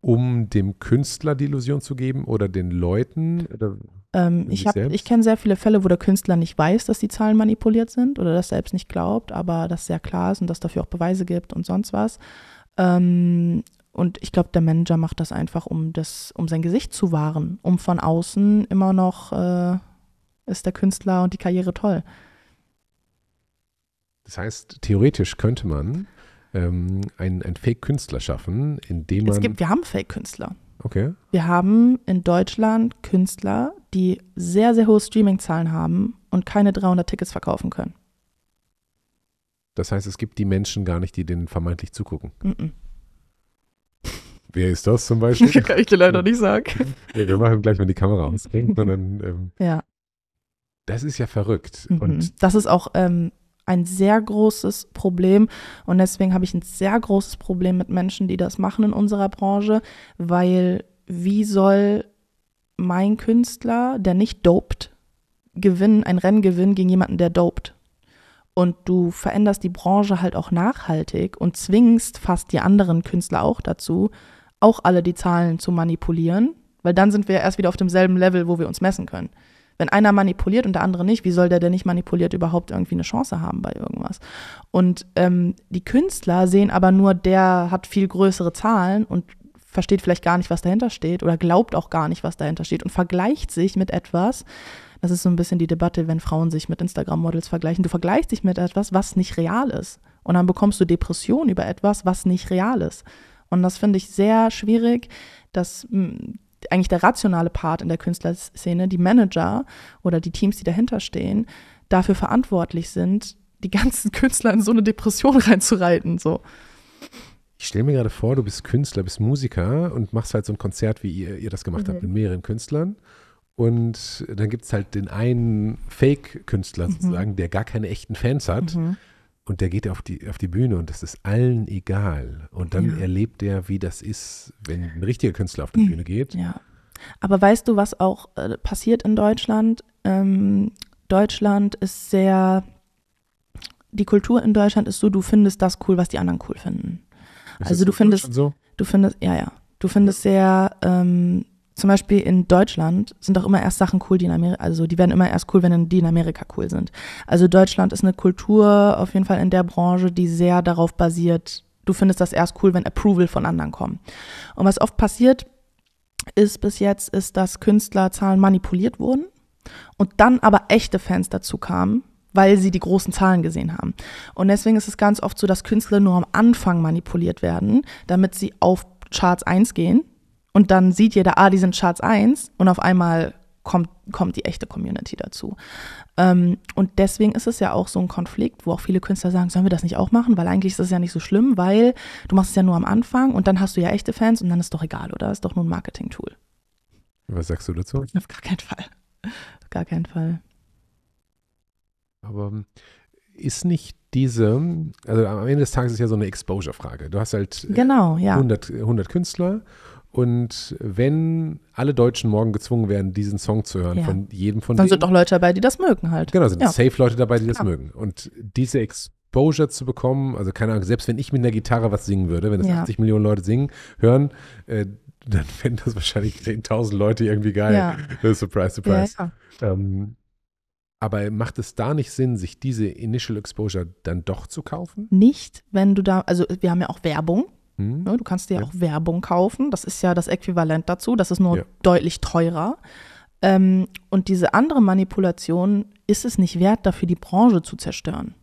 Um dem Künstler die Illusion zu geben oder den Leuten? Oder ähm, ich ich kenne sehr viele Fälle, wo der Künstler nicht weiß, dass die Zahlen manipuliert sind oder das selbst nicht glaubt, aber das sehr klar ist und dass dafür auch Beweise gibt und sonst was. Ähm, und ich glaube, der Manager macht das einfach, um das, um sein Gesicht zu wahren, um von außen immer noch äh, ist der Künstler und die Karriere toll. Das heißt, theoretisch könnte man ähm, einen, einen Fake-Künstler schaffen, indem man. Es gibt, wir haben Fake-Künstler. Okay. Wir haben in Deutschland Künstler, die sehr, sehr hohe Streaming-Zahlen haben und keine 300 Tickets verkaufen können. Das heißt, es gibt die Menschen gar nicht, die denen vermeintlich zugucken. Mm -mm. Wer ist das zum Beispiel? kann ich dir leider nicht sagen. Ja, wir machen gleich, mal die Kamera aus. Ähm, ja. Das ist ja verrückt. Mhm. Und das ist auch ähm, ein sehr großes Problem und deswegen habe ich ein sehr großes Problem mit Menschen, die das machen in unserer Branche, weil wie soll mein Künstler, der nicht dopt, gewinnen, ein Rennen gewinnen gegen jemanden, der dopt? Und du veränderst die Branche halt auch nachhaltig und zwingst fast die anderen Künstler auch dazu, auch alle die Zahlen zu manipulieren, weil dann sind wir erst wieder auf demselben Level, wo wir uns messen können. Wenn einer manipuliert und der andere nicht, wie soll der, der nicht manipuliert, überhaupt irgendwie eine Chance haben bei irgendwas? Und ähm, die Künstler sehen aber nur, der hat viel größere Zahlen und versteht vielleicht gar nicht, was dahinter steht oder glaubt auch gar nicht, was dahinter steht und vergleicht sich mit etwas. Das ist so ein bisschen die Debatte, wenn Frauen sich mit Instagram-Models vergleichen. Du vergleichst dich mit etwas, was nicht real ist. Und dann bekommst du Depressionen über etwas, was nicht real ist. Und das finde ich sehr schwierig, dass hm, eigentlich der rationale Part in der Künstlerszene, die Manager oder die Teams, die dahinter stehen, dafür verantwortlich sind, die ganzen Künstler in so eine Depression reinzureiten. So. Ich stelle mir gerade vor, du bist Künstler, bist Musiker und machst halt so ein Konzert, wie ihr, ihr das gemacht mhm. habt, mit mehreren Künstlern. Und dann gibt es halt den einen Fake-Künstler mhm. sozusagen, mhm. der gar keine echten Fans hat. Mhm und der geht auf die, auf die Bühne und das ist allen egal. Und dann ja. erlebt er, wie das ist, wenn ein richtiger Künstler auf die hm. Bühne geht. Ja. Aber weißt du, was auch äh, passiert in Deutschland? Ähm, Deutschland ist sehr, die Kultur in Deutschland ist so, du findest das cool, was die anderen cool finden. Ist also du findest, so? du findest, ja, ja, du findest sehr ähm, zum Beispiel in Deutschland sind auch immer erst Sachen cool, die in Amerika, also die werden immer erst cool, wenn die in Amerika cool sind. Also Deutschland ist eine Kultur auf jeden Fall in der Branche, die sehr darauf basiert, du findest das erst cool, wenn Approval von anderen kommen. Und was oft passiert ist bis jetzt, ist, dass Künstlerzahlen manipuliert wurden und dann aber echte Fans dazu kamen, weil sie die großen Zahlen gesehen haben. Und deswegen ist es ganz oft so, dass Künstler nur am Anfang manipuliert werden, damit sie auf Charts 1 gehen und dann sieht jeder, ah, die sind Charts 1 und auf einmal kommt, kommt die echte Community dazu. Ähm, und deswegen ist es ja auch so ein Konflikt, wo auch viele Künstler sagen, sollen wir das nicht auch machen? Weil eigentlich ist es ja nicht so schlimm, weil du machst es ja nur am Anfang und dann hast du ja echte Fans und dann ist doch egal, oder? Ist doch nur ein Marketing-Tool. Was sagst du dazu? Auf gar keinen Fall. Auf gar keinen Fall. Aber ähm, ist nicht diese, also am Ende des Tages ist ja so eine Exposure-Frage. Du hast halt äh, genau, ja. 100, 100 Künstler und wenn alle Deutschen morgen gezwungen werden, diesen Song zu hören, ja. von jedem von dann denen. Dann sind doch Leute dabei, die das mögen halt. Genau, sind ja. safe Leute dabei, die das mögen. Und diese Exposure zu bekommen, also keine Ahnung, selbst wenn ich mit einer Gitarre was singen würde, wenn das 80 Millionen Leute singen, hören, äh, dann fänden das wahrscheinlich 10.000 Leute irgendwie geil. surprise, surprise. Ähm, aber macht es da nicht Sinn, sich diese Initial Exposure dann doch zu kaufen? Nicht, wenn du da, also wir haben ja auch Werbung. Hm. Ne, du kannst dir ja. auch Werbung kaufen. Das ist ja das Äquivalent dazu. Das ist nur ja. deutlich teurer. Ähm, und diese andere Manipulation ist es nicht wert, dafür die Branche zu zerstören.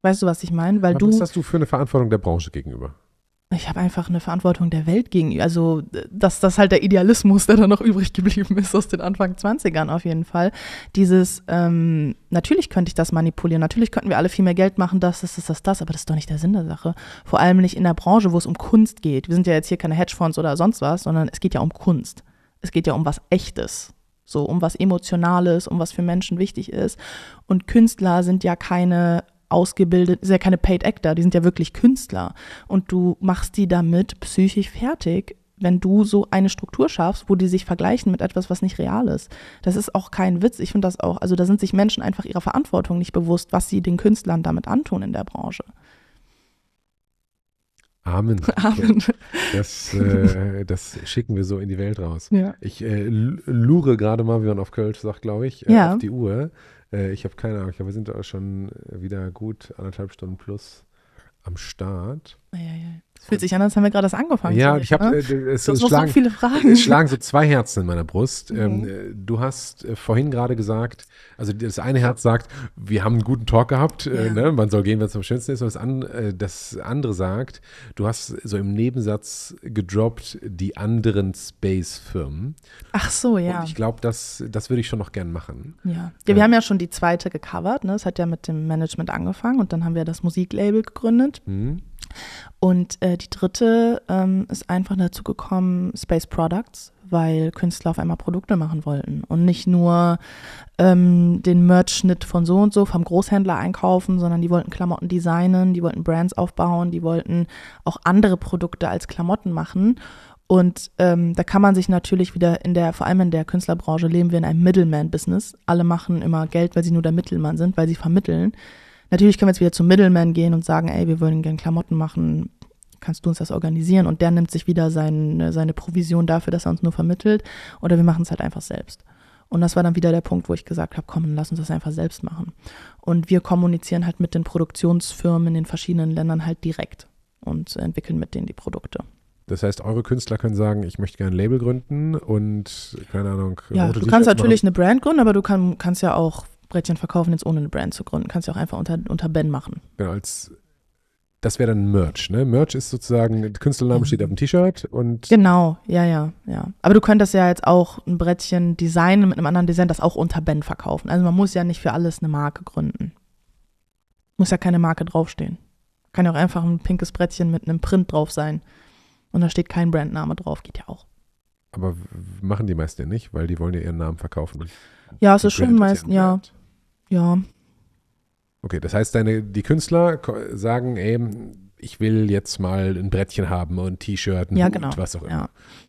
Weißt du, was ich meine? Weil Aber du. Was hast du für eine Verantwortung der Branche gegenüber? ich habe einfach eine Verantwortung der Welt gegenüber. Also, dass das halt der Idealismus, der da noch übrig geblieben ist aus den Anfang 20ern auf jeden Fall. Dieses, ähm, natürlich könnte ich das manipulieren, natürlich könnten wir alle viel mehr Geld machen, das, das, das, das, das, aber das ist doch nicht der Sinn der Sache. Vor allem nicht in der Branche, wo es um Kunst geht. Wir sind ja jetzt hier keine Hedgefonds oder sonst was, sondern es geht ja um Kunst. Es geht ja um was Echtes. So, um was Emotionales, um was für Menschen wichtig ist. Und Künstler sind ja keine ausgebildet, sind ja keine Paid Actor, die sind ja wirklich Künstler. Und du machst die damit psychisch fertig, wenn du so eine Struktur schaffst, wo die sich vergleichen mit etwas, was nicht real ist. Das ist auch kein Witz. Ich finde das auch, also da sind sich Menschen einfach ihrer Verantwortung nicht bewusst, was sie den Künstlern damit antun in der Branche. Amen. Amen. Das, äh, das schicken wir so in die Welt raus. Ja. Ich äh, lure gerade mal, wie man auf Kölsch sagt, glaube ich, äh, ja. auf die Uhr. Äh, ich habe keine Ahnung. Ich wir sind auch schon wieder gut anderthalb Stunden plus am Start. ja. Es fühlt sich an, als haben wir gerade das angefangen. Ja, ich habe äh, ne? es, schlagen, so viele Fragen. Es schlagen so zwei Herzen in meiner Brust. Mhm. Ähm, äh, du hast äh, vorhin gerade gesagt, also das eine Herz sagt, wir haben einen guten Talk gehabt, äh, ja. äh, ne? man soll gehen, wenn es am schönsten ist. Und das, an, äh, das andere sagt, du hast so im Nebensatz gedroppt, die anderen Space-Firmen. Ach so, ja. Und ich glaube, das, das würde ich schon noch gern machen. Ja, ja wir ähm, haben ja schon die zweite gecovert. Ne? Es hat ja mit dem Management angefangen und dann haben wir das Musiklabel gegründet. Mhm. Und äh, die dritte ähm, ist einfach dazu gekommen, Space Products, weil Künstler auf einmal Produkte machen wollten und nicht nur ähm, den Merch-Schnitt von so und so vom Großhändler einkaufen, sondern die wollten Klamotten designen, die wollten Brands aufbauen, die wollten auch andere Produkte als Klamotten machen. Und ähm, da kann man sich natürlich wieder in der, vor allem in der Künstlerbranche, leben wir in einem Middleman-Business. Alle machen immer Geld, weil sie nur der Mittelmann sind, weil sie vermitteln. Natürlich können wir jetzt wieder zum Middleman gehen und sagen, ey, wir würden gerne Klamotten machen, kannst du uns das organisieren? Und der nimmt sich wieder sein, äh, seine Provision dafür, dass er uns nur vermittelt. Oder wir machen es halt einfach selbst. Und das war dann wieder der Punkt, wo ich gesagt habe, komm, lass uns das einfach selbst machen. Und wir kommunizieren halt mit den Produktionsfirmen in den verschiedenen Ländern halt direkt und entwickeln mit denen die Produkte. Das heißt, eure Künstler können sagen, ich möchte gerne ein Label gründen und keine Ahnung. Ja, du kannst natürlich machen. eine Brand gründen, aber du kann, kannst ja auch Brettchen verkaufen, jetzt ohne eine Brand zu gründen. Kannst du auch einfach unter, unter Ben machen. Genau, als das wäre dann Merch, ne? Merch ist sozusagen, der Künstlername mhm. steht auf dem T-Shirt und. Genau, ja, ja, ja. Aber du könntest ja jetzt auch ein Brettchen designen mit einem anderen Design, das auch unter Ben verkaufen. Also man muss ja nicht für alles eine Marke gründen. Muss ja keine Marke draufstehen. Kann ja auch einfach ein pinkes Brettchen mit einem Print drauf sein. Und da steht kein Brandname drauf, geht ja auch. Aber machen die meisten ja nicht, weil die wollen ja ihren Namen verkaufen. Ja, es ist schon meistens, ja. Brand ja. Okay, das heißt, deine, die Künstler sagen, ey, ich will jetzt mal ein Brettchen haben und T-Shirt, ein ja, Hut, genau. was auch immer. Ja.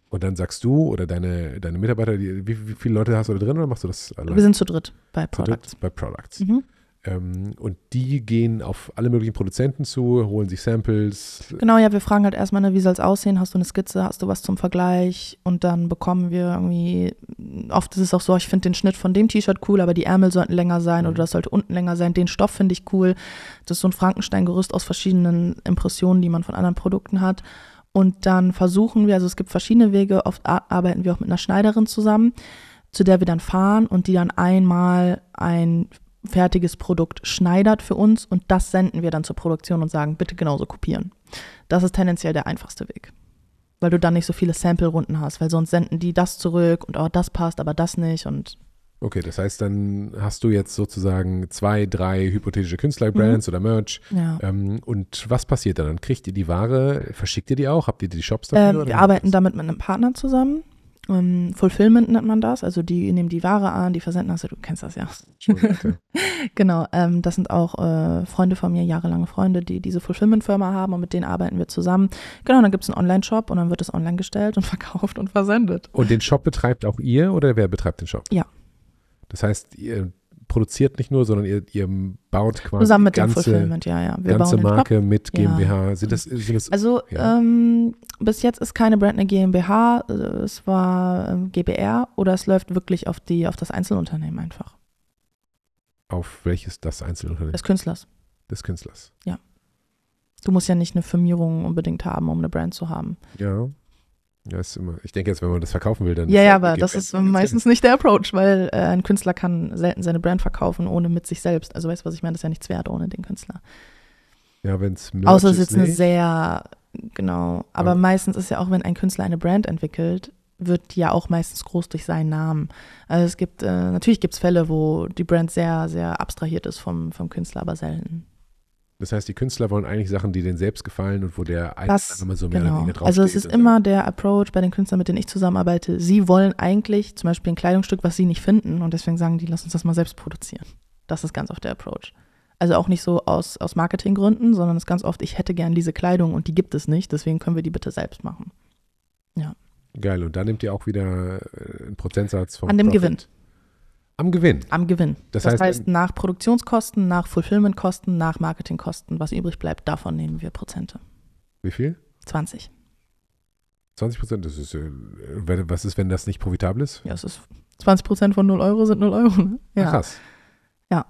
Und dann sagst du oder deine, deine Mitarbeiter, die, wie, wie, viele Leute hast du da drin oder machst du das alleine? Wir sind zu dritt bei Products. Dritt bei Products. Mhm. Ähm, und die gehen auf alle möglichen Produzenten zu, holen sich Samples. Genau, ja, wir fragen halt erstmal, ne, wie soll es aussehen? Hast du eine Skizze? Hast du was zum Vergleich? Und dann bekommen wir irgendwie, oft ist es auch so, ich finde den Schnitt von dem T-Shirt cool, aber die Ärmel sollten länger sein mhm. oder das sollte unten länger sein. Den Stoff finde ich cool. Das ist so ein Frankenstein-Gerüst aus verschiedenen Impressionen, die man von anderen Produkten hat. Und dann versuchen wir, also es gibt verschiedene Wege, oft arbeiten wir auch mit einer Schneiderin zusammen zu der wir dann fahren und die dann einmal ein fertiges Produkt schneidert für uns und das senden wir dann zur Produktion und sagen, bitte genauso kopieren. Das ist tendenziell der einfachste Weg, weil du dann nicht so viele Sample-Runden hast, weil sonst senden die das zurück und oh, das passt, aber das nicht und Okay, das heißt, dann hast du jetzt sozusagen zwei, drei hypothetische Künstlerbrands mhm. oder Merch. Ja. Ähm, und was passiert dann? kriegt ihr die Ware, verschickt ihr die auch? Habt ihr die Shops dafür? Ähm, wir arbeiten damit mit einem Partner zusammen ähm, Fulfillment nennt man das, also die nehmen die Ware an, die versenden das, also du kennst das ja. genau, ähm, das sind auch äh, Freunde von mir, jahrelange Freunde, die diese Fulfillment-Firma haben und mit denen arbeiten wir zusammen. Genau, dann gibt es einen Online-Shop und dann wird es online gestellt und verkauft und versendet. Und den Shop betreibt auch ihr oder wer betreibt den Shop? Ja. Das heißt, ihr, produziert nicht nur, sondern ihr, ihr baut quasi Zusammen mit ganze, dem Fulfillment, ja, ja. Wir ganze Marke mit GmbH. Ja. Sind das, sind das, also ja. ähm, bis jetzt ist keine Brand eine GmbH, äh, es war ähm, GBR oder es läuft wirklich auf die, auf das Einzelunternehmen einfach. Auf welches das Einzelunternehmen? Des Künstlers. Des Künstlers. Ja. Du musst ja nicht eine Firmierung unbedingt haben, um eine Brand zu haben. Ja. Ja, ist immer, ich denke jetzt, wenn man das verkaufen will, dann. Ja, ja, halt aber das ist meistens nicht der Approach, weil äh, ein Künstler kann selten seine Brand verkaufen, ohne mit sich selbst. Also weißt du, was ich meine? Das ist ja nichts wert ohne den Künstler. Ja, wenn es Außer es ist jetzt eine sehr, genau. Aber ja. meistens ist ja auch, wenn ein Künstler eine Brand entwickelt, wird die ja auch meistens groß durch seinen Namen. Also es gibt, äh, natürlich gibt es Fälle, wo die Brand sehr, sehr abstrahiert ist vom, vom Künstler, aber selten. Das heißt, die Künstler wollen eigentlich Sachen, die denen selbst gefallen und wo der das, immer so mehr genau. oder weniger drauf Also es ist immer so. der Approach bei den Künstlern, mit denen ich zusammenarbeite. Sie wollen eigentlich zum Beispiel ein Kleidungsstück, was sie nicht finden und deswegen sagen die, lass uns das mal selbst produzieren. Das ist ganz oft der Approach. Also auch nicht so aus, aus Marketinggründen, sondern es ist ganz oft, ich hätte gern diese Kleidung und die gibt es nicht, deswegen können wir die bitte selbst machen. Ja. Geil, und da nehmt ihr auch wieder äh, einen Prozentsatz von. An dem Profit. Gewinn. Am Gewinn. Am Gewinn. Das, das heißt, heißt, nach Produktionskosten, nach Fulfillmentkosten, nach Marketingkosten, was übrig bleibt, davon nehmen wir Prozente. Wie viel? 20. 20 Prozent, das ist, äh, was ist, wenn das nicht profitabel ist? Ja, es ist 20 Prozent von 0 Euro sind 0 Euro. Ne? Ja. Ach, krass. Ja.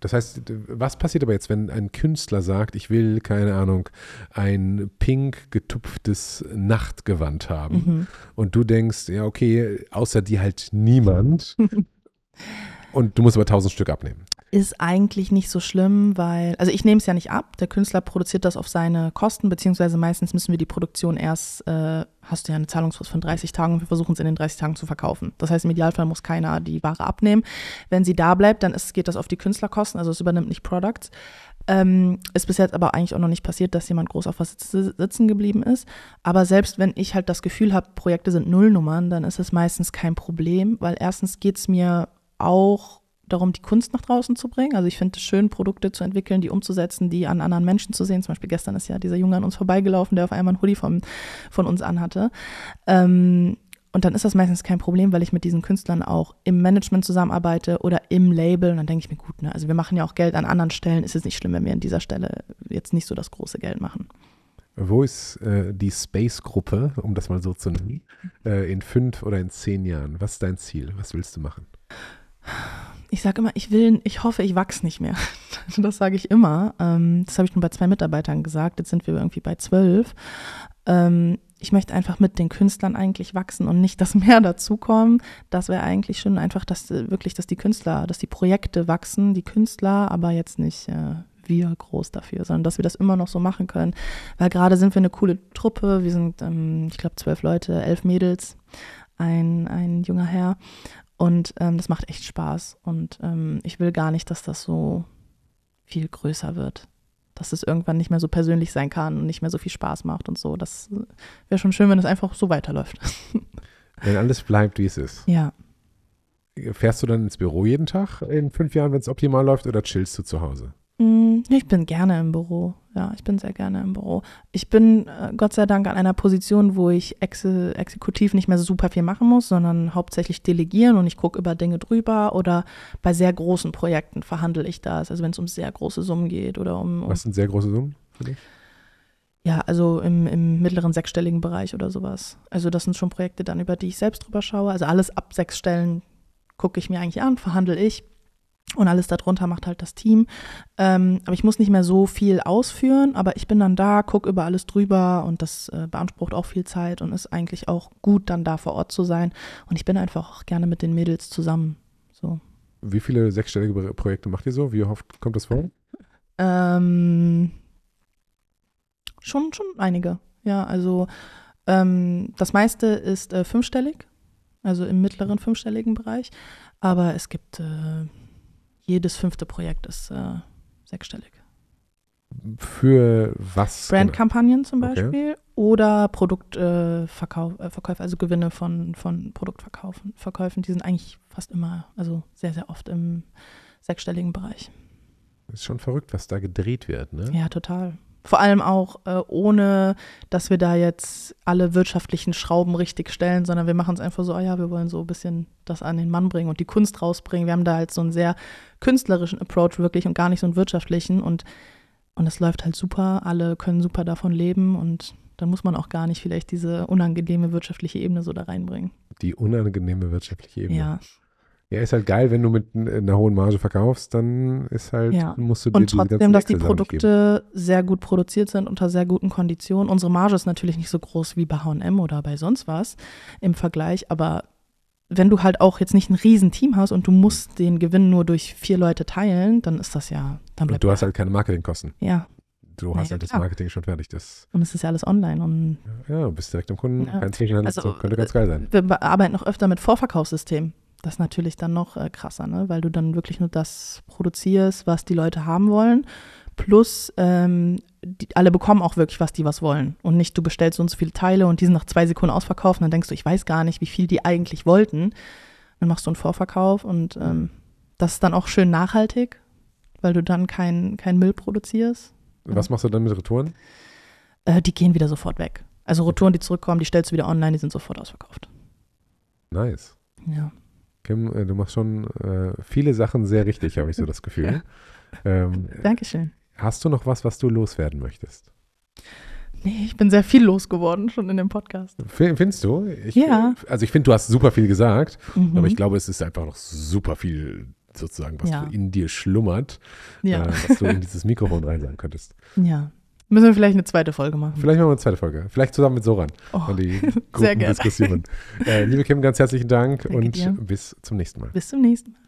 Das heißt, was passiert aber jetzt, wenn ein Künstler sagt, ich will, keine Ahnung, ein pink getupftes Nachtgewand haben mhm. und du denkst, ja, okay, außer dir halt niemand, Und du musst aber 1000 Stück abnehmen. Ist eigentlich nicht so schlimm, weil, also ich nehme es ja nicht ab. Der Künstler produziert das auf seine Kosten, beziehungsweise meistens müssen wir die Produktion erst, äh, hast du ja eine Zahlungsfrist von 30 Tagen und wir versuchen es in den 30 Tagen zu verkaufen. Das heißt, im Idealfall muss keiner die Ware abnehmen. Wenn sie da bleibt, dann ist, geht das auf die Künstlerkosten, also es übernimmt nicht Products. Ähm, ist bis jetzt aber eigentlich auch noch nicht passiert, dass jemand groß auf was sitzen geblieben ist. Aber selbst wenn ich halt das Gefühl habe, Projekte sind Nullnummern, dann ist es meistens kein Problem, weil erstens geht es mir auch darum, die Kunst nach draußen zu bringen. Also ich finde es schön, Produkte zu entwickeln, die umzusetzen, die an anderen Menschen zu sehen. Zum Beispiel gestern ist ja dieser Junge an uns vorbeigelaufen, der auf einmal ein Hoodie von, von uns anhatte. Ähm, und dann ist das meistens kein Problem, weil ich mit diesen Künstlern auch im Management zusammenarbeite oder im Label. Und dann denke ich mir, gut, ne, also wir machen ja auch Geld an anderen Stellen. Ist es nicht schlimm, wenn wir an dieser Stelle jetzt nicht so das große Geld machen. Wo ist äh, die Space-Gruppe, um das mal so zu nennen, äh, in fünf oder in zehn Jahren? Was ist dein Ziel? Was willst du machen? ich sage immer, ich will, ich hoffe, ich wachse nicht mehr. Das sage ich immer. Ähm, das habe ich nur bei zwei Mitarbeitern gesagt. Jetzt sind wir irgendwie bei zwölf. Ähm, ich möchte einfach mit den Künstlern eigentlich wachsen und nicht, dass mehr dazukommen. Das wäre eigentlich schon einfach, dass äh, wirklich, dass die Künstler, dass die Projekte wachsen, die Künstler, aber jetzt nicht äh, wir groß dafür, sondern dass wir das immer noch so machen können. Weil gerade sind wir eine coole Truppe. Wir sind, ähm, ich glaube, zwölf Leute, elf Mädels, ein, ein junger Herr. Und ähm, das macht echt Spaß. Und ähm, ich will gar nicht, dass das so viel größer wird. Dass es irgendwann nicht mehr so persönlich sein kann und nicht mehr so viel Spaß macht und so. Das äh, wäre schon schön, wenn es einfach so weiterläuft. wenn alles bleibt, wie es ist. Ja. Fährst du dann ins Büro jeden Tag in fünf Jahren, wenn es optimal läuft, oder chillst du zu Hause? Mm, ich bin gerne im Büro. Ja, ich bin sehr gerne im Büro. Ich bin äh, Gott sei Dank an einer Position, wo ich exe exekutiv nicht mehr so super viel machen muss, sondern hauptsächlich delegieren und ich gucke über Dinge drüber oder bei sehr großen Projekten verhandle ich das. Also wenn es um sehr große Summen geht oder um. um Was sind sehr große Summen für dich? Ja, also im, im mittleren sechsstelligen Bereich oder sowas. Also das sind schon Projekte dann, über die ich selbst drüber schaue. Also alles ab sechs Stellen gucke ich mir eigentlich an, verhandle ich und alles darunter macht halt das Team. Ähm, aber ich muss nicht mehr so viel ausführen, aber ich bin dann da, gucke über alles drüber und das äh, beansprucht auch viel Zeit und ist eigentlich auch gut, dann da vor Ort zu sein. Und ich bin einfach auch gerne mit den Mädels zusammen. So. Wie viele sechsstellige Projekte macht ihr so? Wie oft kommt das vor? Ähm, schon, schon einige. Ja, also ähm, das meiste ist äh, fünfstellig, also im mittleren fünfstelligen Bereich. Aber es gibt äh, jedes fünfte Projekt ist äh, sechsstellig. Für was? Brandkampagnen genau? zum Beispiel okay. oder Produktverkäufe, äh, äh also Gewinne von, von Produktverkäufen. Verkäufen, die sind eigentlich fast immer, also sehr, sehr oft im sechsstelligen Bereich. Ist schon verrückt, was da gedreht wird, ne? Ja, total. Vor allem auch äh, ohne, dass wir da jetzt alle wirtschaftlichen Schrauben richtig stellen, sondern wir machen es einfach so, oh ja, wir wollen so ein bisschen das an den Mann bringen und die Kunst rausbringen. Wir haben da halt so einen sehr künstlerischen Approach wirklich und gar nicht so einen wirtschaftlichen und und es läuft halt super, alle können super davon leben und dann muss man auch gar nicht vielleicht diese unangenehme wirtschaftliche Ebene so da reinbringen. Die unangenehme wirtschaftliche Ebene. Ja. Ja, ist halt geil, wenn du mit einer hohen Marge verkaufst, dann ist halt, ja. musst du dir Und trotzdem, dass die Produkte sehr gut produziert sind, unter sehr guten Konditionen. Unsere Marge ist natürlich nicht so groß wie bei H&M oder bei sonst was im Vergleich, aber wenn du halt auch jetzt nicht ein Riesenteam hast und du musst den Gewinn nur durch vier Leute teilen, dann ist das ja, dann bleibt Und du hast halt keine Marketingkosten. Ja. Du hast ja, halt klar. das Marketing schon fertig. Das und es ist ja alles online. Und ja, bist direkt am Kunden, ja. kein also, so, könnte ganz geil sein. Wir arbeiten noch öfter mit Vorverkaufssystemen. Das ist natürlich dann noch äh, krasser, ne? weil du dann wirklich nur das produzierst, was die Leute haben wollen. Plus, ähm, die, alle bekommen auch wirklich, was die was wollen. Und nicht, du bestellst so und so viele Teile und die sind nach zwei Sekunden ausverkauft und dann denkst du, ich weiß gar nicht, wie viel die eigentlich wollten. Dann machst du einen Vorverkauf und ähm, das ist dann auch schön nachhaltig, weil du dann keinen kein Müll produzierst. Was machst du dann mit Retouren? Äh, die gehen wieder sofort weg. Also Retouren, die zurückkommen, die stellst du wieder online, die sind sofort ausverkauft. Nice. Ja. Kim, äh, du machst schon äh, viele Sachen sehr richtig, habe ich so das Gefühl. ja. ähm, Dankeschön. Hast du noch was, was du loswerden möchtest? Nee, ich bin sehr viel losgeworden schon in dem Podcast. Findest du? Ich, ja. Also ich finde, du hast super viel gesagt, mhm. aber ich glaube, es ist einfach noch super viel sozusagen, was ja. in dir schlummert, ja. äh, was du in dieses Mikrofon reinsagen könntest. Ja, Müssen wir vielleicht eine zweite Folge machen. Vielleicht machen wir eine zweite Folge. Vielleicht zusammen mit Soran. Oh, und die sehr gerne. Diskussionen. Äh, liebe Kim, ganz herzlichen Dank Danke und dir. bis zum nächsten Mal. Bis zum nächsten Mal.